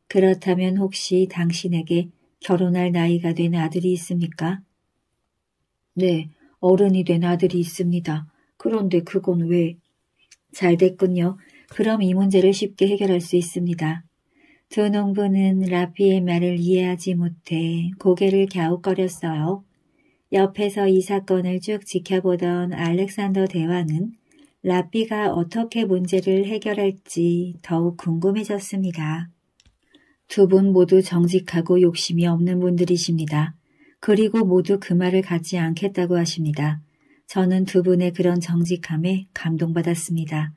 그렇다면 혹시 당신에게 결혼할 나이가 된 아들이 있습니까? 네, 어른이 된 아들이 있습니다. 그런데 그건 왜? 잘 됐군요. 그럼 이 문제를 쉽게 해결할 수 있습니다. 두 농부는 라피의 말을 이해하지 못해 고개를 갸웃거렸어요. 옆에서 이 사건을 쭉 지켜보던 알렉산더 대왕은 라삐가 어떻게 문제를 해결할지 더욱 궁금해졌습니다. 두 분 모두 정직하고 욕심이 없는 분들이십니다. 그리고 모두 그 말을 갖지 않겠다고 하십니다. 저는 두 분의 그런 정직함에 감동받았습니다.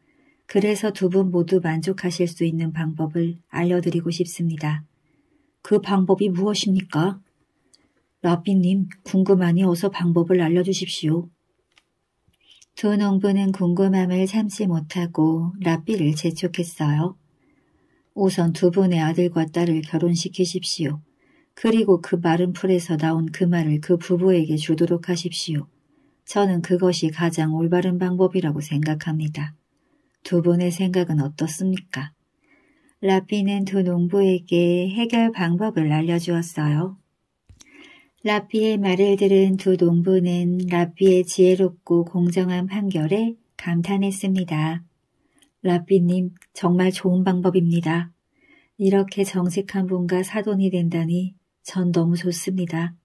그래서 두 분 모두 만족하실 수 있는 방법을 알려드리고 싶습니다. 그 방법이 무엇입니까? 라삐님, 궁금하니 어서 방법을 알려주십시오. 두 농부는 궁금함을 참지 못하고 라삐를 재촉했어요. 우선 두 분의 아들과 딸을 결혼시키십시오. 그리고 그 마른 풀에서 나온 그 말을 그 부부에게 주도록 하십시오. 저는 그것이 가장 올바른 방법이라고 생각합니다. 두 분의 생각은 어떻습니까? 라삐는 두 농부에게 해결 방법을 알려주었어요. 라피의 말을 들은 두 농부는 라피의 지혜롭고 공정한 판결에 감탄했습니다. 라피님 정말 좋은 방법입니다. 이렇게 정직한 분과 사돈이 된다니 전 너무 좋습니다.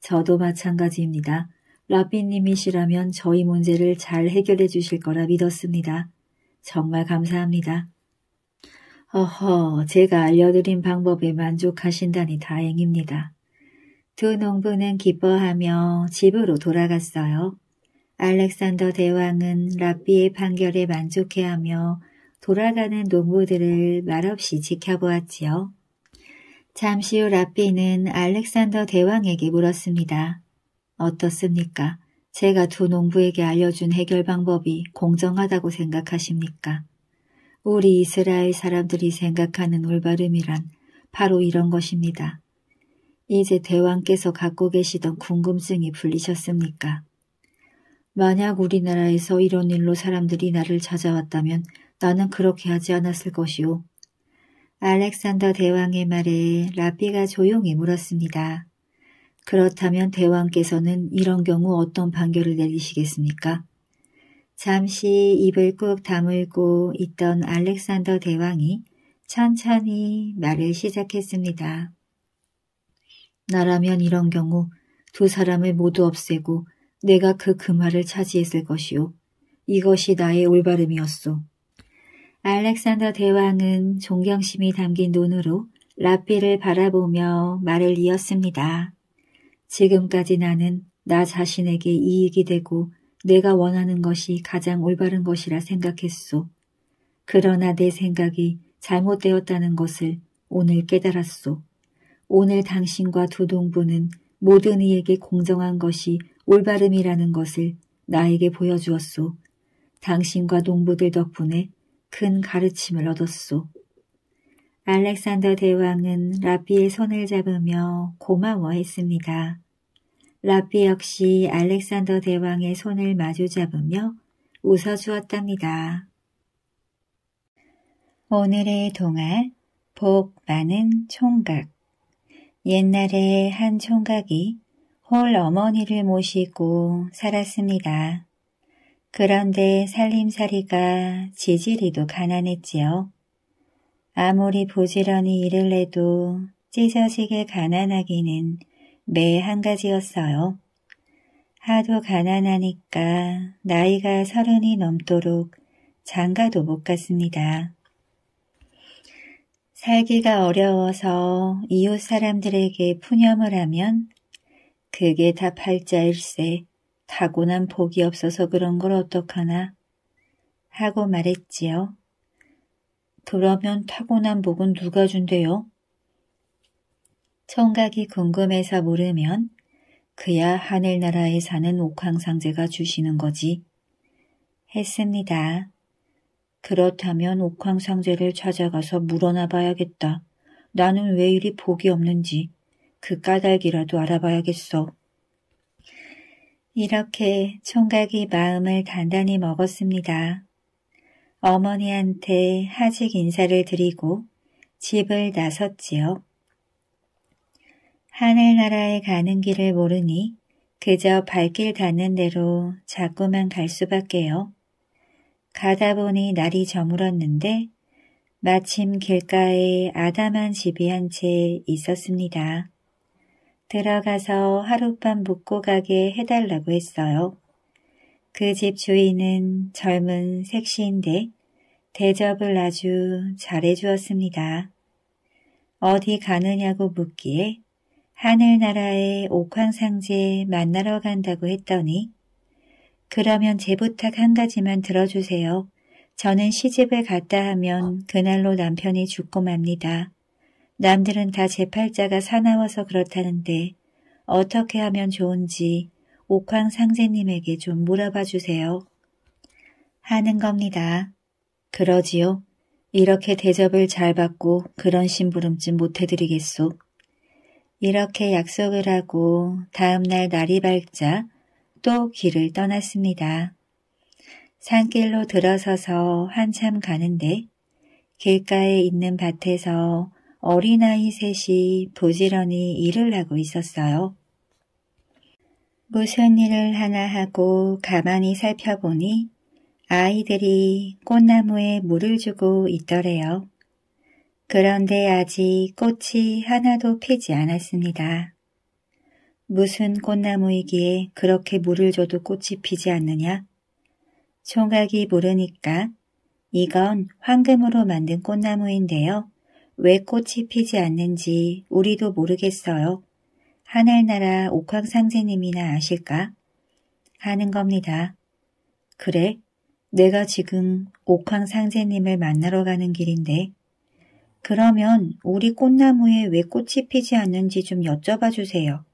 저도 마찬가지입니다. 라피님이시라면 저희 문제를 잘 해결해 주실 거라 믿었습니다. 정말 감사합니다. 어허, 제가 알려드린 방법에 만족하신다니 다행입니다. 두 농부는 기뻐하며 집으로 돌아갔어요. 알렉산더 대왕은 라비의 판결에 만족해하며 돌아가는 농부들을 말없이 지켜보았지요. 잠시 후라비는 알렉산더 대왕에게 물었습니다. 어떻습니까? 제가 두 농부에게 알려준 해결 방법이 공정하다고 생각하십니까? 우리 이스라엘 사람들이 생각하는 올바름이란 바로 이런 것입니다. 이제 대왕께서 갖고 계시던 궁금증이 풀리셨습니까? 만약 우리나라에서 이런 일로 사람들이 나를 찾아왔다면 나는 그렇게 하지 않았을 것이오. 알렉산더 대왕의 말에 라피가 조용히 물었습니다. 그렇다면 대왕께서는 이런 경우 어떤 판결을 내리시겠습니까? 잠시 입을 꾹 다물고 있던 알렉산더 대왕이 천천히 말을 시작했습니다. 나라면 이런 경우 두 사람을 모두 없애고 내가 그 금화를 차지했을 것이오 이것이 나의 올바름이었소. 알렉산더 대왕은 존경심이 담긴 눈으로 라피를 바라보며 말을 이었습니다. 지금까지 나는 나 자신에게 이익이 되고 내가 원하는 것이 가장 올바른 것이라 생각했소. 그러나 내 생각이 잘못되었다는 것을 오늘 깨달았소. 오늘 당신과 두 동부는 모든 이에게 공정한 것이 올바름이라는 것을 나에게 보여주었소. 당신과 동부들 덕분에 큰 가르침을 얻었소. 알렉산더 대왕은 라비의 손을 잡으며 고마워했습니다. 라비 역시 알렉산더 대왕의 손을 마주 잡으며 웃어주었답니다. 오늘의 동화 복 많은 총각 옛날에 한 총각이 홀 어머니를 모시고 살았습니다. 그런데 살림살이가 지지리도 가난했지요. 아무리 부지런히 일을 해도 찢어지게 가난하기는 매한 가지였어요. 하도 가난하니까 나이가 서른이 넘도록 장가도 못 갔습니다. 살기가 어려워서 이웃 사람들에게 푸념을 하면 그게 다 팔자일세 타고난 복이 없어서 그런 걸 어떡하나 하고 말했지요. 그러면 타고난 복은 누가 준대요? 청각이 궁금해서 물으면 그야 하늘나라에 사는 옥황상제가 주시는 거지 했습니다. 그렇다면 옥황상제를 찾아가서 물어나 봐야겠다. 나는 왜 이리 복이 없는지 그 까닭이라도 알아봐야겠어. 이렇게 총각이 마음을 단단히 먹었습니다. 어머니한테 하직 인사를 드리고 집을 나섰지요. 하늘나라에 가는 길을 모르니 그저 발길 닿는 대로 자꾸만 갈 수밖에요. 가다 보니 날이 저물었는데 마침 길가에 아담한 집이 한 채 있었습니다. 들어가서 하룻밤 묵고 가게 해달라고 했어요. 그 집 주인은 젊은 색시인데 대접을 아주 잘해주었습니다. 어디 가느냐고 묻기에 하늘나라의 옥황상제 만나러 간다고 했더니 그러면 제 부탁 한 가지만 들어주세요. 저는 시집을 갔다 하면 그날로 남편이 죽고 맙니다. 남들은 다 제 팔자가 사나워서 그렇다는데 어떻게 하면 좋은지 옥황 상제님에게 좀 물어봐 주세요. 하는 겁니다. 그러지요. 이렇게 대접을 잘 받고 그런 심부름쯤 못해드리겠소. 이렇게 약속을 하고 다음날 날이 밝자 또 길을 떠났습니다. 산길로 들어서서 한참 가는데 길가에 있는 밭에서 어린아이 셋이 부지런히 일을 하고 있었어요. 무슨 일을 하나 하고 가만히 살펴보니 아이들이 꽃나무에 물을 주고 있더래요. 그런데 아직 꽃이 하나도 피지 않았습니다. 무슨 꽃나무이기에 그렇게 물을 줘도 꽃이 피지 않느냐? 총각이 물으니까 이건 황금으로 만든 꽃나무인데요. 왜 꽃이 피지 않는지 우리도 모르겠어요. 하늘나라 옥황상제님이나 아실까? 하는 겁니다. 그래, 내가 지금 옥황상제님을 만나러 가는 길인데 그러면 우리 꽃나무에 왜 꽃이 피지 않는지 좀 여쭤봐 주세요.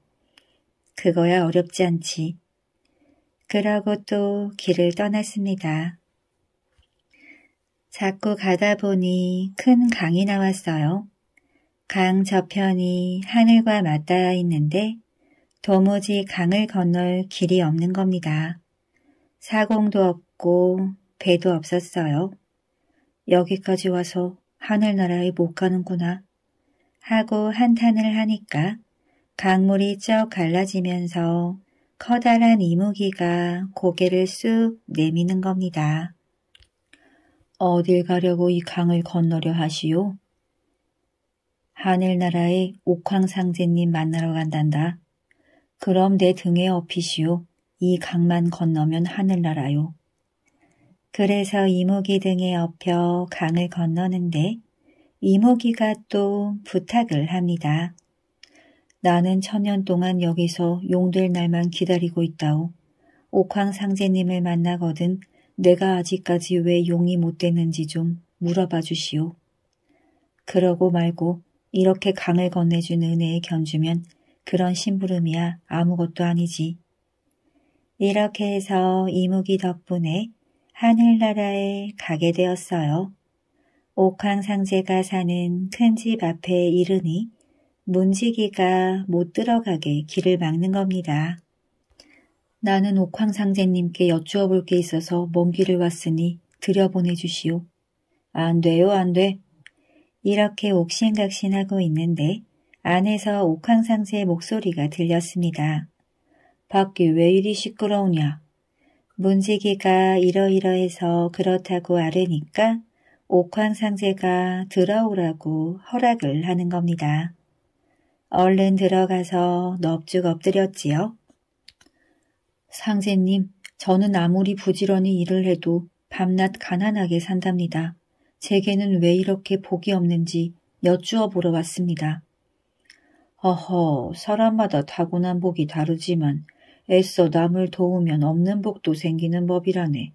그거야 어렵지 않지. 그러고 또 길을 떠났습니다. 자꾸 가다 보니 큰 강이 나왔어요. 강 저편이 하늘과 맞닿아 있는데 도무지 강을 건널 길이 없는 겁니다. 사공도 없고 배도 없었어요. 여기까지 와서 하늘나라에 못 가는구나 하고 한탄을 하니까 강물이 쩍 갈라지면서 커다란 이무기가 고개를 쑥 내미는 겁니다. 어딜 가려고 이 강을 건너려 하시오? 하늘나라의 옥황상제님 만나러 간단다. 그럼 내 등에 업히시오. 이 강만 건너면 하늘나라요. 그래서 이모기 등에 업혀 강을 건너는데 이모기가 또 부탁을 합니다. 나는 천년 동안 여기서 용될 날만 기다리고 있다오. 옥황 상제님을 만나거든 내가 아직까지 왜 용이 못 됐는지 좀 물어봐 주시오. 그러고 말고 이렇게 강을 건네준 은혜에 견주면 그런 심부름이야 아무것도 아니지. 이렇게 해서 이무기 덕분에 하늘나라에 가게 되었어요. 옥황상제가 사는 큰 집 앞에 이르니 문지기가 못 들어가게 길을 막는 겁니다. 나는 옥황상제님께 여쭈어 볼 게 있어서 먼 길을 왔으니 들여보내주시오. 안 돼요, 안 돼. 이렇게 옥신각신하고 있는데 안에서 옥황상제의 목소리가 들렸습니다. 밖에 왜 이리 시끄러우냐. 문지기가 이러이러해서 그렇다고 아뢰니까 옥황상제가 들어오라고 허락을 하는 겁니다. 얼른 들어가서 넙죽 엎드렸지요. 상제님, 저는 아무리 부지런히 일을 해도 밤낮 가난하게 산답니다. 제게는 왜 이렇게 복이 없는지 여쭈어 보러 왔습니다. 어허, 사람마다 타고난 복이 다르지만 애써 남을 도우면 없는 복도 생기는 법이라네.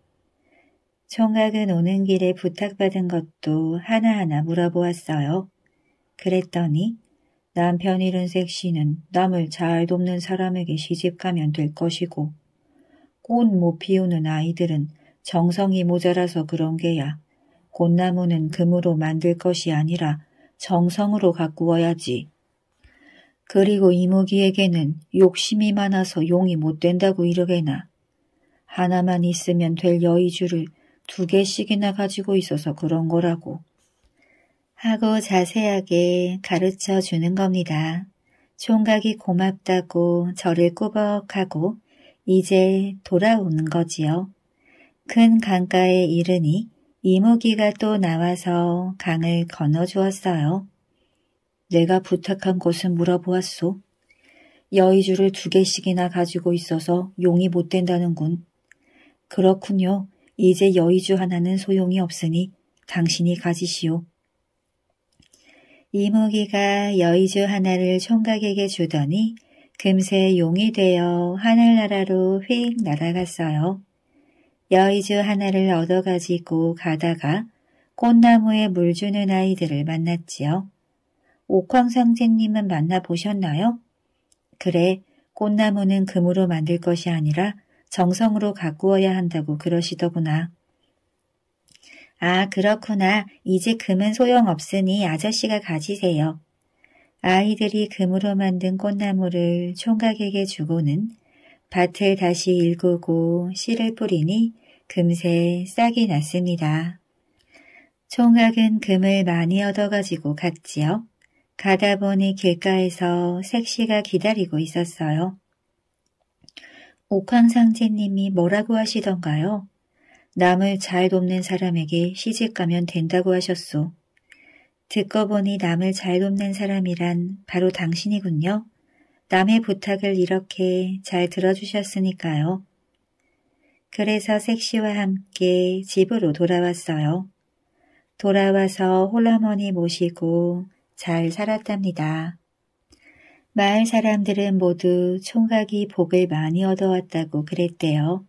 총각은 오는 길에 부탁받은 것도 하나하나 물어보았어요. 그랬더니 남편 이은색 씨는 남을 잘 돕는 사람에게 시집 가면 될 것이고 꽃 못 피우는 아이들은 정성이 모자라서 그런 게야. 꽃나무는 금으로 만들 것이 아니라 정성으로 가꾸어야지. 그리고 이무기에게는 욕심이 많아서 용이 못 된다고 이러게나. 하나만 있으면 될 여의주를 두 개씩이나 가지고 있어서 그런 거라고. 하고 자세하게 가르쳐 주는 겁니다. 총각이 고맙다고 저를 꾸벅하고 이제 돌아오는 거지요. 큰 강가에 이르니 이모기가 또 나와서 강을 건너주었어요. 내가 부탁한 것은 물어보았소. 여의주를 두 개씩이나 가지고 있어서 용이 못 된다는군. 그렇군요. 이제 여의주 하나는 소용이 없으니 당신이 가지시오. 이무기가 여의주 하나를 총각에게 주더니 금세 용이 되어 하늘나라로 휙 날아갔어요. 여의주 하나를 얻어가지고 가다가 꽃나무에 물 주는 아이들을 만났지요. 옥황상제님은 만나보셨나요? 그래, 꽃나무는 금으로 만들 것이 아니라 정성으로 가꾸어야 한다고 그러시더구나. 아, 그렇구나. 이제 금은 소용없으니 아저씨가 가지세요. 아이들이 금으로 만든 꽃나무를 총각에게 주고는 밭을 다시 일구고 씨를 뿌리니 금세 싹이 났습니다. 총각은 금을 많이 얻어가지고 갔지요. 가다 보니 길가에서 색시가 기다리고 있었어요. 옥황상제님이 뭐라고 하시던가요? 남을 잘 돕는 사람에게 시집가면 된다고 하셨소. 듣고 보니 남을 잘 돕는 사람이란 바로 당신이군요. 남의 부탁을 이렇게 잘 들어주셨으니까요. 그래서 섹시와 함께 집으로 돌아왔어요. 돌아와서 홀어머니 모시고 잘 살았답니다. 마을 사람들은 모두 총각이 복을 많이 얻어왔다고 그랬대요.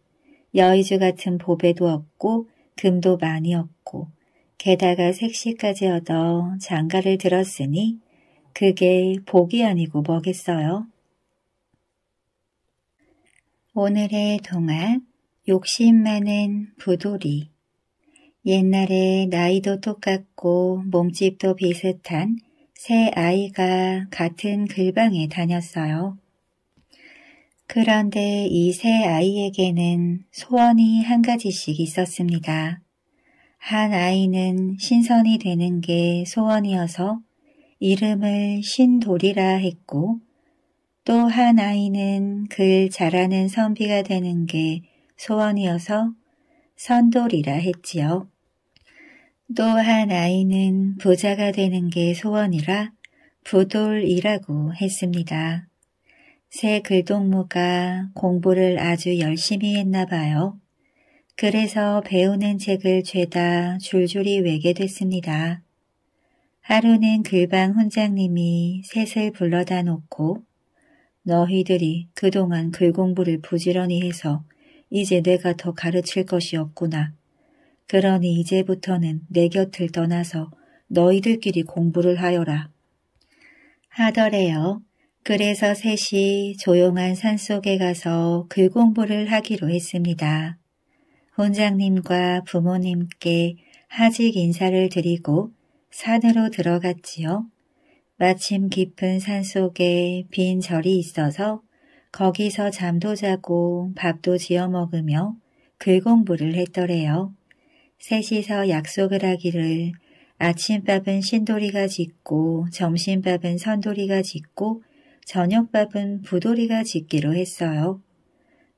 여의주 같은 보배도 없고 금도 많이 없고 게다가 색시까지 얻어 장가를 들었으니 그게 복이 아니고 뭐겠어요. 오늘의 동화 욕심 많은 부돌이 옛날에 나이도 똑같고 몸집도 비슷한 세 아이가 같은 글방에 다녔어요. 그런데 이 세 아이에게는 소원이 한 가지씩 있었습니다. 한 아이는 신선이 되는 게 소원이어서 이름을 신돌이라 했고 또 한 아이는 글 잘하는 선비가 되는 게 소원이어서 선돌이라 했지요. 또 한 아이는 부자가 되는 게 소원이라 부돌이라고 했습니다. 새 글동무가 공부를 아주 열심히 했나 봐요. 그래서 배우는 책을 죄다 줄줄이 외게 됐습니다. 하루는 글방 훈장님이 셋을 불러다 놓고 너희들이 그동안 글 공부를 부지런히 해서 이제 내가 더 가르칠 것이 없구나. 그러니 이제부터는 내 곁을 떠나서 너희들끼리 공부를 하여라. 하더래요. 그래서 셋이 조용한 산속에 가서 글 공부를 하기로 했습니다. 원장님과 부모님께 하직 인사를 드리고 산으로 들어갔지요. 마침 깊은 산속에 빈 절이 있어서 거기서 잠도 자고 밥도 지어 먹으며 글 공부를 했더래요. 셋이서 약속을 하기를 아침밥은 신돌이가 짓고 점심밥은 선돌이가 짓고 저녁밥은 부돌이가 짓기로 했어요.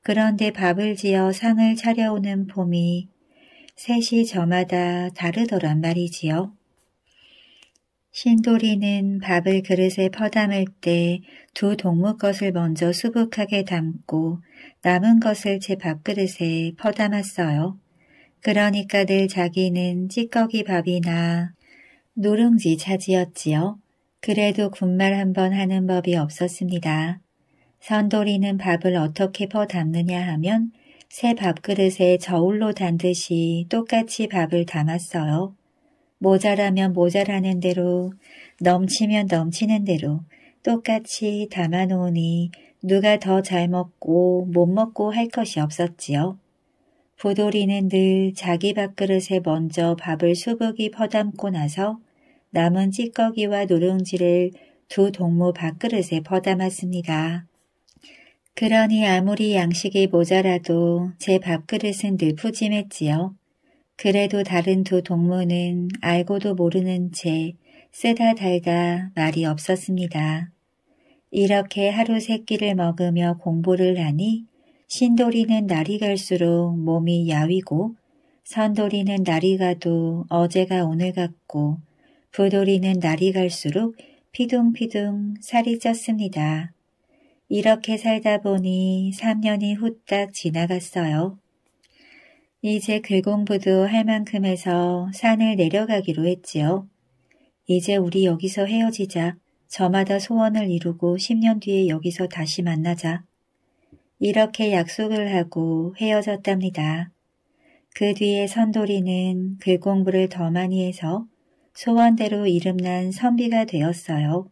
그런데 밥을 지어 상을 차려오는 봄이 셋이 저마다 다르더란 말이지요. 신돌이는 밥을 그릇에 퍼담을 때 두 동무 것을 먼저 수북하게 담고 남은 것을 제 밥그릇에 퍼담았어요. 그러니까 늘 자기는 찌꺼기 밥이나 노룽지 차지였지요. 그래도 군말 한번 하는 법이 없었습니다. 선돌이는 밥을 어떻게 퍼담느냐 하면 새 밥그릇에 저울로 단 듯이 똑같이 밥을 담았어요. 모자라면 모자라는 대로 넘치면 넘치는 대로 똑같이 담아놓으니 누가 더 잘 먹고 못 먹고 할 것이 없었지요. 부돌이는 늘 자기 밥그릇에 먼저 밥을 수북이 퍼담고 나서 남은 찌꺼기와 노룽지를 두 동무 밥그릇에 퍼담았습니다. 그러니 아무리 양식이 모자라도 제 밥그릇은 늘 푸짐했지요. 그래도 다른 두 동무는 알고도 모르는 채 쓰다 달다 말이 없었습니다. 이렇게 하루 세 끼를 먹으며 공부를 하니 신돌이는 날이 갈수록 몸이 야위고 선돌이는 날이 가도 어제가 오늘 같고 부돌이는 날이 갈수록 피둥피둥 살이 쪘습니다. 이렇게 살다 보니 3년이 후딱 지나갔어요. 이제 글공부도 할 만큼 해서 산을 내려가기로 했지요. 이제 우리 여기서 헤어지자. 저마다 소원을 이루고 10년 뒤에 여기서 다시 만나자. 이렇게 약속을 하고 헤어졌답니다. 그 뒤에 선돌이는 글공부를 더 많이 해서 소원대로 이름난 선비가 되었어요.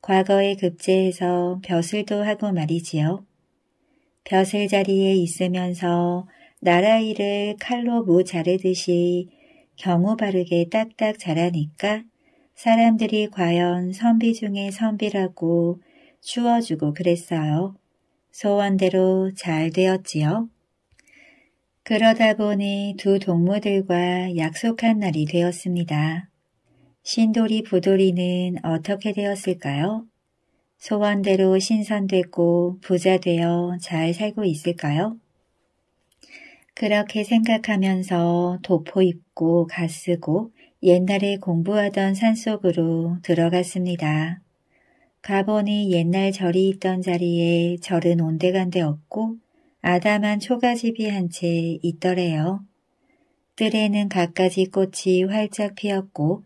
과거에 급제해서 벼슬도 하고 말이지요. 벼슬 자리에 있으면서 나라 일을 칼로 무 자르듯이 경우 바르게 딱딱 자라니까 사람들이 과연 선비 중에 선비라고 추워주고 그랬어요. 소원대로 잘 되었지요. 그러다 보니 두 동무들과 약속한 날이 되었습니다. 신돌이부돌이는 어떻게 되었을까요? 소원대로 신선됐고 부자되어 잘 살고 있을까요? 그렇게 생각하면서 도포 입고 가쓰고 옛날에 공부하던 산속으로 들어갔습니다. 가보니 옛날 절이 있던 자리에 절은 온데간데 없고 아담한 초가집이 한 채 있더래요. 뜰에는 갖가지 꽃이 활짝 피었고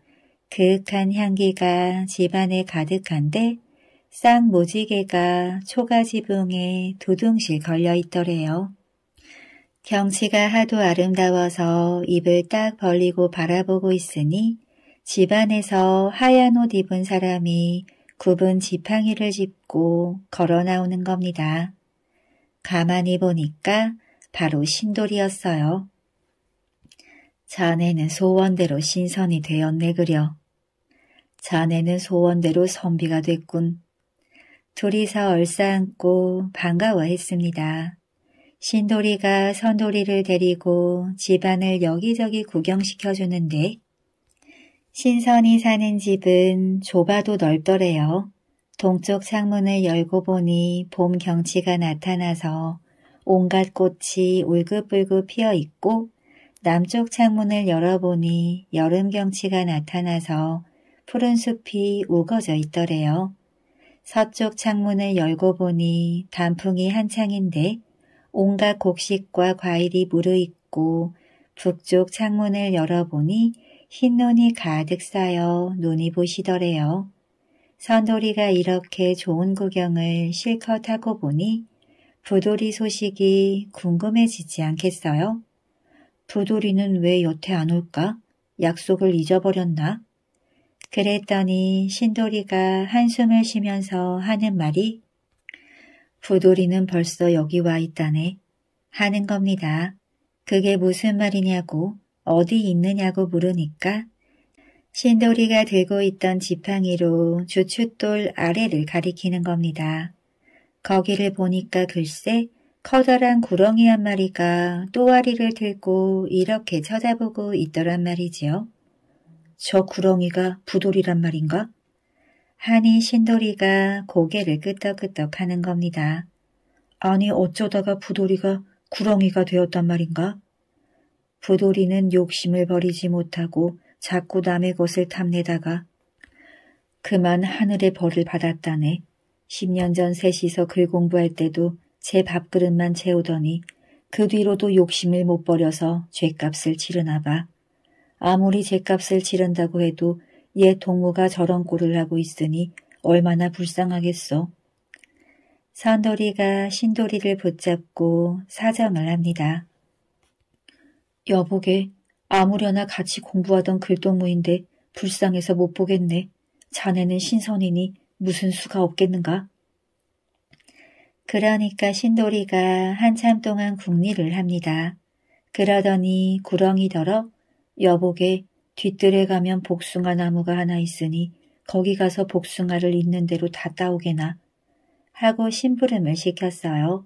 그윽한 향기가 집안에 가득한데 쌍모지개가 초가지붕에 두둥실 걸려 있더래요. 경치가 하도 아름다워서 입을 딱 벌리고 바라보고 있으니 집안에서 하얀 옷 입은 사람이 굽은 지팡이를 짚고 걸어 나오는 겁니다. 가만히 보니까 바로 신돌이었어요. 자네는 소원대로 신선이 되었네 그려. 자네는 소원대로 선비가 됐군. 둘이서 얼싸안고 반가워했습니다. 신돌이가 선돌이를 데리고 집안을 여기저기 구경시켜주는데 신선이 사는 집은 좁아도 넓더래요. 동쪽 창문을 열고 보니 봄 경치가 나타나서 온갖 꽃이 울긋불긋 피어 있고 남쪽 창문을 열어보니 여름 경치가 나타나서 푸른 숲이 우거져 있더래요. 서쪽 창문을 열고 보니 단풍이 한창인데 온갖 곡식과 과일이 무르익고 북쪽 창문을 열어보니 흰눈이 가득 쌓여 눈이 부시더래요 선돌이가 이렇게 좋은 구경을 실컷 하고 보니 부돌이 소식이 궁금해지지 않겠어요? 부돌이는 왜 여태 안 올까? 약속을 잊어버렸나? 그랬더니 신돌이가 한숨을 쉬면서 하는 말이 부돌이는 벌써 여기 와 있다네 하는 겁니다. 그게 무슨 말이냐고 어디 있느냐고 물으니까 신돌이가 들고 있던 지팡이로 주춧돌 아래를 가리키는 겁니다. 거기를 보니까 글쎄 커다란 구렁이 한 마리가 또아리를 들고 이렇게 쳐다보고 있더란 말이지요. 저 구렁이가 부돌이란 말인가? 하니 신돌이가 고개를 끄덕끄덕 하는 겁니다. 아니 어쩌다가 부돌이가 구렁이가 되었단 말인가? 부돌이는 욕심을 버리지 못하고 자꾸 남의 것을 탐내다가 그만 하늘의 벌을 받았다네. 10년 전 셋이서 글 공부할 때도 제 밥그릇만 채우더니 그 뒤로도 욕심을 못 버려서 죄값을 치르나 봐. 아무리 제값을지른다고 해도 옛 동무가 저런 꼴을 하고 있으니 얼마나 불쌍하겠소. 산돌이가 신돌이를 붙잡고 사정을 합니다. 여보게 아무려나 같이 공부하던 글동무인데 불쌍해서 못 보겠네. 자네는 신선이니 무슨 수가 없겠는가? 그러니까 신돌이가 한참 동안 궁리를 합니다. 그러더니 구렁이더러 여복에 뒤뜰에 가면 복숭아 나무가 하나 있으니 거기 가서 복숭아를 있는 대로 다 따오게나 하고 심부름을 시켰어요.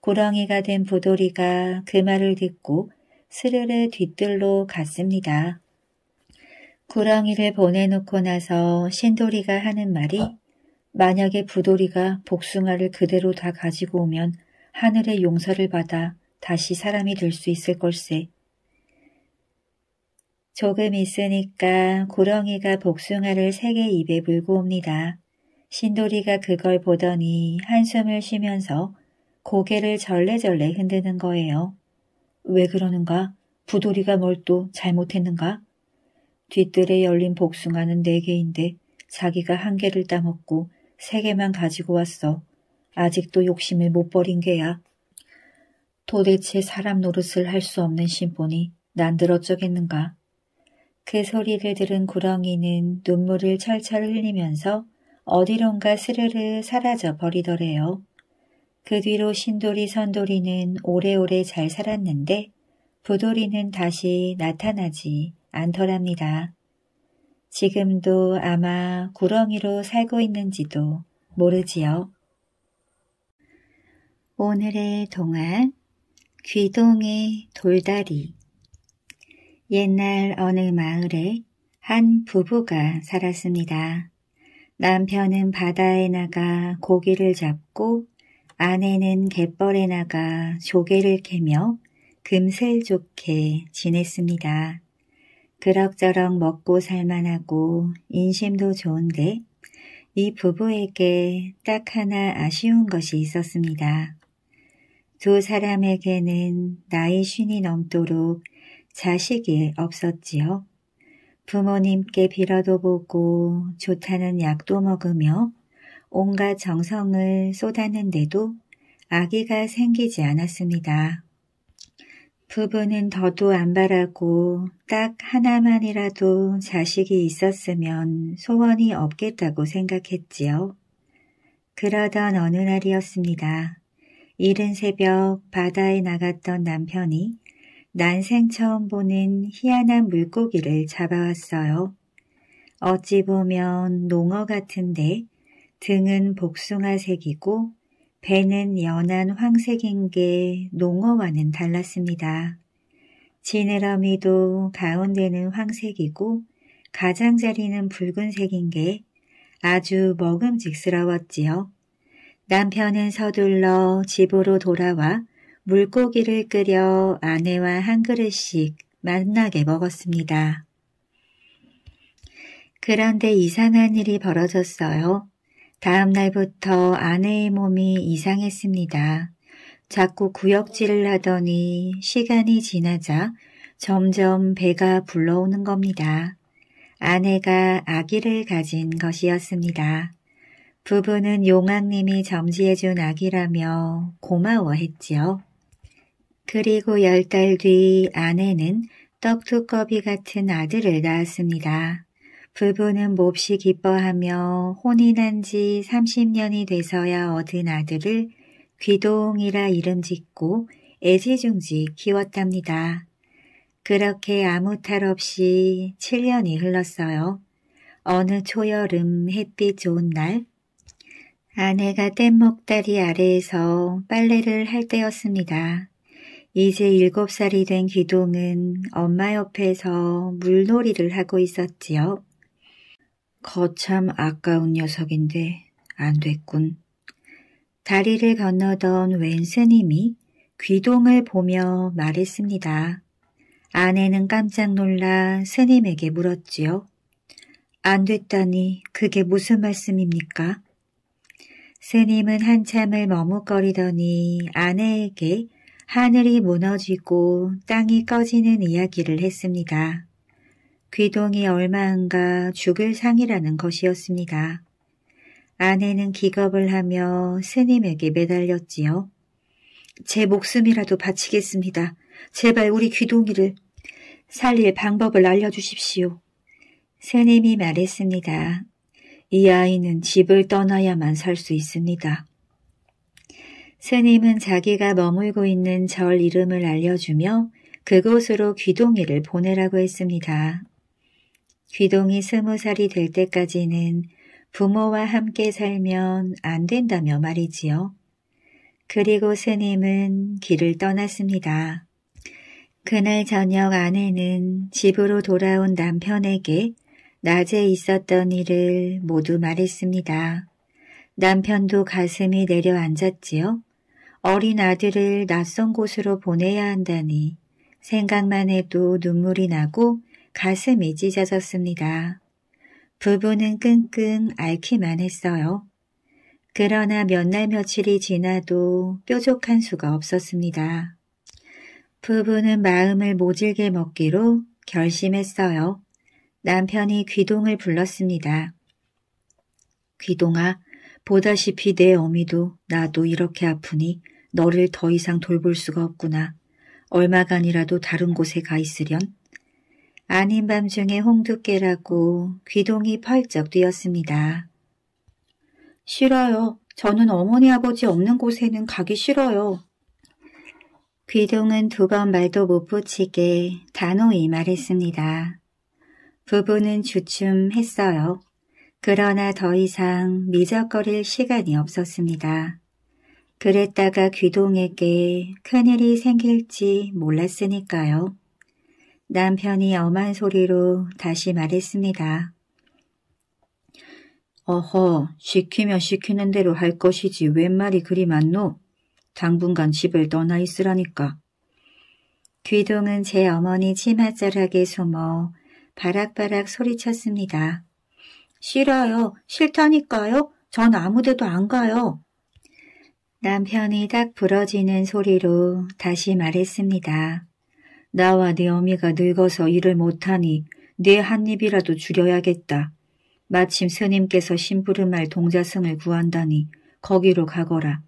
고렁이가 된 부돌이가 그 말을 듣고 스르르 뒤뜰로 갔습니다. 구렁이를 보내놓고 나서 신돌이가 하는 말이 만약에 부돌이가 복숭아를 그대로 다 가지고 오면 하늘의 용서를 받아 다시 사람이 될 수 있을 걸세. 조금 있으니까 고렁이가 복숭아를 세 개 입에 물고 옵니다. 신돌이가 그걸 보더니 한숨을 쉬면서 고개를 절레절레 흔드는 거예요. 왜 그러는가? 부돌이가 뭘 또 잘못했는가? 뒤뜰에 열린 복숭아는 네 개인데 자기가 한 개를 따먹고 세 개만 가지고 왔어. 아직도 욕심을 못 버린 게야. 도대체 사람 노릇을 할 수 없는 신본이 난들 어쩌겠는가. 그 소리를 들은 구렁이는 눈물을 철철 흘리면서 어디론가 스르르 사라져 버리더래요. 그 뒤로 신돌이 선돌이는 오래오래 잘 살았는데 부돌이는 다시 나타나지 않더랍니다. 지금도 아마 구렁이로 살고 있는지도 모르지요. 오늘의 동안 귀동의 돌다리 옛날 어느 마을에 한 부부가 살았습니다. 남편은 바다에 나가 고기를 잡고 아내는 갯벌에 나가 조개를 캐며 금세 좋게 지냈습니다. 그럭저럭 먹고 살만하고 인심도 좋은데 이 부부에게 딱 하나 아쉬운 것이 있었습니다. 두 사람에게는 나이 쉰이 넘도록 자식이 없었지요. 부모님께 빌어도 보고 좋다는 약도 먹으며 온갖 정성을 쏟았는데도 아기가 생기지 않았습니다. 부부는 더도 안 바라고 딱 하나만이라도 자식이 있었으면 소원이 없겠다고 생각했지요. 그러던 어느 날이었습니다. 이른 새벽 바다에 나갔던 남편이 난생 처음 보는 희한한 물고기를 잡아왔어요. 어찌 보면 농어 같은데 등은 복숭아색이고 배는 연한 황색인 게 농어와는 달랐습니다. 지느러미도 가운데는 황색이고 가장자리는 붉은색인 게 아주 먹음직스러웠지요. 남편은 서둘러 집으로 돌아와 물고기를 끓여 아내와 한 그릇씩 맛나게 먹었습니다. 그런데 이상한 일이 벌어졌어요. 다음 날부터 아내의 몸이 이상했습니다. 자꾸 구역질을 하더니 시간이 지나자 점점 배가 불러오는 겁니다. 아내가 아기를 가진 것이었습니다. 부부는 용왕님이 점지해준 아기라며 고마워했지요. 그리고 열 달 뒤 아내는 떡두꺼비 같은 아들을 낳았습니다. 부부는 몹시 기뻐하며 혼이 난 지 30년이 돼서야 얻은 아들을 귀동이라 이름 짓고 애지중지 키웠답니다. 그렇게 아무 탈 없이 7년이 흘렀어요. 어느 초여름 햇빛 좋은 날 아내가 뗏목다리 아래에서 빨래를 할 때였습니다. 이제 일곱 살이 된 기동은 엄마 옆에서 물놀이를 하고 있었지요. 거참 아까운 녀석인데 안 됐군. 다리를 건너던 웬 스님이 귀동을 보며 말했습니다. 아내는 깜짝 놀라 스님에게 물었지요. 안 됐다니 그게 무슨 말씀입니까? 스님은 한참을 머뭇거리더니 아내에게 하늘이 무너지고 땅이 꺼지는 이야기를 했습니다. 귀동이 얼마 인가 죽을 상이라는 것이었습니다. 아내는 기겁을 하며 스님에게 매달렸지요. 제 목숨이라도 바치겠습니다. 제발 우리 귀동이를 살릴 방법을 알려주십시오. 스님이 말했습니다. 이 아이는 집을 떠나야만 살 수 있습니다. 스님은 자기가 머물고 있는 절 이름을 알려주며 그곳으로 귀동이를 보내라고 했습니다. 귀동이 스무 살이 될 때까지는 부모와 함께 살면 안 된다며 말이지요. 그리고 스님은 길을 떠났습니다. 그날 저녁 아내는 집으로 돌아온 남편에게 낮에 있었던 일을 모두 말했습니다. 남편도 가슴이 내려앉았지요. 어린 아들을 낯선 곳으로 보내야 한다니 생각만 해도 눈물이 나고 가슴이 찢어졌습니다. 부부는 끙끙 앓기만 했어요. 그러나 몇 날 며칠이 지나도 뾰족한 수가 없었습니다. 부부는 마음을 모질게 먹기로 결심했어요. 남편이 귀동을 불렀습니다. 귀동아, 보다시피 내 어미도 나도 이렇게 아프니 너를 더 이상 돌볼 수가 없구나. 얼마간이라도 다른 곳에 가 있으련? 아닌 밤중에 홍두깨라고 귀동이 펄쩍 뛰었습니다. 싫어요. 저는 어머니 아버지 없는 곳에는 가기 싫어요. 귀동은 두 번 말도 못 붙이게 단호히 말했습니다. 부부는 주춤했어요. 그러나 더 이상 미적거릴 시간이 없었습니다. 그랬다가 귀동에게 큰일이 생길지 몰랐으니까요. 남편이 엄한 소리로 다시 말했습니다. 어허, 시키면 시키는 대로 할 것이지 웬 말이 그리 많노? 당분간 집을 떠나 있으라니까. 귀동은 제 어머니 치맛자락에 숨어 바락바락 소리쳤습니다. 싫어요. 싫다니까요. 전 아무데도 안 가요. 남편이 딱 부러지는 소리로 다시 말했습니다. 나와 네 어미가 늙어서 일을 못하니 네 한 입이라도 줄여야겠다. 마침 스님께서 심부름할 동자승을 구한다니 거기로 가거라.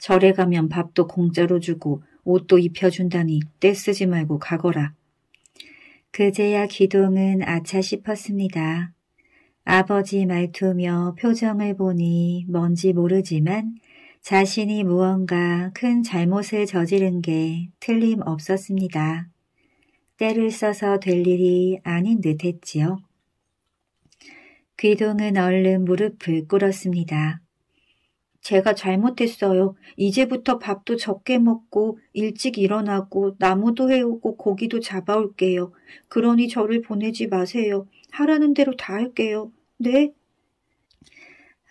절에 가면 밥도 공짜로 주고 옷도 입혀준다니 떼쓰지 말고 가거라. 그제야 기동은 아차 싶었습니다. 아버지 말투며 표정을 보니 뭔지 모르지만 자신이 무언가 큰 잘못을 저지른 게 틀림없었습니다. 때를 써서 될 일이 아닌 듯했지요. 귀동은 얼른 무릎을 꿇었습니다. 제가 잘못했어요. 이제부터 밥도 적게 먹고 일찍 일어나고 나무도 해오고 고기도 잡아올게요. 그러니 저를 보내지 마세요. 하라는 대로 다 할게요. 네?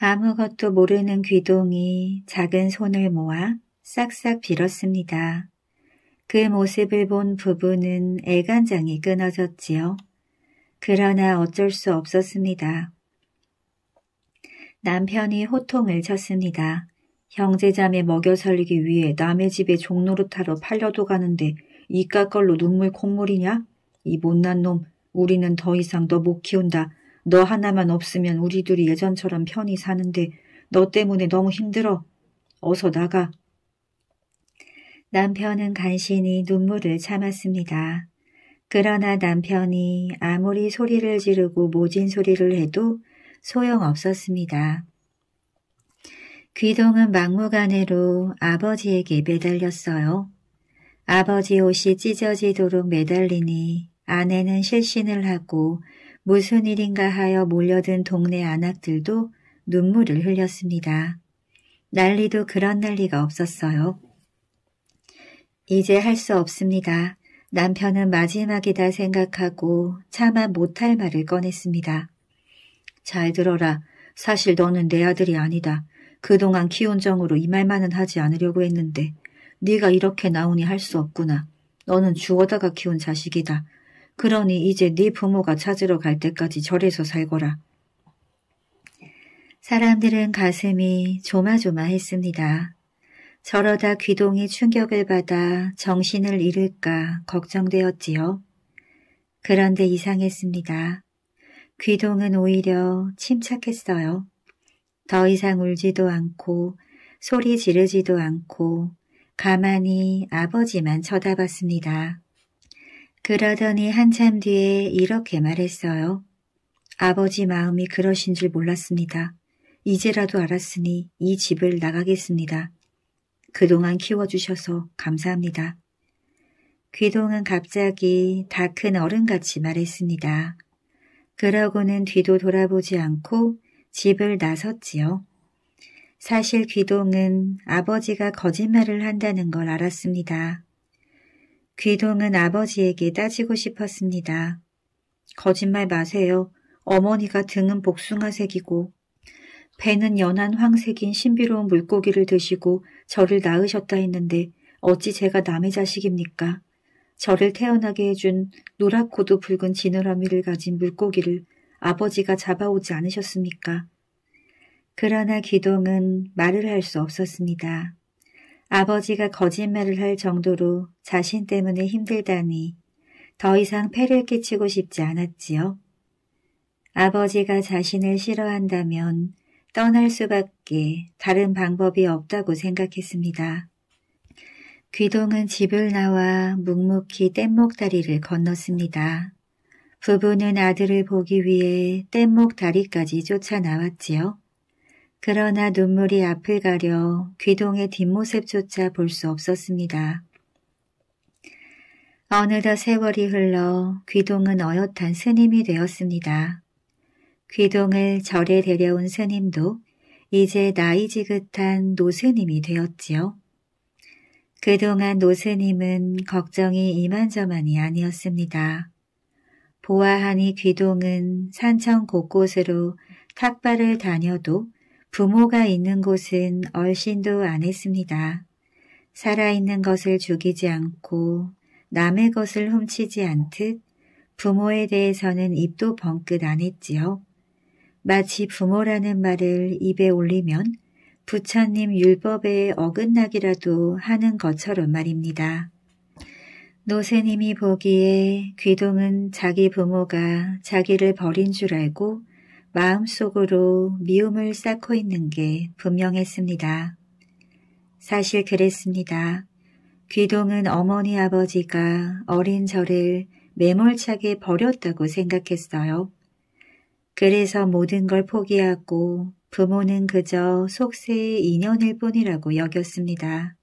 아무것도 모르는 귀동이 작은 손을 모아 싹싹 빌었습니다. 그 모습을 본 부부는 애간장이 끊어졌지요. 그러나 어쩔 수 없었습니다. 남편이 호통을 쳤습니다. 형제자매 먹여 살리기 위해 남의 집에 종노릇하러 팔려도 가는데 이깟 걸로 눈물 콧물이냐? 이 못난 놈, 우리는 더 이상 너 못 키운다. 너 하나만 없으면 우리 둘이 예전처럼 편히 사는데 너 때문에 너무 힘들어. 어서 나가. 남편은 간신히 눈물을 참았습니다. 그러나 남편이 아무리 소리를 지르고 모진 소리를 해도 소용없었습니다. 귀동은 막무가내로 아버지에게 매달렸어요. 아버지 옷이 찢어지도록 매달리니 아내는 실신을 하고 무슨 일인가 하여 몰려든 동네 안악들도 눈물을 흘렸습니다. 난리도 그런 난리가 없었어요. 이제 할 수 없습니다. 남편은 마지막이다 생각하고 차마 못할 말을 꺼냈습니다. 잘 들어라. 사실 너는 내 아들이 아니다. 그동안 키운 정으로 이 말만은 하지 않으려고 했는데 네가 이렇게 나오니 할 수 없구나. 너는 죽어다가 키운 자식이다. 그러니 이제 네 부모가 찾으러 갈 때까지 절에서 살거라. 사람들은 가슴이 조마조마했습니다. 저러다 귀동이 충격을 받아 정신을 잃을까 걱정되었지요. 그런데 이상했습니다. 귀동은 오히려 침착했어요. 더 이상 울지도 않고 소리 지르지도 않고 가만히 아버지만 쳐다봤습니다. 그러더니 한참 뒤에 이렇게 말했어요. 아버지 마음이 그러신 줄 몰랐습니다. 이제라도 알았으니 이 집을 나가겠습니다. 그동안 키워주셔서 감사합니다. 귀동은 갑자기 다 큰 어른같이 말했습니다. 그러고는 뒤도 돌아보지 않고 집을 나섰지요. 사실 귀동은 아버지가 거짓말을 한다는 걸 알았습니다. 귀동은 아버지에게 따지고 싶었습니다. 거짓말 마세요. 어머니가 등은 복숭아색이고 배는 연한 황색인 신비로운 물고기를 드시고 저를 낳으셨다 했는데 어찌 제가 남의 자식입니까? 저를 태어나게 해준 노랗고도 붉은 지느러미를 가진 물고기를 아버지가 잡아오지 않으셨습니까? 그러나 기동은 말을 할 수 없었습니다. 아버지가 거짓말을 할 정도로 자신 때문에 힘들다니 더 이상 폐를 끼치고 싶지 않았지요. 아버지가 자신을 싫어한다면 떠날 수밖에 다른 방법이 없다고 생각했습니다. 귀동은 집을 나와 묵묵히 뗏목다리를 건넜습니다. 부부는 아들을 보기 위해 뗏목다리까지 쫓아나왔지요. 그러나 눈물이 앞을 가려 귀동의 뒷모습조차 볼 수 없었습니다. 어느덧 세월이 흘러 귀동은 어엿한 스님이 되었습니다. 귀동을 절에 데려온 스님도 이제 나이 지긋한 노스님이 되었지요. 그동안 노스님은 걱정이 이만저만이 아니었습니다. 보아하니 귀동은 산천 곳곳으로 탁발을 다녀도 부모가 있는 곳은 얼씬도 안 했습니다. 살아있는 것을 죽이지 않고 남의 것을 훔치지 않듯 부모에 대해서는 입도 벙긋 안 했지요. 마치 부모라는 말을 입에 올리면 부처님 율법에 어긋나기라도 하는 것처럼 말입니다. 노세님이 보기에 귀동은 자기 부모가 자기를 버린 줄 알고 마음속으로 미움을 쌓고 있는 게 분명했습니다. 사실 그랬습니다. 귀동은 어머니 아버지가 어린 저를 매몰차게 버렸다고 생각했어요. 그래서 모든 걸 포기하고 부모는 그저 속세의 인연일 뿐이라고 여겼습니다.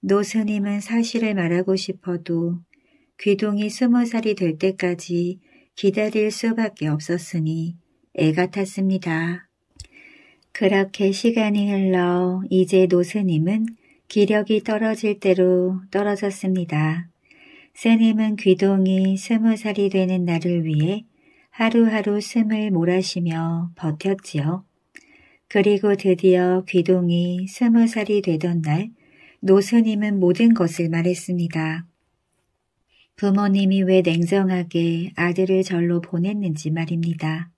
노스님은 사실을 말하고 싶어도 귀동이 스무 살이 될 때까지 기다릴 수밖에 없었으니 애가탔습니다 그렇게 시간이 흘러 이제 노스님은 기력이 떨어질 대로 떨어졌습니다. 세님은 귀동이 스무 살이 되는 날을 위해 하루하루 숨을 몰아쉬며 버텼지요. 그리고 드디어 귀동이 스무 살이 되던 날 노스님은 모든 것을 말했습니다. 부모님이 왜 냉정하게 아들을 절로 보냈는지 말입니다.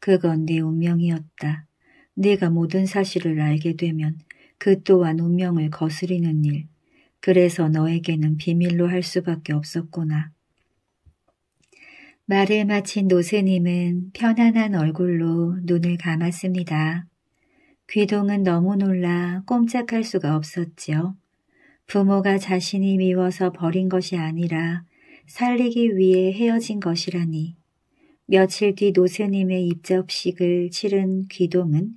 그건 내 운명이었다. 내가 모든 사실을 알게 되면 그 또한 운명을 거스리는 일. 그래서 너에게는 비밀로 할 수밖에 없었구나. 말을 마친 노세님은 편안한 얼굴로 눈을 감았습니다. 귀동은 너무 놀라 꼼짝할 수가 없었지요. 부모가 자신이 미워서 버린 것이 아니라 살리기 위해 헤어진 것이라니. 며칠 뒤 노스님의 입접식을 치른 귀동은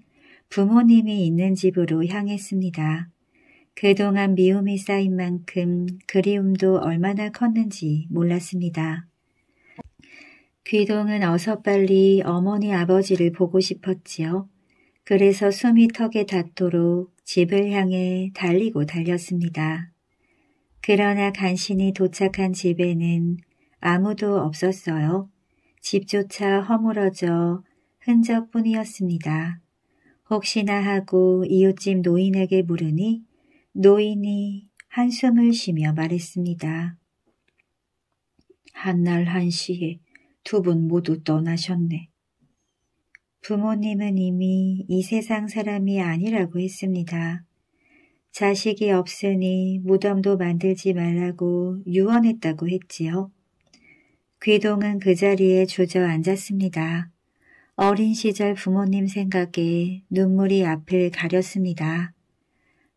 부모님이 있는 집으로 향했습니다. 그동안 미움이 쌓인 만큼 그리움도 얼마나 컸는지 몰랐습니다. 귀동은 어서 빨리 어머니 아버지를 보고 싶었지요. 그래서 숨이 턱에 닿도록 집을 향해 달리고 달렸습니다. 그러나 간신히 도착한 집에는 아무도 없었어요. 집조차 허물어져 흔적뿐이었습니다. 혹시나 하고 이웃집 노인에게 물으니 노인이 한숨을 쉬며 말했습니다. 한날 한시에 두 분 모두 떠나셨네. 부모님은 이미 이 세상 사람이 아니라고 했습니다. 자식이 없으니 무덤도 만들지 말라고 유언했다고 했지요. 귀동은 그 자리에 주저앉았습니다. 어린 시절 부모님 생각에 눈물이 앞을 가렸습니다.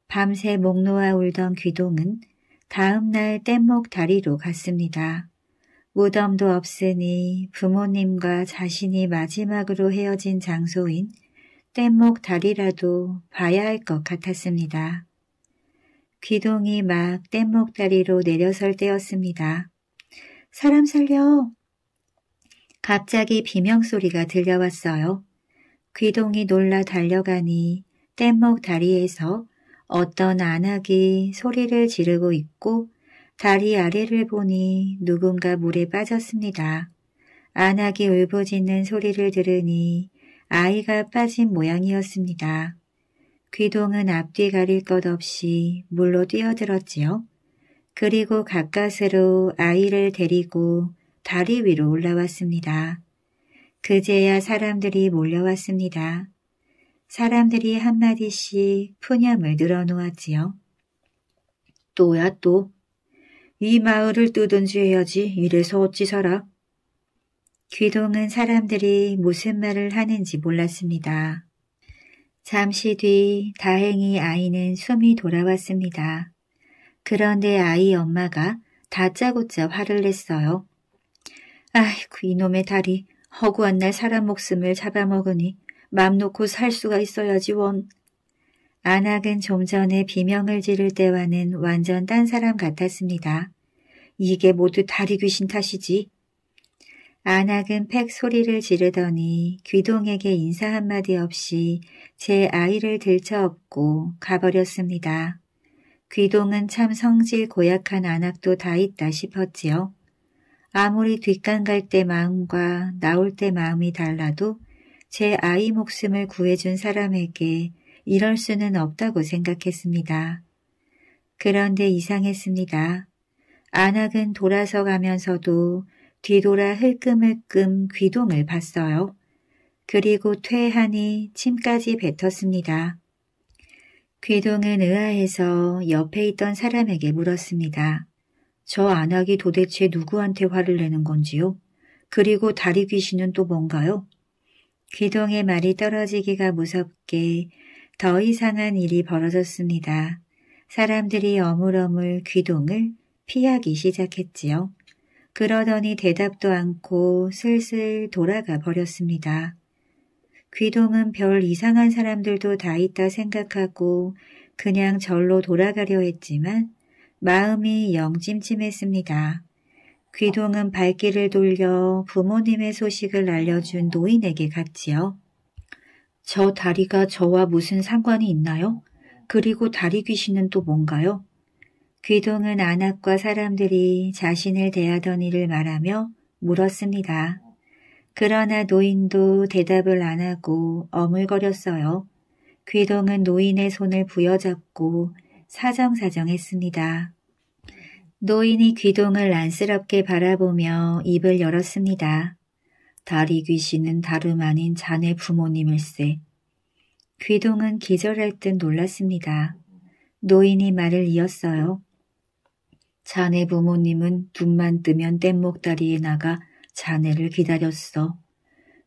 밤새 목 놓아 울던 귀동은 다음날 뗏목 다리로 갔습니다. 무덤도 없으니 부모님과 자신이 마지막으로 헤어진 장소인 뗏목 다리라도 봐야 할 것 같았습니다. 귀동이 막 뗏목 다리로 내려설 때였습니다. 사람 살려! 갑자기 비명소리가 들려왔어요. 귀동이 놀라 달려가니 뗏목 다리에서 어떤 안악이 소리를 지르고 있고 다리 아래를 보니 누군가 물에 빠졌습니다. 안하게 울부짖는 소리를 들으니 아이가 빠진 모양이었습니다. 귀동은 앞뒤 가릴 것 없이 물로 뛰어들었지요. 그리고 가까스로 아이를 데리고 다리 위로 올라왔습니다. 그제야 사람들이 몰려왔습니다. 사람들이 한마디씩 푸념을 늘어놓았지요. 또야 또이 마을을 뜨든지 해야지 이래서 어찌 살아? 귀동은 사람들이 무슨 말을 하는지 몰랐습니다. 잠시 뒤 다행히 아이는 숨이 돌아왔습니다. 그런데 아이 엄마가 다짜고짜 화를 냈어요. 아이고 이놈의 다리 허구한 날 사람 목숨을 잡아먹으니 맘 놓고 살 수가 있어야지 원. 안악은 좀 전에 비명을 지를 때와는 완전 딴 사람 같았습니다. 이게 모두 다리 귀신 탓이지. 안악은 팩 소리를 지르더니 귀동에게 인사 한마디 없이 제 아이를 들쳐업고 가버렸습니다. 귀동은 참 성질 고약한 안악도 다 있다 싶었지요. 아무리 뒷간 갈 때 마음과 나올 때 마음이 달라도 제 아이 목숨을 구해준 사람에게 이럴 수는 없다고 생각했습니다. 그런데 이상했습니다. 안악은 돌아서 가면서도 뒤돌아 흘끔흘끔 귀동을 봤어요. 그리고 퇴하니 침까지 뱉었습니다. 귀동은 의아해서 옆에 있던 사람에게 물었습니다. 저 안악이 도대체 누구한테 화를 내는 건지요? 그리고 다리 귀신은 또 뭔가요? 귀동의 말이 떨어지기가 무섭게 더 이상한 일이 벌어졌습니다. 사람들이 어물어물 귀동을 피하기 시작했지요. 그러더니 대답도 않고 슬슬 돌아가 버렸습니다. 귀동은 별 이상한 사람들도 다 있다 생각하고 그냥 절로 돌아가려 했지만 마음이 영찜찜했습니다. 귀동은 발길을 돌려 부모님의 소식을 알려준 노인에게 갔지요. 저 다리가 저와 무슨 상관이 있나요? 그리고 다리 귀신은 또 뭔가요? 귀동은 안악과 사람들이 자신을 대하던 일을 말하며 물었습니다. 그러나 노인도 대답을 안 하고 어물거렸어요. 귀동은 노인의 손을 부여잡고 사정사정했습니다. 노인이 귀동을 안쓰럽게 바라보며 입을 열었습니다. 다리 귀신은 다름 아닌 자네 부모님일세. 귀동은 기절할 듯 놀랐습니다. 노인이 말을 이었어요. 자네 부모님은 눈만 뜨면 뗏목다리에 나가 자네를 기다렸어.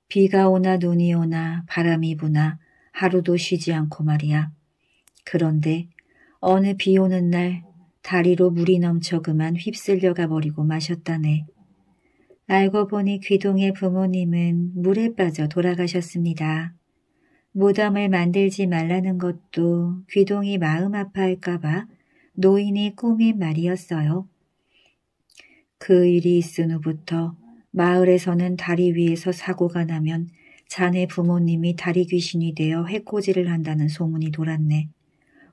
비가 오나 눈이 오나 바람이 부나 하루도 쉬지 않고 말이야. 그런데 어느 비 오는 날 다리로 물이 넘쳐 그만 휩쓸려가 버리고 마셨다네. 알고 보니 귀동의 부모님은 물에 빠져 돌아가셨습니다. 무덤을 만들지 말라는 것도 귀동이 마음 아파할까봐 노인이 꾸민 말이었어요. 그 일이 있은 후부터 마을에서는 다리 위에서 사고가 나면 자네 부모님이 다리 귀신이 되어 해코지를 한다는 소문이 돌았네.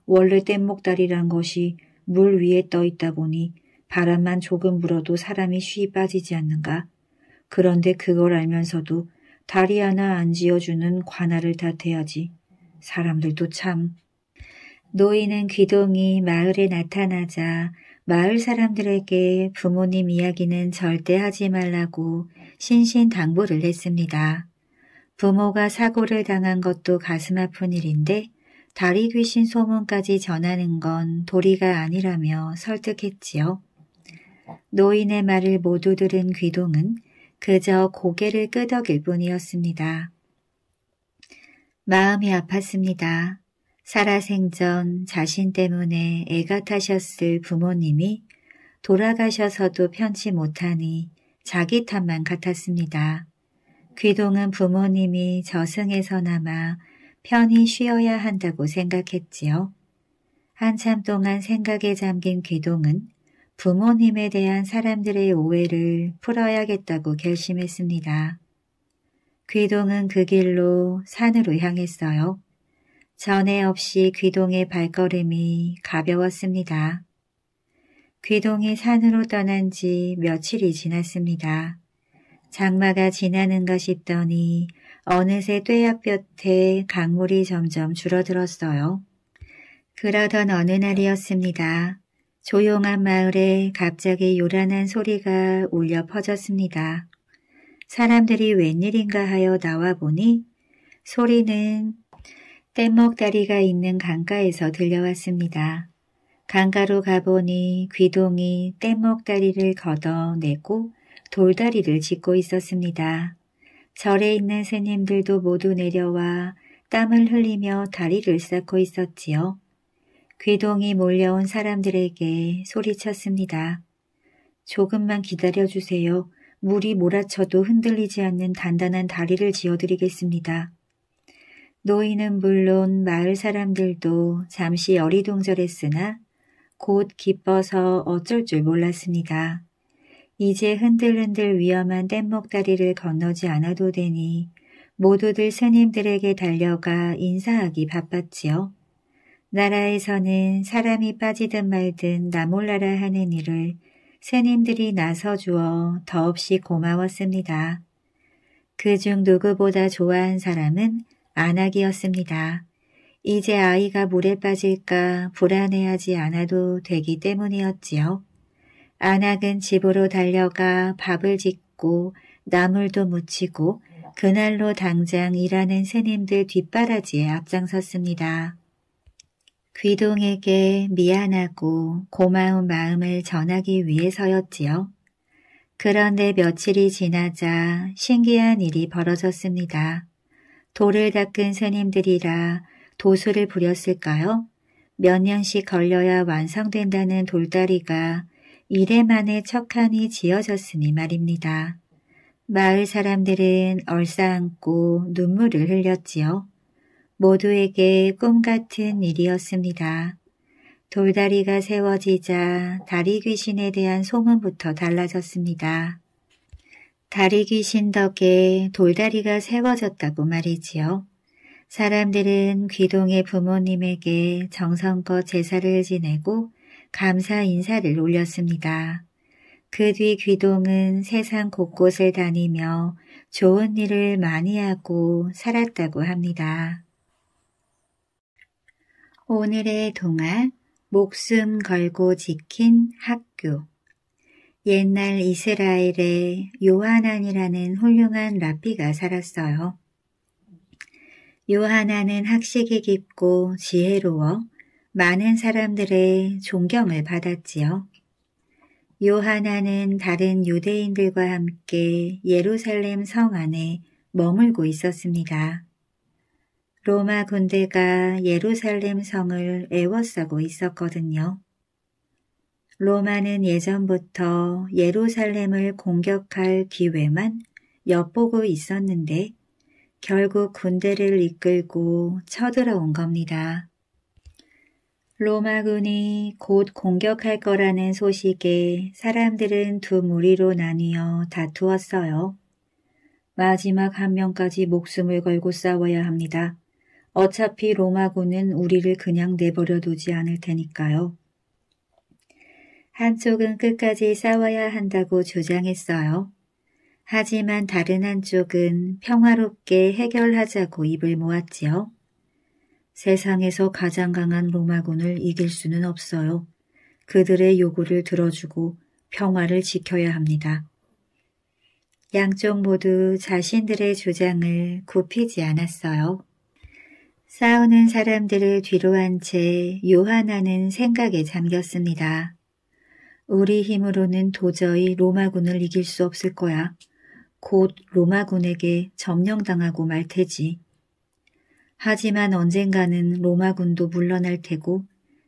원래 뗏목다리란 것이 물 위에 떠 있다 보니 바람만 조금 불어도 사람이 쉬이 빠지지 않는가. 그런데 그걸 알면서도 다리 하나 안 지어주는 관할을 탓해야지. 사람들도 참. 노인은 귀동이 마을에 나타나자 마을 사람들에게 부모님 이야기는 절대 하지 말라고 신신당부를 했습니다. 부모가 사고를 당한 것도 가슴 아픈 일인데 다리 귀신 소문까지 전하는 건 도리가 아니라며 설득했지요. 노인의 말을 모두 들은 귀동은 그저 고개를 끄덕일 뿐이었습니다. 마음이 아팠습니다. 살아생전 자신 때문에 애가 타셨을 부모님이 돌아가셔서도 편치 못하니 자기 탓만 같았습니다. 귀동은 부모님이 저승에서나마 편히 쉬어야 한다고 생각했지요. 한참 동안 생각에 잠긴 귀동은 부모님에 대한 사람들의 오해를 풀어야겠다고 결심했습니다. 귀동은 그 길로 산으로 향했어요. 전에 없이 귀동의 발걸음이 가벼웠습니다. 귀동이 산으로 떠난 지 며칠이 지났습니다. 장마가 지나는가 싶더니 어느새 뙤약볕에 강물이 점점 줄어들었어요. 그러던 어느 날이었습니다. 조용한 마을에 갑자기 요란한 소리가 울려 퍼졌습니다. 사람들이 웬일인가 하여 나와보니 소리는 뗏목다리가 있는 강가에서 들려왔습니다. 강가로 가보니 귀동이 뗏목다리를 걷어내고 돌다리를 짓고 있었습니다. 절에 있는 스님들도 모두 내려와 땀을 흘리며 다리를 쌓고 있었지요. 괴동이 몰려온 사람들에게 소리쳤습니다. 조금만 기다려주세요. 물이 몰아쳐도 흔들리지 않는 단단한 다리를 지어드리겠습니다. 노인은 물론 마을 사람들도 잠시 어리둥절했으나 곧 기뻐서 어쩔 줄 몰랐습니다. 이제 흔들흔들 위험한 뗏목다리를 건너지 않아도 되니 모두들 스님들에게 달려가 인사하기 바빴지요. 나라에서는 사람이 빠지든 말든 나몰라라 하는 일을 스님들이 나서 주어 더없이 고마웠습니다. 그 중 누구보다 좋아한 사람은 안학이었습니다. 이제 아이가 물에 빠질까 불안해하지 않아도 되기 때문이었지요. 안학은 집으로 달려가 밥을 짓고 나물도 묻히고 그날로 당장 일하는 새님들 뒷바라지에 앞장섰습니다. 귀동에게 미안하고 고마운 마음을 전하기 위해서였지요. 그런데 며칠이 지나자 신기한 일이 벌어졌습니다. 돌을 닦은 스님들이라 도수를 부렸을까요? 몇 년씩 걸려야 완성된다는 돌다리가 이래 만에 척하니 지어졌으니 말입니다. 마을 사람들은 얼싸안고 눈물을 흘렸지요. 모두에게 꿈 같은 일이었습니다. 돌다리가 세워지자 다리 귀신에 대한 소문부터 달라졌습니다. 다리 귀신 덕에 돌다리가 세워졌다고 말이지요. 사람들은 귀동의 부모님에게 정성껏 제사를 지내고 감사 인사를 올렸습니다. 그 뒤 귀동은 세상 곳곳을 다니며 좋은 일을 많이 하고 살았다고 합니다. 오늘의 동안 목숨 걸고 지킨 학교 옛날 이스라엘에 요하난이라는 훌륭한 라비가 살았어요. 요하난은 학식이 깊고 지혜로워 많은 사람들의 존경을 받았지요. 요하나는 다른 유대인들과 함께 예루살렘 성 안에 머물고 있었습니다. 로마 군대가 예루살렘 성을 애워싸고 있었거든요. 로마는 예전부터 예루살렘을 공격할 기회만 엿보고 있었는데 결국 군대를 이끌고 쳐들어온 겁니다. 로마군이 곧 공격할 거라는 소식에 사람들은 두 무리로 나뉘어 다투었어요. 마지막 한 명까지 목숨을 걸고 싸워야 합니다. 어차피 로마군은 우리를 그냥 내버려 두지 않을 테니까요. 한쪽은 끝까지 싸워야 한다고 주장했어요. 하지만 다른 한쪽은 평화롭게 해결하자고 입을 모았지요. 세상에서 가장 강한 로마군을 이길 수는 없어요. 그들의 요구를 들어주고 평화를 지켜야 합니다. 양쪽 모두 자신들의 주장을 굽히지 않았어요. 싸우는 사람들을 뒤로 한 채 요하나는 생각에 잠겼습니다. 우리 힘으로는 도저히 로마군을 이길 수 없을 거야. 곧 로마군에게 점령당하고 말 테지. 하지만 언젠가는 로마군도 물러날 테고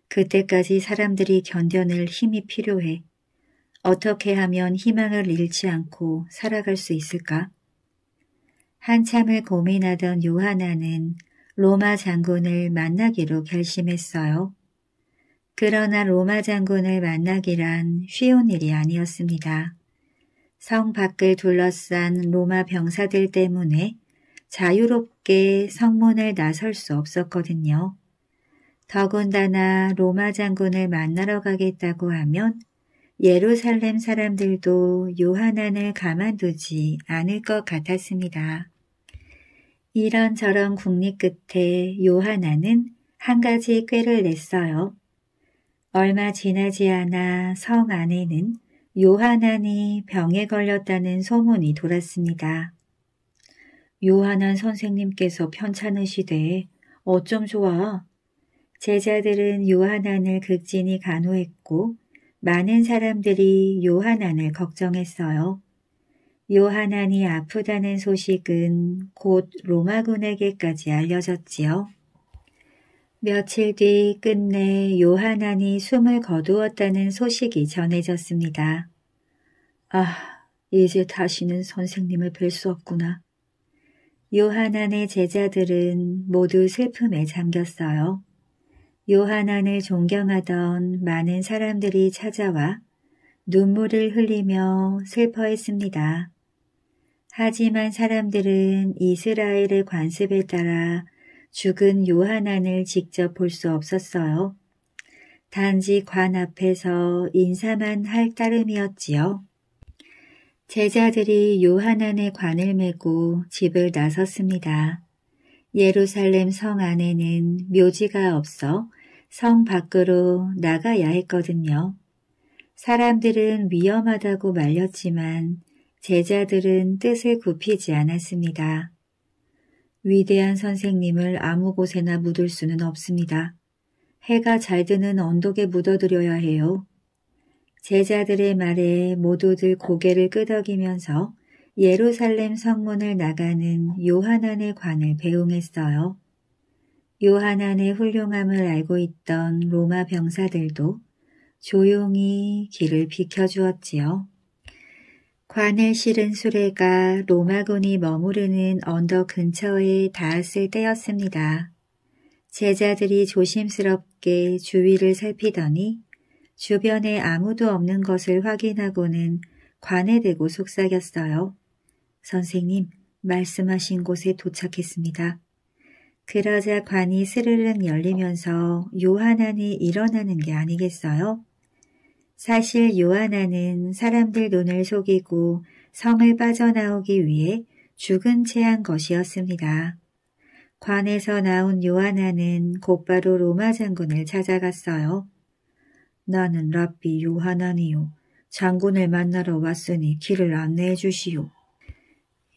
그때까지 사람들이 견뎌낼 힘이 필요해. 어떻게 하면 희망을 잃지 않고 살아갈 수 있을까? 한참을 고민하던 요하나는 로마 장군을 만나기로 결심했어요. 그러나 로마 장군을 만나기란 쉬운 일이 아니었습니다. 성 밖을 둘러싼 로마 병사들 때문에 자유롭게 성문을 나설 수 없었거든요. 더군다나 로마 장군을 만나러 가겠다고 하면 예루살렘 사람들도 요한안을 가만두지 않을 것 같았습니다. 이런저런 국립 끝에 요하나는 한 가지 꾀를 냈어요. 얼마 지나지 않아 성 안에는 요하나니 병에 걸렸다는 소문이 돌았습니다. 요하나 선생님께서 편찮으시되 어쩜 좋아. 제자들은 요하난을 극진히 간호했고 많은 사람들이 요하난을 걱정했어요. 요하난이 아프다는 소식은 곧 로마군에게까지 알려졌지요. 며칠 뒤 끝내 요하난이 숨을 거두었다는 소식이 전해졌습니다. 아, 이제 다시는 선생님을 뵐 수 없구나. 요하난의 제자들은 모두 슬픔에 잠겼어요. 요하난을 존경하던 많은 사람들이 찾아와 눈물을 흘리며 슬퍼했습니다. 하지만 사람들은 이스라엘의 관습에 따라 죽은 요한안을 직접 볼 수 없었어요. 단지 관 앞에서 인사만 할 따름이었지요. 제자들이 요한안의 관을 메고 집을 나섰습니다. 예루살렘 성 안에는 묘지가 없어 성 밖으로 나가야 했거든요. 사람들은 위험하다고 말렸지만 제자들은 뜻을 굽히지 않았습니다. 위대한 선생님을 아무 곳에나 묻을 수는 없습니다. 해가 잘 드는 언덕에 묻어드려야 해요. 제자들의 말에 모두들 고개를 끄덕이면서 예루살렘 성문을 나가는 요한안의 관을 배웅했어요. 요한안의 훌륭함을 알고 있던 로마 병사들도 조용히 길을 비켜주었지요. 관을 실은 수레가 로마군이 머무르는 언덕 근처에 닿았을 때였습니다. 제자들이 조심스럽게 주위를 살피더니 주변에 아무도 없는 것을 확인하고는 관에 대고 속삭였어요. 선생님, 말씀하신 곳에 도착했습니다. 그러자 관이 스르륵 열리면서 요한안이 일어나는 게 아니겠어요? 사실 요하나는 사람들 눈을 속이고 성을 빠져나오기 위해 죽은 채 한 것이었습니다. 관에서 나온 요하나는 곧바로 로마 장군을 찾아갔어요. 나는 랍비 요하나니요. 장군을 만나러 왔으니 길을 안내해 주시오.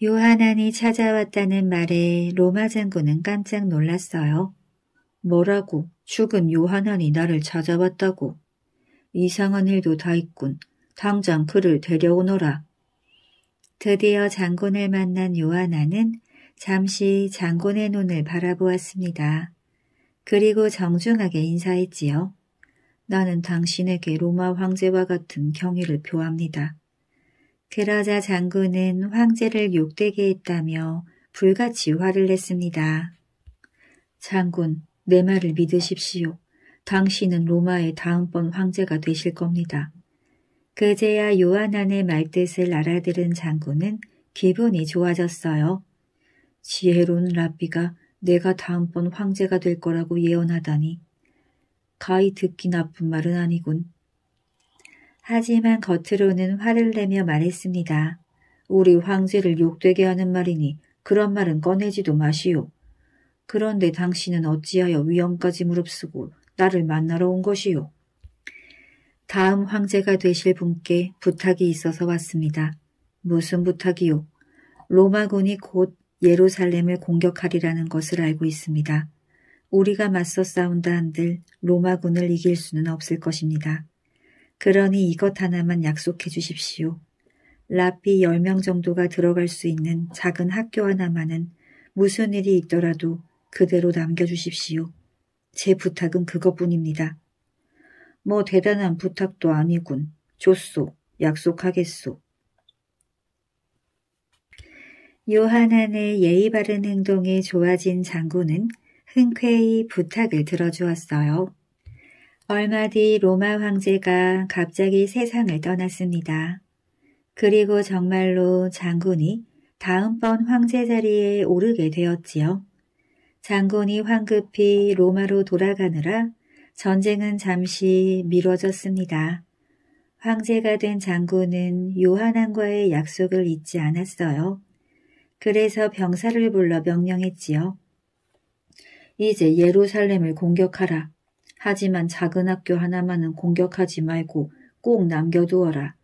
요하나니 찾아왔다는 말에 로마 장군은 깜짝 놀랐어요. 뭐라고? 죽은 요하나니 나를 찾아왔다고? 이상한 일도 다 있군. 당장 그를 데려오너라. 드디어 장군을 만난 요하나는 잠시 장군의 눈을 바라보았습니다. 그리고 정중하게 인사했지요. 나는 당신에게 로마 황제와 같은 경의를 표합니다. 그러자 장군은 황제를 욕되게 했다며 불같이 화를 냈습니다. 장군, 내 말을 믿으십시오. 당신은 로마의 다음번 황제가 되실 겁니다. 그제야 요한안의 말뜻을 알아들은 장군은 기분이 좋아졌어요. 지혜로운 라비가 내가 다음번 황제가 될 거라고 예언하다니. 가히 듣기 나쁜 말은 아니군. 하지만 겉으로는 화를 내며 말했습니다. 우리 황제를 욕되게 하는 말이니 그런 말은 꺼내지도 마시오. 그런데 당신은 어찌하여 위험까지 무릅쓰고 딸를 만나러 온 것이요. 다음 황제가 되실 분께 부탁이 있어서 왔습니다. 무슨 부탁이요? 로마군이 곧 예루살렘을 공격하리라는 것을 알고 있습니다. 우리가 맞서 싸운다 한들 로마군을 이길 수는 없을 것입니다. 그러니 이것 하나만 약속해 주십시오. 라피 10명 정도가 들어갈 수 있는 작은 학교 하나만은 무슨 일이 있더라도 그대로 남겨주십시오. 제 부탁은 그것뿐입니다. 뭐 대단한 부탁도 아니군. 줬소. 약속하겠소. 요한안의 예의 바른 행동이 좋아진 장군은 흔쾌히 부탁을 들어주었어요. 얼마 뒤 로마 황제가 갑자기 세상을 떠났습니다. 그리고 정말로 장군이 다음번 황제 자리에 오르게 되었지요. 장군이 황급히 로마로 돌아가느라 전쟁은 잠시 미뤄졌습니다. 황제가 된 장군은 요한왕과의 약속을 잊지 않았어요. 그래서 병사를 불러 명령했지요. 이제 예루살렘을 공격하라. 하지만 작은 학교 하나만은 공격하지 말고 꼭 남겨두어라.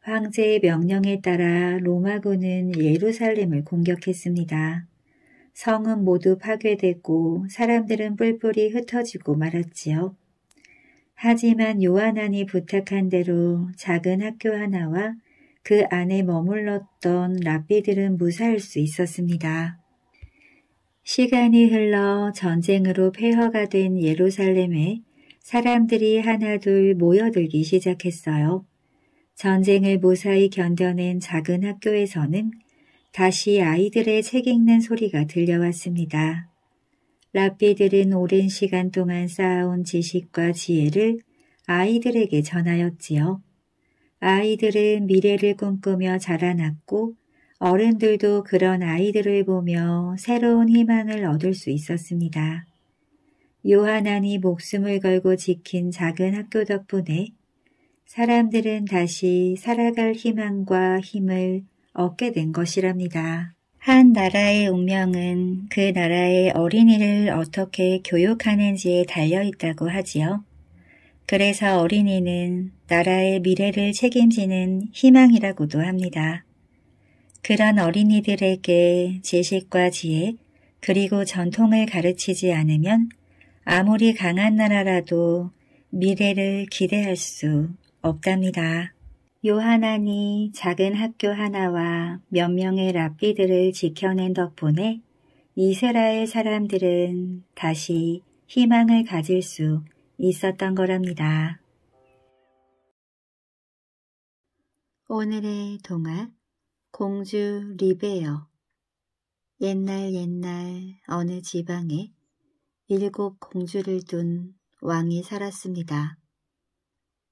황제의 명령에 따라 로마군은 예루살렘을 공격했습니다. 성은 모두 파괴되고 사람들은 뿔뿔이 흩어지고 말았지요. 하지만 요한안이 부탁한 대로 작은 학교 하나와 그 안에 머물렀던 랍비들은 무사할 수 있었습니다. 시간이 흘러 전쟁으로 폐허가 된 예루살렘에 사람들이 하나둘 모여들기 시작했어요. 전쟁을 무사히 견뎌낸 작은 학교에서는 다시 아이들의 책 읽는 소리가 들려왔습니다. 랍비들은 오랜 시간 동안 쌓아온 지식과 지혜를 아이들에게 전하였지요. 아이들은 미래를 꿈꾸며 자라났고 어른들도 그런 아이들을 보며 새로운 희망을 얻을 수 있었습니다. 요하나니 목숨을 걸고 지킨 작은 학교 덕분에 사람들은 다시 살아갈 희망과 힘을 얻게 된 것이랍니다. 한 나라의 운명은 그 나라의 어린이를 어떻게 교육하는지에 달려 있다고 하지요. 그래서 어린이는 나라의 미래를 책임지는 희망이라고도 합니다. 그런 어린이들에게 지식과 지혜 그리고 전통을 가르치지 않으면 아무리 강한 나라라도 미래를 기대할 수 없답니다. 요하나니 작은 학교 하나와 몇 명의 랍비들을 지켜낸 덕분에 이스라엘 사람들은 다시 희망을 가질 수 있었던 거랍니다. 오늘의 동화 공주 리베어 옛날 옛날 어느 지방에 일곱 공주를 둔 왕이 살았습니다.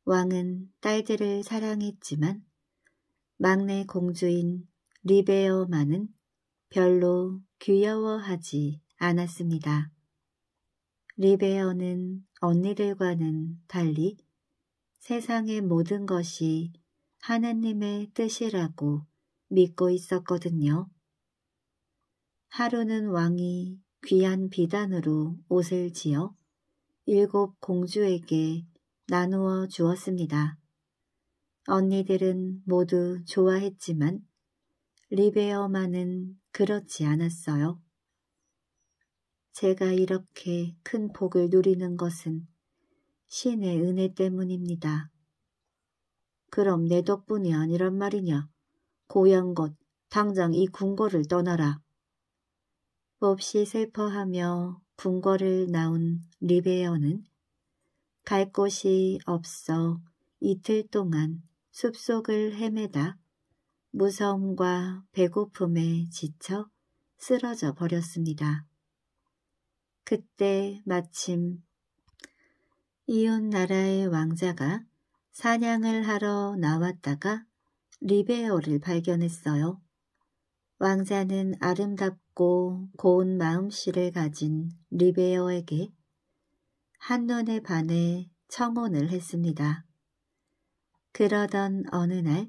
왕은 딸들을 사랑했지만 막내 공주인 리베어만은 별로 귀여워하지 않았습니다. 리베어는 언니들과는 달리 세상의 모든 것이 하느님의 뜻이라고 믿고 있었거든요. 하루는 왕이 귀한 비단으로 옷을 지어 일곱 공주에게 나누어 주었습니다. 언니들은 모두 좋아했지만 리베어만은 그렇지 않았어요. 제가 이렇게 큰 복을 누리는 것은 신의 은혜 때문입니다. 그럼 내 덕분이 아니란 말이냐. 고향 것 당장 이 궁궐을 떠나라. 몹시 슬퍼하며 궁궐을 나온 리베어는 갈 곳이 없어 이틀 동안 숲속을 헤매다 무서움과 배고픔에 지쳐 쓰러져 버렸습니다. 그때 마침 이웃 나라의 왕자가 사냥을 하러 나왔다가 리베어를 발견했어요. 왕자는 아름답고 고운 마음씨를 가진 리베어에게 한눈에 반해 청혼을 했습니다. 그러던 어느 날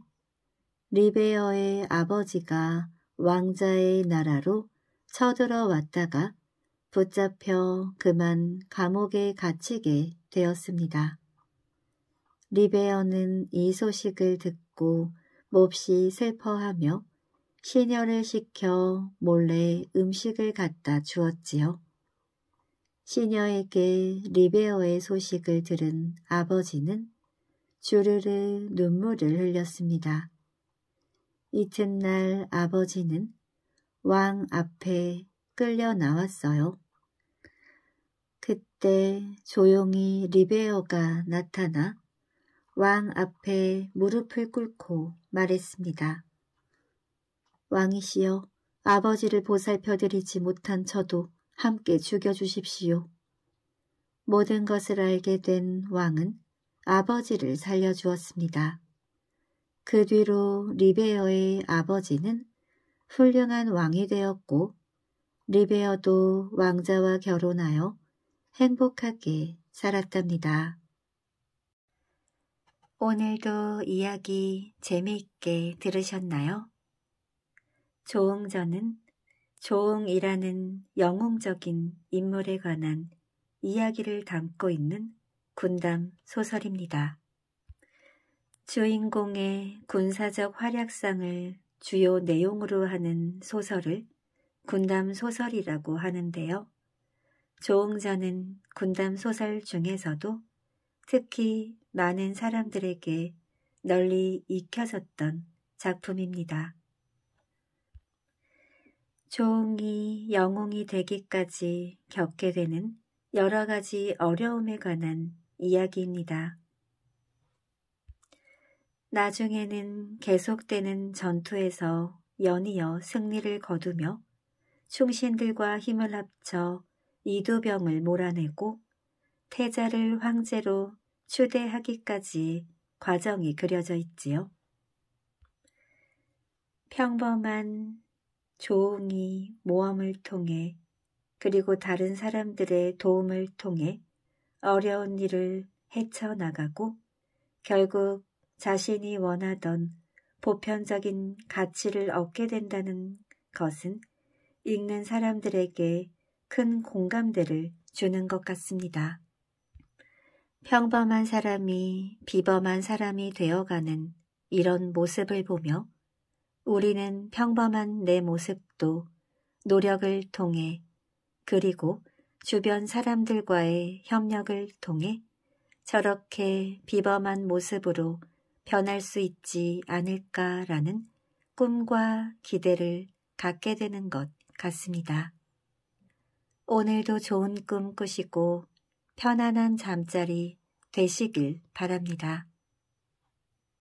리베어의 아버지가 왕자의 나라로 쳐들어 왔다가 붙잡혀 그만 감옥에 갇히게 되었습니다. 리베어는 이 소식을 듣고 몹시 슬퍼하며 신녀를 시켜 몰래 음식을 갖다 주었지요. 시녀에게 리베어의 소식을 들은 아버지는 주르르 눈물을 흘렸습니다. 이튿날 아버지는 왕 앞에 끌려 나왔어요. 그때 조용히 리베어가 나타나 왕 앞에 무릎을 꿇고 말했습니다. 왕이시여 아버지를 보살펴드리지 못한 저도 함께 죽여주십시오. 모든 것을 알게 된 왕은 아버지를 살려주었습니다. 그 뒤로 리베어의 아버지는 훌륭한 왕이 되었고 리베어도 왕자와 결혼하여 행복하게 살았답니다. 오늘도 이야기 재미있게 들으셨나요? 조응전은 조옹이라는 영웅적인 인물에 관한 이야기를 담고 있는 군담 소설입니다. 주인공의 군사적 활약상을 주요 내용으로 하는 소설을 군담 소설이라고 하는데요. 조응자는 군담 소설 중에서도 특히 많은 사람들에게 널리 익혀졌던 작품입니다. 종이 영웅이 되기까지 겪게 되는 여러 가지 어려움에 관한 이야기입니다. 나중에는 계속되는 전투에서 연이어 승리를 거두며 충신들과 힘을 합쳐 이두병을 몰아내고 태자를 황제로 추대하기까지 과정이 그려져 있지요. 평범한 조응이 모험을 통해 그리고 다른 사람들의 도움을 통해 어려운 일을 헤쳐나가고 결국 자신이 원하던 보편적인 가치를 얻게 된다는 것은 읽는 사람들에게 큰 공감대를 주는 것 같습니다. 평범한 사람이 비범한 사람이 되어가는 이런 모습을 보며 우리는 평범한 내 모습도 노력을 통해 그리고 주변 사람들과의 협력을 통해 저렇게 비범한 모습으로 변할 수 있지 않을까라는 꿈과 기대를 갖게 되는 것 같습니다. 오늘도 좋은 꿈 꾸시고 편안한 잠자리 되시길 바랍니다.